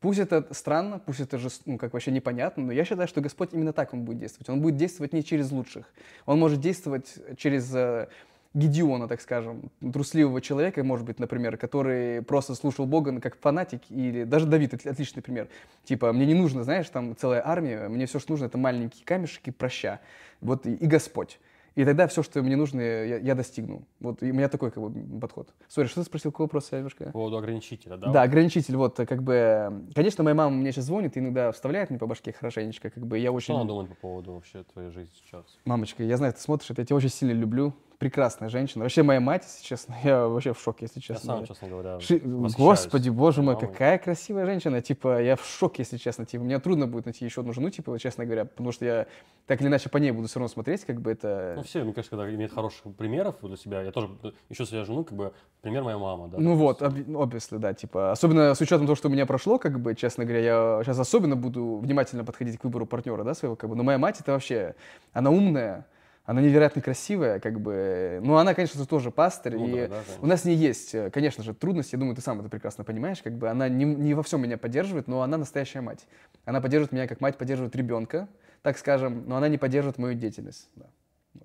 Пусть это странно, пусть это же, ну, как вообще непонятно, но я считаю, что Господь именно так Он будет действовать. Он будет действовать не через лучших. Он может действовать через э, Гедеона, так скажем, трусливого человека, может быть, например, который просто слушал Бога ну, как фанатик, или даже Давид, отличный пример. Типа, мне не нужно, знаешь, там целая армия, мне все, что нужно, это маленькие камешки, проща. Вот и, и Господь. И тогда все, что мне нужно, я, я достигну. Вот и у меня такой как бы подход. Сори, что ты спросил, какой вопрос я По поводу ограничителя, да? Да, ограничитель, вот, как бы... Конечно, моя мама мне сейчас звонит и иногда вставляет мне по башке хорошенечко, как бы я очень... Что она думает по поводу вообще твоей жизни сейчас? Мамочка, я знаю, ты смотришь это, я тебя очень сильно люблю прекрасная женщина. Вообще моя мать, если честно, я вообще в шоке, если честно. Я сам, честно говоря, Ши... Господи, боже мой, какая красивая женщина. Типа, я в шоке, если честно. Типа, мне трудно будет найти еще одну жену, типа, честно говоря, потому что я так или иначе по ней буду все равно смотреть, как бы это... Ну, все, мне ну, кажется, когда имеют хороших примеров для себя, я тоже еще свою жену, как бы, пример моя мама, да. Ну вот, obviously, ну, да, типа, особенно с учетом того, что у меня прошло, как бы, честно говоря, я сейчас особенно буду внимательно подходить к выбору партнера, да, своего, как бы, но моя мать это вообще, она умная, она невероятно красивая, как бы. Ну, она, конечно тоже пастырь. Ну, и да, да, у нас не есть, э, конечно же, трудности. Я думаю, ты сам это прекрасно понимаешь. Как бы она не, не во всем меня поддерживает, но она настоящая мать. Она поддерживает меня как мать, поддерживает ребенка, так скажем, но она не поддерживает мою деятельность. Да.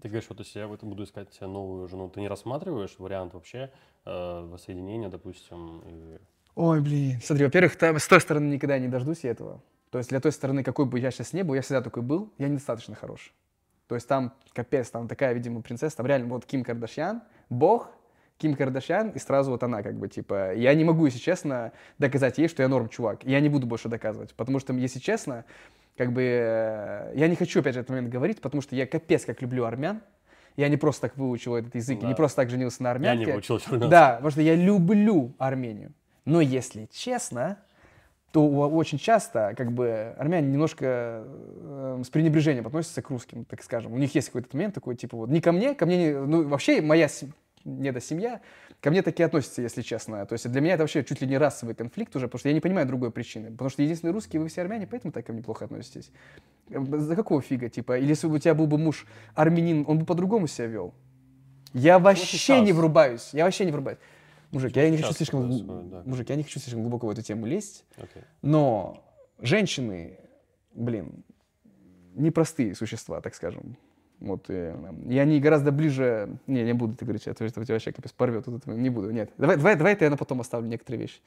Ты говоришь, вот если я в этом буду искать новую жену, ты не рассматриваешь вариант вообще э, воссоединения, допустим? И... Ой, блин. Смотри, во-первых, там, с той стороны никогда не дождусь я этого. То есть для той стороны, какой бы я сейчас не был, я всегда такой был, я недостаточно хорош. То есть там капец, там такая, видимо, принцесса, там реально вот Ким Кардашьян, бог, Ким Кардашьян, и сразу вот она, как бы, типа, я не могу, если честно, доказать ей, что я норм чувак. Я не буду больше доказывать, потому что, если честно, как бы, э, я не хочу, опять же, этот момент говорить, потому что я капец как люблю армян, я не просто так выучил этот язык, да. не просто так женился на армянке. Я не выучил армянский. Да, потому что я люблю Армению. Но если честно, то очень часто как бы армяне немножко э, с пренебрежением относятся к русским, так скажем. У них есть какой-то момент такой, типа, вот, не ко мне, ко мне, не, ну, вообще моя не до семья, ко мне такие относятся, если честно. То есть для меня это вообще чуть ли не расовый конфликт уже, потому что я не понимаю другой причины. Потому что единственные русские, вы все армяне, поэтому так ко мне плохо относитесь. Эм, за какого фига, типа? Или если бы у тебя был бы муж армянин, он бы по-другому себя вел. Я вообще не врубаюсь, я вообще не врубаюсь. Мужик, я не хочу слишком, да. мужик, я не хочу слишком глубоко в эту тему лезть, okay. но женщины, блин, непростые существа, так скажем. Вот, и, э, и они гораздо ближе... Не, не буду это говорить, я тебя вообще капец порвет. Вот не буду, нет. Давай, давай, давай это я на потом оставлю некоторые вещи.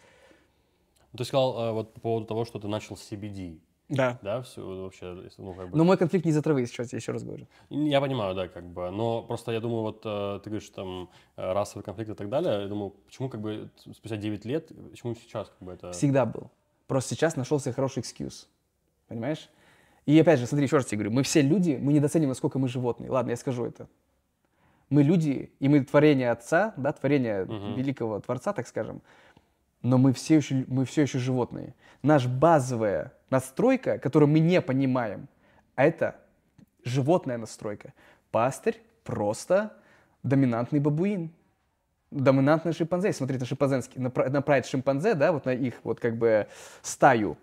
Ты сказал э, вот по поводу того, что ты начал с CBD. Да. Да, все вообще, ну, как бы... Но мой конфликт не из-за травы, сейчас я еще раз говорю. Я понимаю, да, как бы, но просто я думаю, вот э, ты говоришь, там, э, расовый конфликт и так далее, я думаю, почему, как бы, спустя 9 лет, почему сейчас, как бы, это... Всегда был. Просто сейчас нашелся хороший экскьюз, понимаешь? И опять же, смотри, еще раз тебе говорю, мы все люди, мы недооцениваем, насколько мы животные. Ладно, я скажу это. Мы люди, и мы творение Отца, да, творение угу. великого Творца, так скажем, но мы все еще, мы все еще животные. наш базовая настройка, которую мы не понимаем, а это животная настройка. Пастырь просто доминантный бабуин. Доминантный шимпанзе. Смотрите на шимпанзе, на направить шимпанзе, да, вот на их вот как бы стаю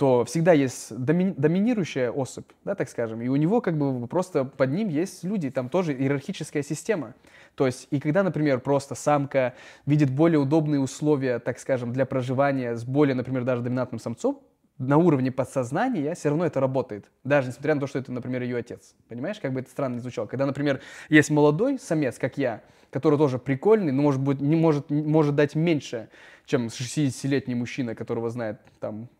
то всегда есть доми- доминирующая особь, да, так скажем, и у него как бы просто под ним есть люди, там тоже иерархическая система. То есть, и когда, например, просто самка видит более удобные условия, так скажем, для проживания с более, например, даже доминантным самцом, на уровне подсознания все равно это работает. Даже несмотря на то, что это, например, ее отец. Понимаешь, как бы это странно не звучало. Когда, например, есть молодой самец, как я, который тоже прикольный, но может быть, не может, может дать меньше, чем 60-летний мужчина, которого знает там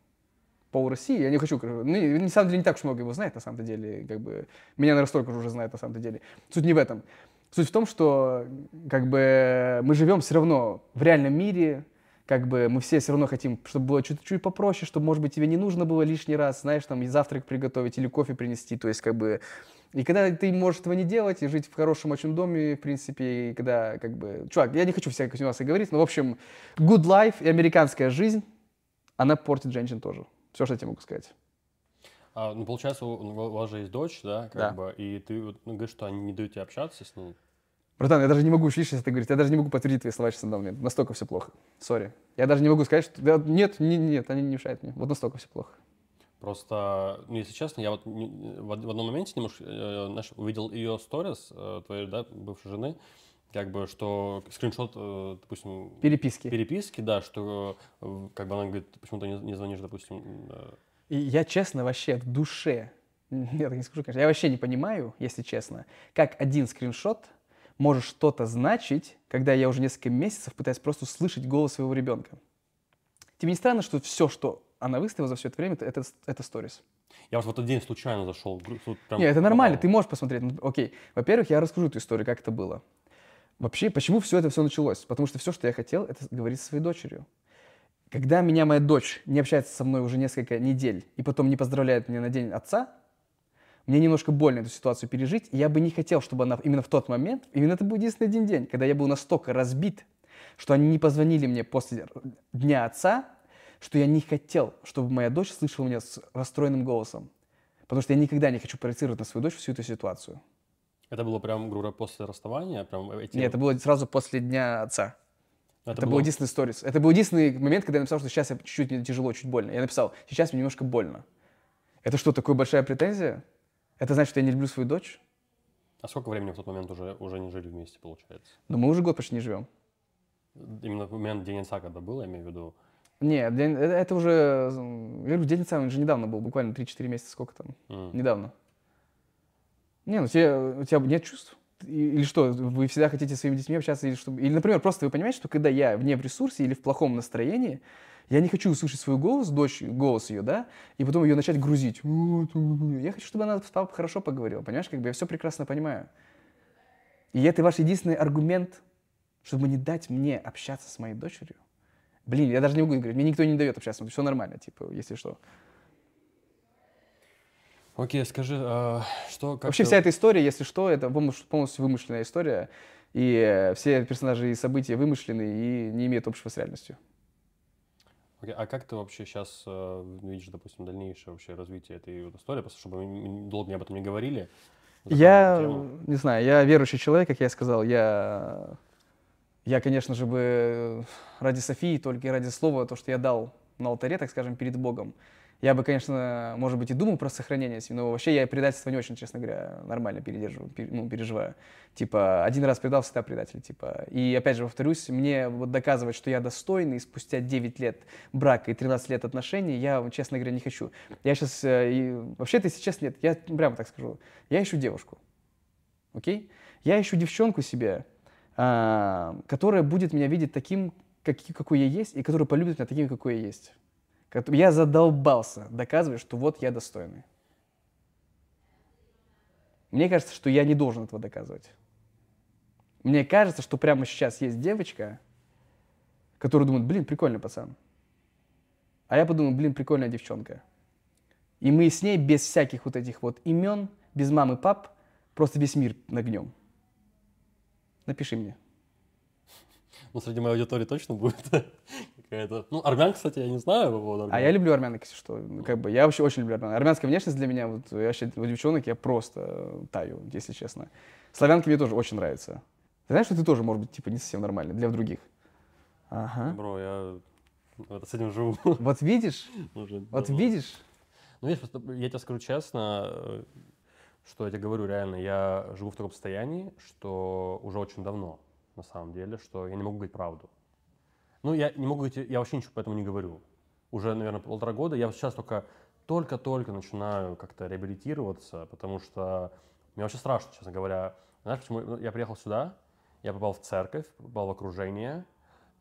пол России, я не хочу, ну, на самом деле не так уж много его знает, на самом деле, как бы, меня, наверное, столько уже знает, на самом деле. Суть не в этом. Суть в том, что, как бы, мы живем все равно в реальном мире, как бы мы все все равно хотим, чтобы было чуть-чуть попроще, чтобы, может быть, тебе не нужно было лишний раз, знаешь, там, и завтрак приготовить, или кофе принести, то есть, как бы, и когда ты можешь этого не делать и жить в хорошем очень доме, в принципе, и когда, как бы, чувак, я не хочу всякой нюансов говорить, но, в общем, good life и американская жизнь, она портит женщин тоже. Все, что я тебе могу сказать. А, ну, получается, у, ну, у вас же есть дочь, да, как да. бы, и ты ну, говоришь, что они не дают тебе общаться с ней. Братан, я даже не могу, видишь, если ты говоришь, я даже не могу подтвердить твои слова сейчас на данный момент. Настолько все плохо. Сори. Я даже не могу сказать, что... Да, нет, не, нет, они не мешают мне. Вот настолько все плохо. Просто, ну, если честно, я вот не, в, в одном моменте немножко, э, знаешь, увидел ее сторис, э, твоей, да, бывшей жены, как бы, что скриншот, э, допустим... Переписки. Переписки, да, что, э, как бы, она говорит, почему ты не звонишь, допустим... И я, честно, вообще в душе, я так не скажу, конечно, я вообще не понимаю, если честно, как один скриншот может что-то значить, когда я уже несколько месяцев пытаюсь просто услышать голос своего ребенка. Тебе не странно, что все, что она выставила за все это время, это, это сторис? Я вот в этот день случайно зашел. Прям Нет, это нормально, попало. ты можешь посмотреть. Ну, окей, во-первых, я расскажу эту историю, как это было. Вообще, почему все это все началось? Потому что все, что я хотел, это говорить со своей дочерью. Когда меня моя дочь не общается со мной уже несколько недель и потом не поздравляет меня на день отца, мне немножко больно эту ситуацию пережить. И я бы не хотел, чтобы она именно в тот момент, именно это был единственный один день, когда я был настолько разбит, что они не позвонили мне после дня отца, что я не хотел, чтобы моя дочь слышала меня с расстроенным голосом. Потому что я никогда не хочу проецировать на свою дочь всю эту ситуацию. Это было прям, грубо после расставания? Прям эти... Нет, это было сразу после дня отца. Это, это было... был единственный сторис. Это был единственный момент, когда я написал, что сейчас я чуть-чуть тяжело, чуть больно. Я написал, сейчас мне немножко больно. Это что, такая большая претензия? Это значит, что я не люблю свою дочь? А сколько времени в тот момент уже, уже не жили вместе, получается? Ну, мы уже год почти не живем. Именно в момент день отца, когда был, я имею в виду? Нет, это, это уже... Э, я говорю, день отца, он же недавно был, буквально 3-4 месяца, сколько там. Mm. Недавно. Не, ну тебе, у тебя нет чувств. Или что, вы всегда хотите с своими детьми общаться? Или, чтобы... или, например, просто вы понимаете, что когда я вне в ресурсе или в плохом настроении, я не хочу услышать свой голос, дочь, голос ее, да, и потом ее начать грузить. Я хочу, чтобы она с папой хорошо поговорила, понимаешь, как бы я все прекрасно понимаю. И это ваш единственный аргумент, чтобы не дать мне общаться с моей дочерью. Блин, я даже не могу говорить, мне никто не дает общаться, все нормально, типа, если что. Окей, скажи, а, что... Как Вообще ты... вся эта история, если что, это полностью вымышленная история, и э, все персонажи и события вымышлены и не имеют общего с реальностью. Окей, а как ты вообще сейчас э, видишь, допустим, дальнейшее вообще развитие этой вот истории, просто чтобы долго мне об этом не говорили? Я, не знаю, я верующий человек, как я сказал, я, я, конечно же, бы э, ради Софии, только и ради слова, то, что я дал на алтаре, так скажем, перед Богом, я бы, конечно, может быть, и думал про сохранение, но вообще я предательство не очень, честно говоря, нормально передерживаю, пер, ну, переживаю. Типа, один раз предал, всегда предатель, типа. И, опять же, повторюсь, мне вот доказывать, что я достойный спустя 9 лет брака и 13 лет отношений, я, честно говоря, не хочу. Я сейчас, э, и... вообще-то, если честно, нет, я прямо так скажу, я ищу девушку, окей? Я ищу девчонку себе, а, которая будет меня видеть таким, как, какой я есть, и которая полюбит меня таким, какой я есть. Я задолбался доказывать, что вот я достойный. Мне кажется, что я не должен этого доказывать. Мне кажется, что прямо сейчас есть девочка, которая думает, блин, прикольный пацан. А я подумал, блин, прикольная девчонка. И мы с ней без всяких вот этих вот имен, без мамы, пап, просто весь мир нагнем. Напиши мне. Ну, среди моей аудитории точно будет какая-то. Ну, армян, кстати, я не знаю. Вот, а я люблю армянок, если что. Ну, как бы, я вообще очень люблю армян. Армянская внешность для меня, вот, я вообще, у девчонок я просто э, таю, если честно. Славянки мне тоже очень нравятся. Ты знаешь, что ты тоже, может быть, типа не совсем нормальный для других? Ага. Бро, я вот с этим живу. Вот видишь? вот видишь? Ну, видишь, я тебе скажу честно, э, что я тебе говорю реально, я живу в таком состоянии, что уже очень давно, на самом деле, что я не могу говорить правду. Ну, я не могу, я вообще ничего по этому не говорю. Уже, наверное, полтора года. Я сейчас только только-только начинаю как-то реабилитироваться, потому что мне вообще страшно, честно говоря. Знаешь, почему ну, я приехал сюда, я попал в церковь, попал в окружение,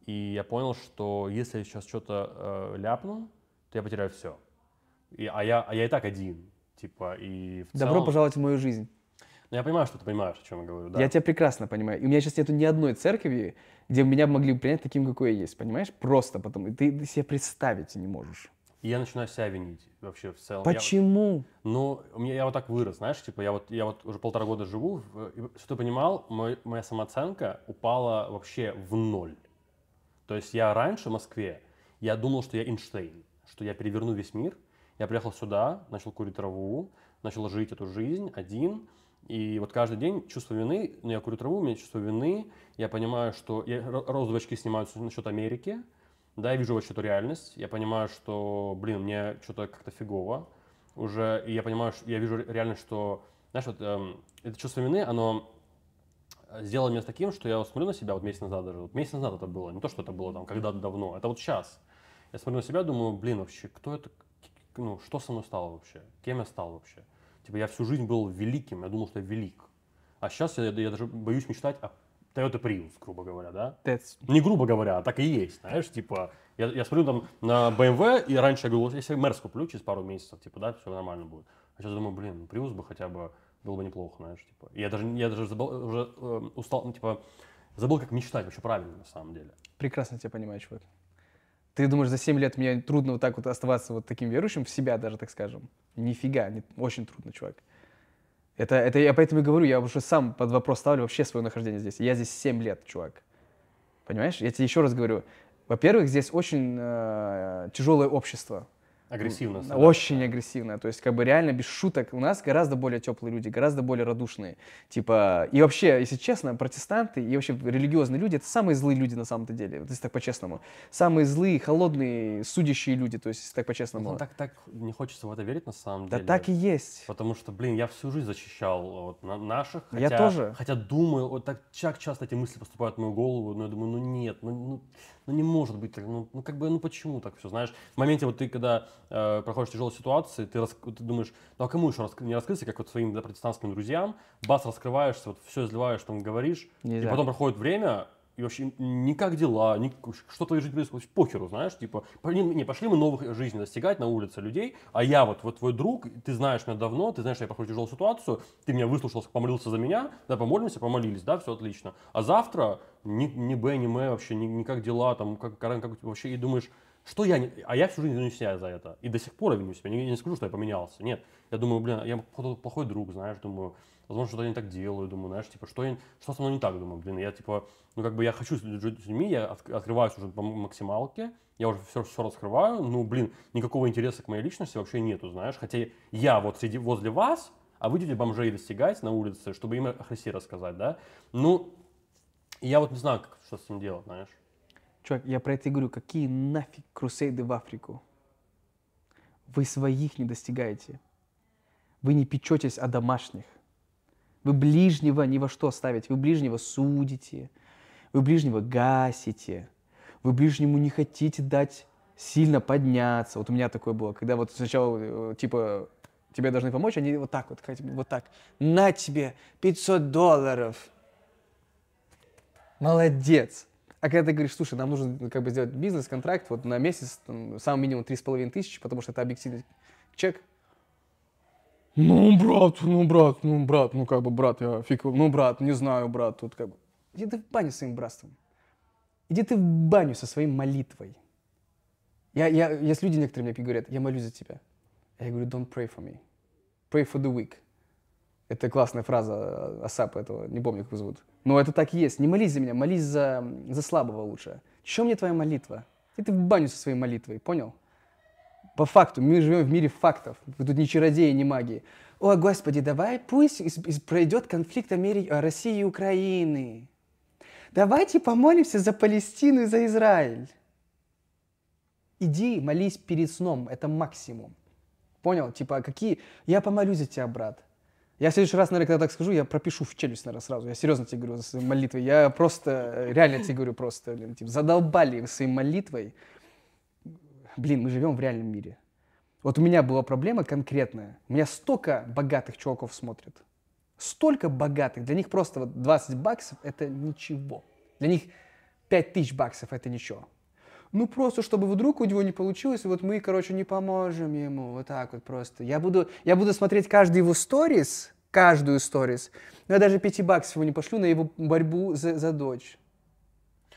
и я понял, что если я сейчас что-то э, ляпну, то я потеряю все. И, а, я, а я и так один. Типа, и в Добро пожаловать в мою жизнь. Но ну, я понимаю, что ты понимаешь, о чем я говорю, да. Я тебя прекрасно понимаю. И у меня сейчас нету ни одной церкви, где меня могли бы принять таким, какой я есть, понимаешь? Просто потом И ты себе представить не можешь. И я начинаю себя винить вообще в целом. Почему? Я, ну, у меня, я вот так вырос, знаешь, типа, я вот, я вот уже полтора года живу, что ты понимал, мой, моя самооценка упала вообще в ноль. То есть я раньше в Москве, я думал, что я Эйнштейн, что я переверну весь мир. Я приехал сюда, начал курить траву, начал жить эту жизнь один – и вот каждый день чувство вины, ну, я курю траву, у меня чувство вины, я понимаю, что я, розовые очки снимаются насчет Америки, да, я вижу вообще эту реальность, я понимаю, что, блин, мне что-то как-то фигово уже, и я понимаю, что я вижу реально, что, знаешь, вот эм, это чувство вины, оно сделало меня таким, что я вот смотрю на себя вот месяц назад даже, вот месяц назад это было, не то, что это было там когда-то давно, это вот сейчас. Я смотрю на себя, думаю, блин, вообще, кто это, ну, что со мной стало вообще, кем я стал вообще, Типа я всю жизнь был великим, я думал, что я велик. А сейчас я, я даже боюсь мечтать о Toyota Prius, грубо говоря, да? That's... Ну, не грубо говоря, а так и есть, знаешь, типа, я, я смотрю там на BMW, и раньше я говорил, если я Мерс куплю через пару месяцев, типа, да, все нормально будет. А сейчас думаю, блин, ну, Prius бы хотя бы было бы неплохо, знаешь, типа. Я даже, я даже забыл, уже э, устал, ну, типа, забыл, как мечтать вообще правильно, на самом деле. Прекрасно тебя понимаю, чувак. Ты думаешь, за 7 лет мне трудно вот так вот оставаться вот таким верующим в себя даже, так скажем? Нифига, не, очень трудно, чувак. Это, это я поэтому и говорю, я уже сам под вопрос ставлю вообще свое нахождение здесь. Я здесь 7 лет, чувак. Понимаешь? Я тебе еще раз говорю. Во-первых, здесь очень э, тяжелое общество. Агрессивно. Становится. Очень да. агрессивно. То есть, как бы реально без шуток. У нас гораздо более теплые люди, гораздо более радушные. Типа, и вообще, если честно, протестанты и вообще религиозные люди, это самые злые люди на самом-то деле. Вот если так по-честному. Самые злые, холодные, судящие люди, то есть, если так по-честному. Ну, так, так не хочется в это верить на самом деле. Да так и есть. Потому что, блин, я всю жизнь защищал вот, на наших. Хотя, я тоже. Хотя думаю, вот так, так часто эти мысли поступают в мою голову, но я думаю, ну нет, ну, ну ну не может быть так, ну, ну как бы, ну почему так все, знаешь? В моменте вот ты, когда э, проходишь тяжелую ситуацию, ты, рас, ты думаешь, ну а кому еще раск... не раскрыться, как вот своим да, протестантским друзьям, бас раскрываешься, вот все изливаешь, там говоришь, Нельзя. и потом проходит время, и вообще никак дела, не, что твоей жизни происходит, похеру, знаешь, типа, пошли, не, пошли мы новых жизней достигать на улице людей, а я вот, вот твой друг, ты знаешь меня давно, ты знаешь, что я проходил тяжелую ситуацию, ты меня выслушал, помолился за меня, да, помолимся, помолились, да, все отлично. А завтра ни, ни Б, ни М вообще, ни, ни как дела, там, как, как, как вообще, и думаешь, что я не... А я всю жизнь виню себя за это. И до сих пор я виню себя. Я не скажу, что я поменялся. Нет. Я думаю, блин, я плохой друг, знаешь, думаю, возможно, что-то не так делаю, думаю, знаешь, типа, что, я, что со мной не так, думаю, блин, я, типа, ну, как бы я хочу жить с людьми, я открываюсь уже по максималке, я уже все, все раскрываю, ну, блин, никакого интереса к моей личности вообще нету, знаешь, хотя я вот среди, возле вас, а вы выйдете типа бомжей достигать на улице, чтобы им о Хрисе рассказать, да, ну, я вот не знаю, как, что с этим делать, знаешь. Чувак, я про это и говорю, какие нафиг крусейды в Африку? Вы своих не достигаете. Вы не печетесь о домашних. Вы ближнего ни во что ставите, вы ближнего судите, вы ближнего гасите, вы ближнему не хотите дать сильно подняться. Вот у меня такое было, когда вот сначала, э, типа, тебе должны помочь, они вот так вот, вот так, на тебе 500 долларов. Молодец. А когда ты говоришь, слушай, нам нужно как бы сделать бизнес-контракт вот на месяц, там, сам минимум 3,5 тысячи, потому что это объективный чек, ну, брат, ну, брат, ну, брат, ну, как бы, брат, я фиг, ну, брат, не знаю, брат, тут как бы. Иди ты в баню со своим братством. Иди ты в баню со своей молитвой. Я, я, есть люди некоторые мне говорят, я молюсь за тебя. Я говорю, don't pray for me. Pray for the weak. Это классная фраза э, Асапа этого, не помню, как его зовут. Но это так и есть. Не молись за меня, молись за, за слабого лучше. Чем мне твоя молитва? И ты в баню со своей молитвой, понял? по факту. Мы живем в мире фактов. Вы тут не чародеи, не магии. О, Господи, давай пусть из, из, пройдет конфликт Амери... А, России и Украины. Давайте помолимся за Палестину и за Израиль. Иди молись перед сном, это максимум. Понял? Типа, а какие... Я помолюсь за тебя, брат. Я в следующий раз, наверное, когда так скажу, я пропишу в челюсть, наверное, сразу. Я серьезно тебе говорю за свои молитвы. Я просто, э, реально тебе говорю просто, блин, типа, задолбали своей молитвой блин, мы живем в реальном мире. Вот у меня была проблема конкретная. У меня столько богатых чуваков смотрят, Столько богатых. Для них просто вот 20 баксов – это ничего. Для них 5 тысяч баксов – это ничего. Ну, просто, чтобы вдруг у него не получилось, вот мы, короче, не поможем ему. Вот так вот просто. Я буду, я буду смотреть каждый его сторис, каждую сторис. Но я даже 5 баксов ему не пошлю на его борьбу за, за дочь.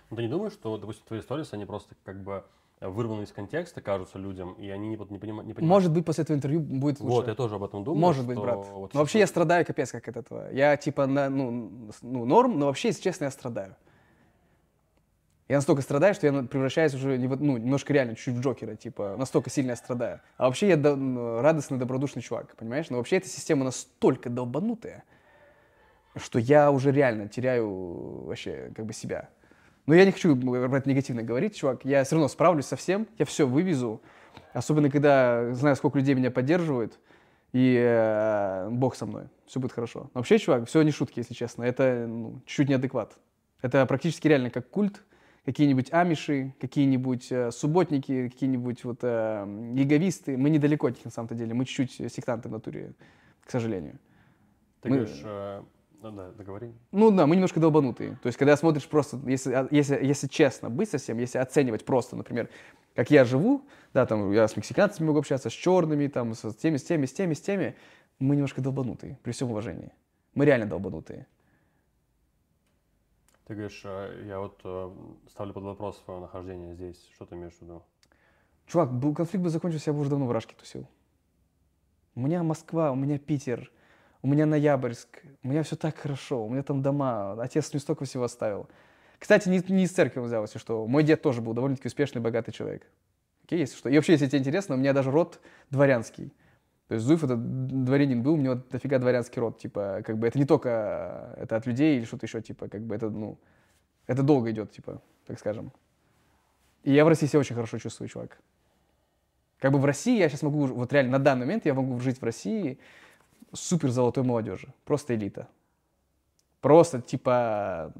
Ну, ты не думаешь, что, допустим, твои сторис, они просто как бы вырваны из контекста, кажутся людям, и они не, не, понима- не понимают. Может быть, после этого интервью будет лучше. Вот, я тоже об этом думаю. Может быть, брат. Вот но вообще я страдаю капец как от этого. Я типа, на, ну, ну, норм, но вообще, если честно, я страдаю. Я настолько страдаю, что я ну, превращаюсь уже ну, немножко реально чуть в Джокера, типа, настолько сильно я страдаю. А вообще я до, радостный, добродушный чувак, понимаешь? Но вообще эта система настолько долбанутая, что я уже реально теряю вообще как бы себя. Но я не хочу про это негативно говорить, чувак. Я все равно справлюсь со всем, я все вывезу. Особенно, когда знаю, сколько людей меня поддерживают, и э, бог со мной. Все будет хорошо. Но вообще, чувак, все не шутки, если честно. Это ну, чуть-чуть неадекват. Это практически реально как культ. Какие-нибудь амиши, какие-нибудь э, субботники, какие-нибудь вот э, Мы недалеко от них, на самом-то деле. Мы чуть-чуть сектанты в натуре, к сожалению. Ты Мы... говоришь, э, ну да, договори. Ну да, мы немножко долбанутые. То есть, когда смотришь просто, если, а, если, если честно быть совсем, если оценивать просто, например, как я живу, да, там, я с мексиканцами могу общаться, с черными, там, с теми, с теми, с теми, с теми, мы немножко долбанутые, при всем уважении. Мы реально долбанутые. Ты говоришь, а, я вот э, ставлю под вопрос свое нахождение здесь. Что ты имеешь в виду? Чувак, был конфликт бы закончился, я бы уже давно в Рашке тусил. У меня Москва, у меня Питер, у меня Ноябрьск, у меня все так хорошо, у меня там дома, отец мне столько всего оставил. Кстати, не, не из церкви он взял, что. Мой дед тоже был довольно-таки успешный, богатый человек. Окей, если что. И вообще, если тебе интересно, у меня даже род дворянский. То есть Зуев это дворянин был, у него дофига дворянский род, типа, как бы это не только э, это от людей или что-то еще, типа, как бы это, ну, это долго идет, типа, так скажем. И я в России себя очень хорошо чувствую, чувак. Как бы в России я сейчас могу, вот реально на данный момент я могу жить в России, супер золотой молодежи, просто элита. Просто, типа,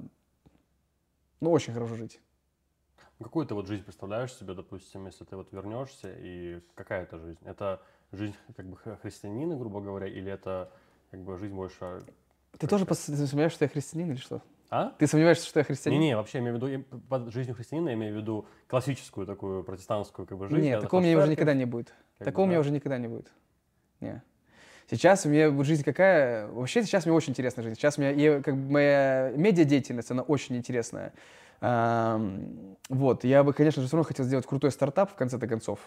ну, очень хорошо жить. Какую ты вот жизнь представляешь себе, допустим, если ты вот вернешься, и какая это жизнь? Это жизнь как бы христианина, грубо говоря, или это как бы жизнь больше... Ты тоже пос... сомневаешься, что я христианин или что? А? Ты сомневаешься, что я христианин? Не, не, вообще я имею в виду под жизнью христианина, я имею в виду классическую такую протестантскую как бы жизнь. Нет, такого у меня уже никогда не будет. Как такого у меня да? уже никогда не будет. Не. Сейчас у меня жизнь какая... Вообще сейчас мне очень интересная жизнь. Сейчас у меня и, как бы, моя медиа деятельность она очень интересная. А, вот, я бы, конечно же, все равно хотел сделать крутой стартап в конце-то концов.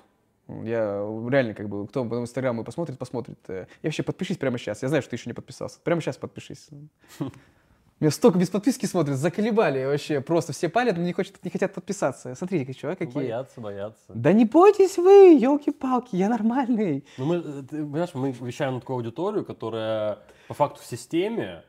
Я реально как бы, кто в Инстаграм мой посмотрит, посмотрит. Я э. вообще подпишись прямо сейчас. Я знаю, что ты еще не подписался. Прямо сейчас подпишись. Меня столько без подписки смотрят, заколебали вообще. Просто все палят, но не, хочет, не хотят подписаться. Смотрите, чувак, какие. Боятся, боятся. Да не бойтесь вы, елки-палки, я нормальный. Ну, мы, ты, понимаешь, мы вещаем на такую аудиторию, которая по факту в системе,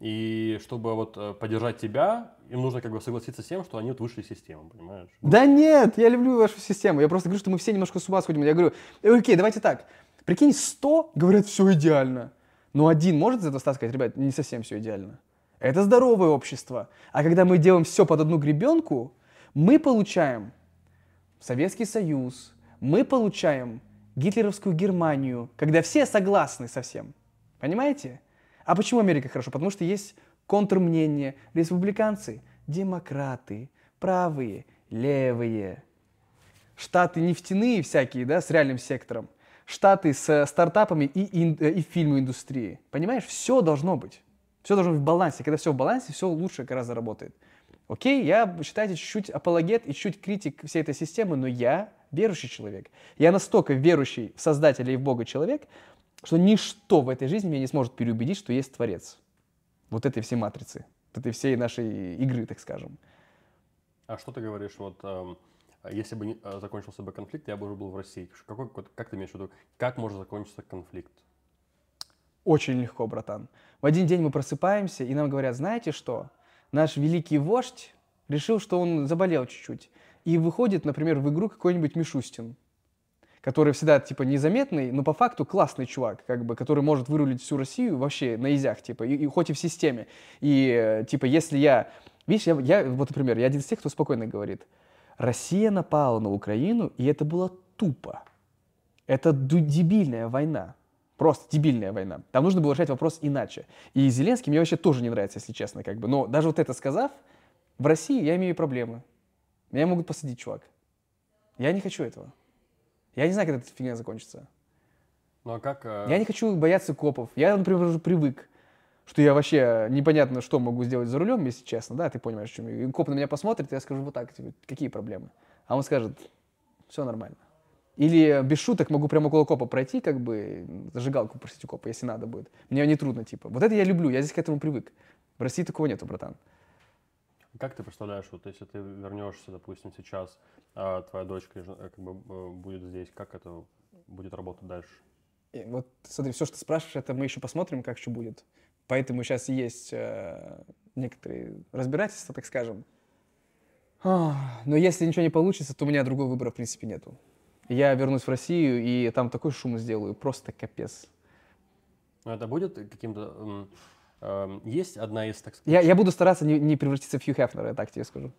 и чтобы вот э, поддержать тебя, им нужно как бы согласиться с тем, что они вот вышли из системы, понимаешь? Да нет, я люблю вашу систему. Я просто говорю, что мы все немножко с ума сходим. Я говорю, э, окей, давайте так. Прикинь, 100 говорят, все идеально. Но один может за это сказать, ребят, не совсем все идеально это здоровое общество. А когда мы делаем все под одну гребенку, мы получаем Советский Союз, мы получаем гитлеровскую Германию, когда все согласны со всем. Понимаете? А почему Америка хорошо? Потому что есть контрмнение. Республиканцы, демократы, правые, левые. Штаты нефтяные всякие, да, с реальным сектором. Штаты с стартапами и, э, и, и фильмой Понимаешь, все должно быть. Все должно быть в балансе. Когда все в балансе, все лучше гораздо работает. Окей, я, считайте, чуть-чуть апологет и чуть критик всей этой системы, но я верующий человек. Я настолько верующий в Создателя и в Бога человек, что ничто в этой жизни меня не сможет переубедить, что есть Творец. Вот этой всей матрицы, вот этой всей нашей игры, так скажем. А что ты говоришь, вот эм, если бы не, э, закончился бы конфликт, я бы уже был в России. Какой, как ты имеешь в виду, как может закончиться конфликт? очень легко, братан. В один день мы просыпаемся, и нам говорят, знаете что? Наш великий вождь решил, что он заболел чуть-чуть. И выходит, например, в игру какой-нибудь Мишустин, который всегда, типа, незаметный, но по факту классный чувак, как бы, который может вырулить всю Россию вообще на изях, типа, и, и хоть и в системе. И, типа, если я... Видишь, я, я, вот, например, я один из тех, кто спокойно говорит. Россия напала на Украину, и это было тупо. Это дебильная война. Просто дебильная война. Там нужно было решать вопрос иначе. И Зеленский мне вообще тоже не нравится, если честно, как бы. Но даже вот это сказав, в России я имею проблемы. Меня могут посадить, чувак. Я не хочу этого. Я не знаю, когда эта фигня закончится. Ну а как... Э... Я не хочу бояться копов. Я, например, уже привык, что я вообще непонятно, что могу сделать за рулем, если честно, да, ты понимаешь, о чем я. И коп на меня посмотрит, и я скажу вот так, типа, какие проблемы? А он скажет, все нормально. Или без шуток могу прямо около копа пройти, как бы, зажигалку просить у копа, если надо будет. Мне не трудно, типа. Вот это я люблю, я здесь к этому привык. В России такого нету, братан. Как ты представляешь, вот если ты вернешься, допустим, сейчас, а твоя дочка э, как бы э, будет здесь, как это будет работать дальше? И вот, смотри, все, что ты спрашиваешь, это мы еще посмотрим, как что будет. Поэтому сейчас есть э, некоторые разбирательства, так скажем. Но если ничего не получится, то у меня другого выбора, в принципе, нету я вернусь в Россию и там такой шум сделаю, просто капец. Ну, это будет каким-то... Э, есть одна из, так сказать... Я, я буду стараться не, не превратиться в Хью Хефнера, я так тебе скажу.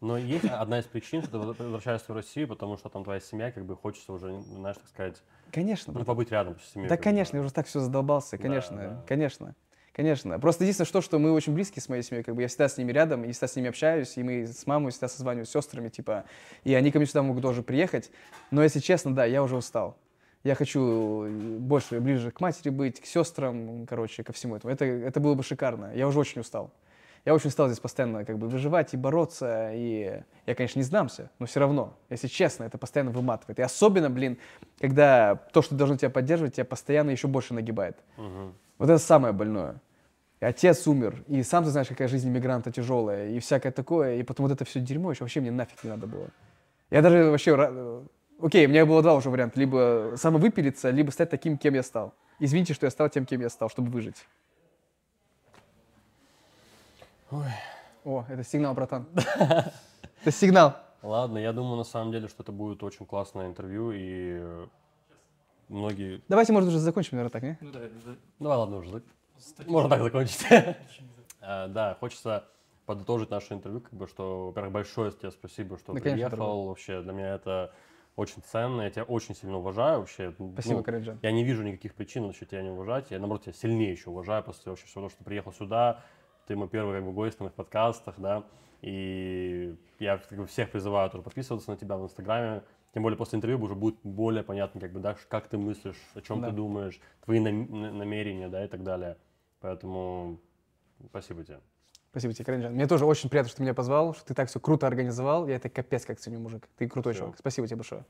Но есть одна из причин, что ты возвращаешься в Россию, потому что там твоя семья, как бы хочется уже, знаешь, так сказать... Конечно. Ну, побыть рядом с семьей. Да, конечно, я уже так все задолбался, конечно, да, да. конечно. Конечно. Просто единственное, что, что мы очень близки с моей семьей, как бы я всегда с ними рядом, и всегда с ними общаюсь, и мы с мамой всегда созваниваюсь, с сестрами, типа, и они ко мне сюда могут тоже приехать. Но, если честно, да, я уже устал. Я хочу э, больше, ближе к матери быть, к сестрам, короче, ко всему этому. Это, это было бы шикарно. Я уже очень устал. Я очень устал здесь постоянно как бы выживать и бороться, и я, конечно, не сдамся, но все равно, если честно, это постоянно выматывает. И особенно, блин, когда то, что должно тебя поддерживать, тебя постоянно еще больше нагибает. Угу. Вот это самое больное. И отец умер, и сам ты знаешь, какая жизнь иммигранта тяжелая, и всякое такое, и потом вот это все дерьмо еще вообще мне нафиг не надо было. Я даже вообще... Э, окей, у меня было два уже варианта. Либо самовыпилиться, либо стать таким, кем я стал. Извините, что я стал тем, кем я стал, чтобы выжить. Ой. О, это сигнал, братан. Это сигнал. Ладно, я думаю, на самом деле, что это будет очень классное интервью, и многие... Давайте, может, уже закончим, наверное, так, не? Ну, да, да. ну ладно, уже. Можно так закончить. А, да, хочется подытожить наше интервью, как бы, что, во-первых, большое тебе спасибо, что приехал. вообще, для меня это очень ценно, я тебя очень сильно уважаю вообще. Ну, спасибо, ну, Кариджан. Я не вижу никаких причин вообще тебя не уважать, я, наоборот, тебя сильнее еще уважаю после вообще всего того, что ты приехал сюда, ты мой первый как бы гость на моих подкастах, да, и я как бы, всех призываю тоже подписываться на тебя в Инстаграме, тем более после интервью уже будет более понятно, как бы, да, как ты мыслишь, о чем да. ты думаешь, твои нам- намерения, да, и так далее. Поэтому спасибо тебе. Спасибо тебе, Каренджан. Мне тоже очень приятно, что ты меня позвал, что ты так все круто организовал. Я это капец как ценю, мужик. Ты крутой все. человек. Спасибо тебе большое.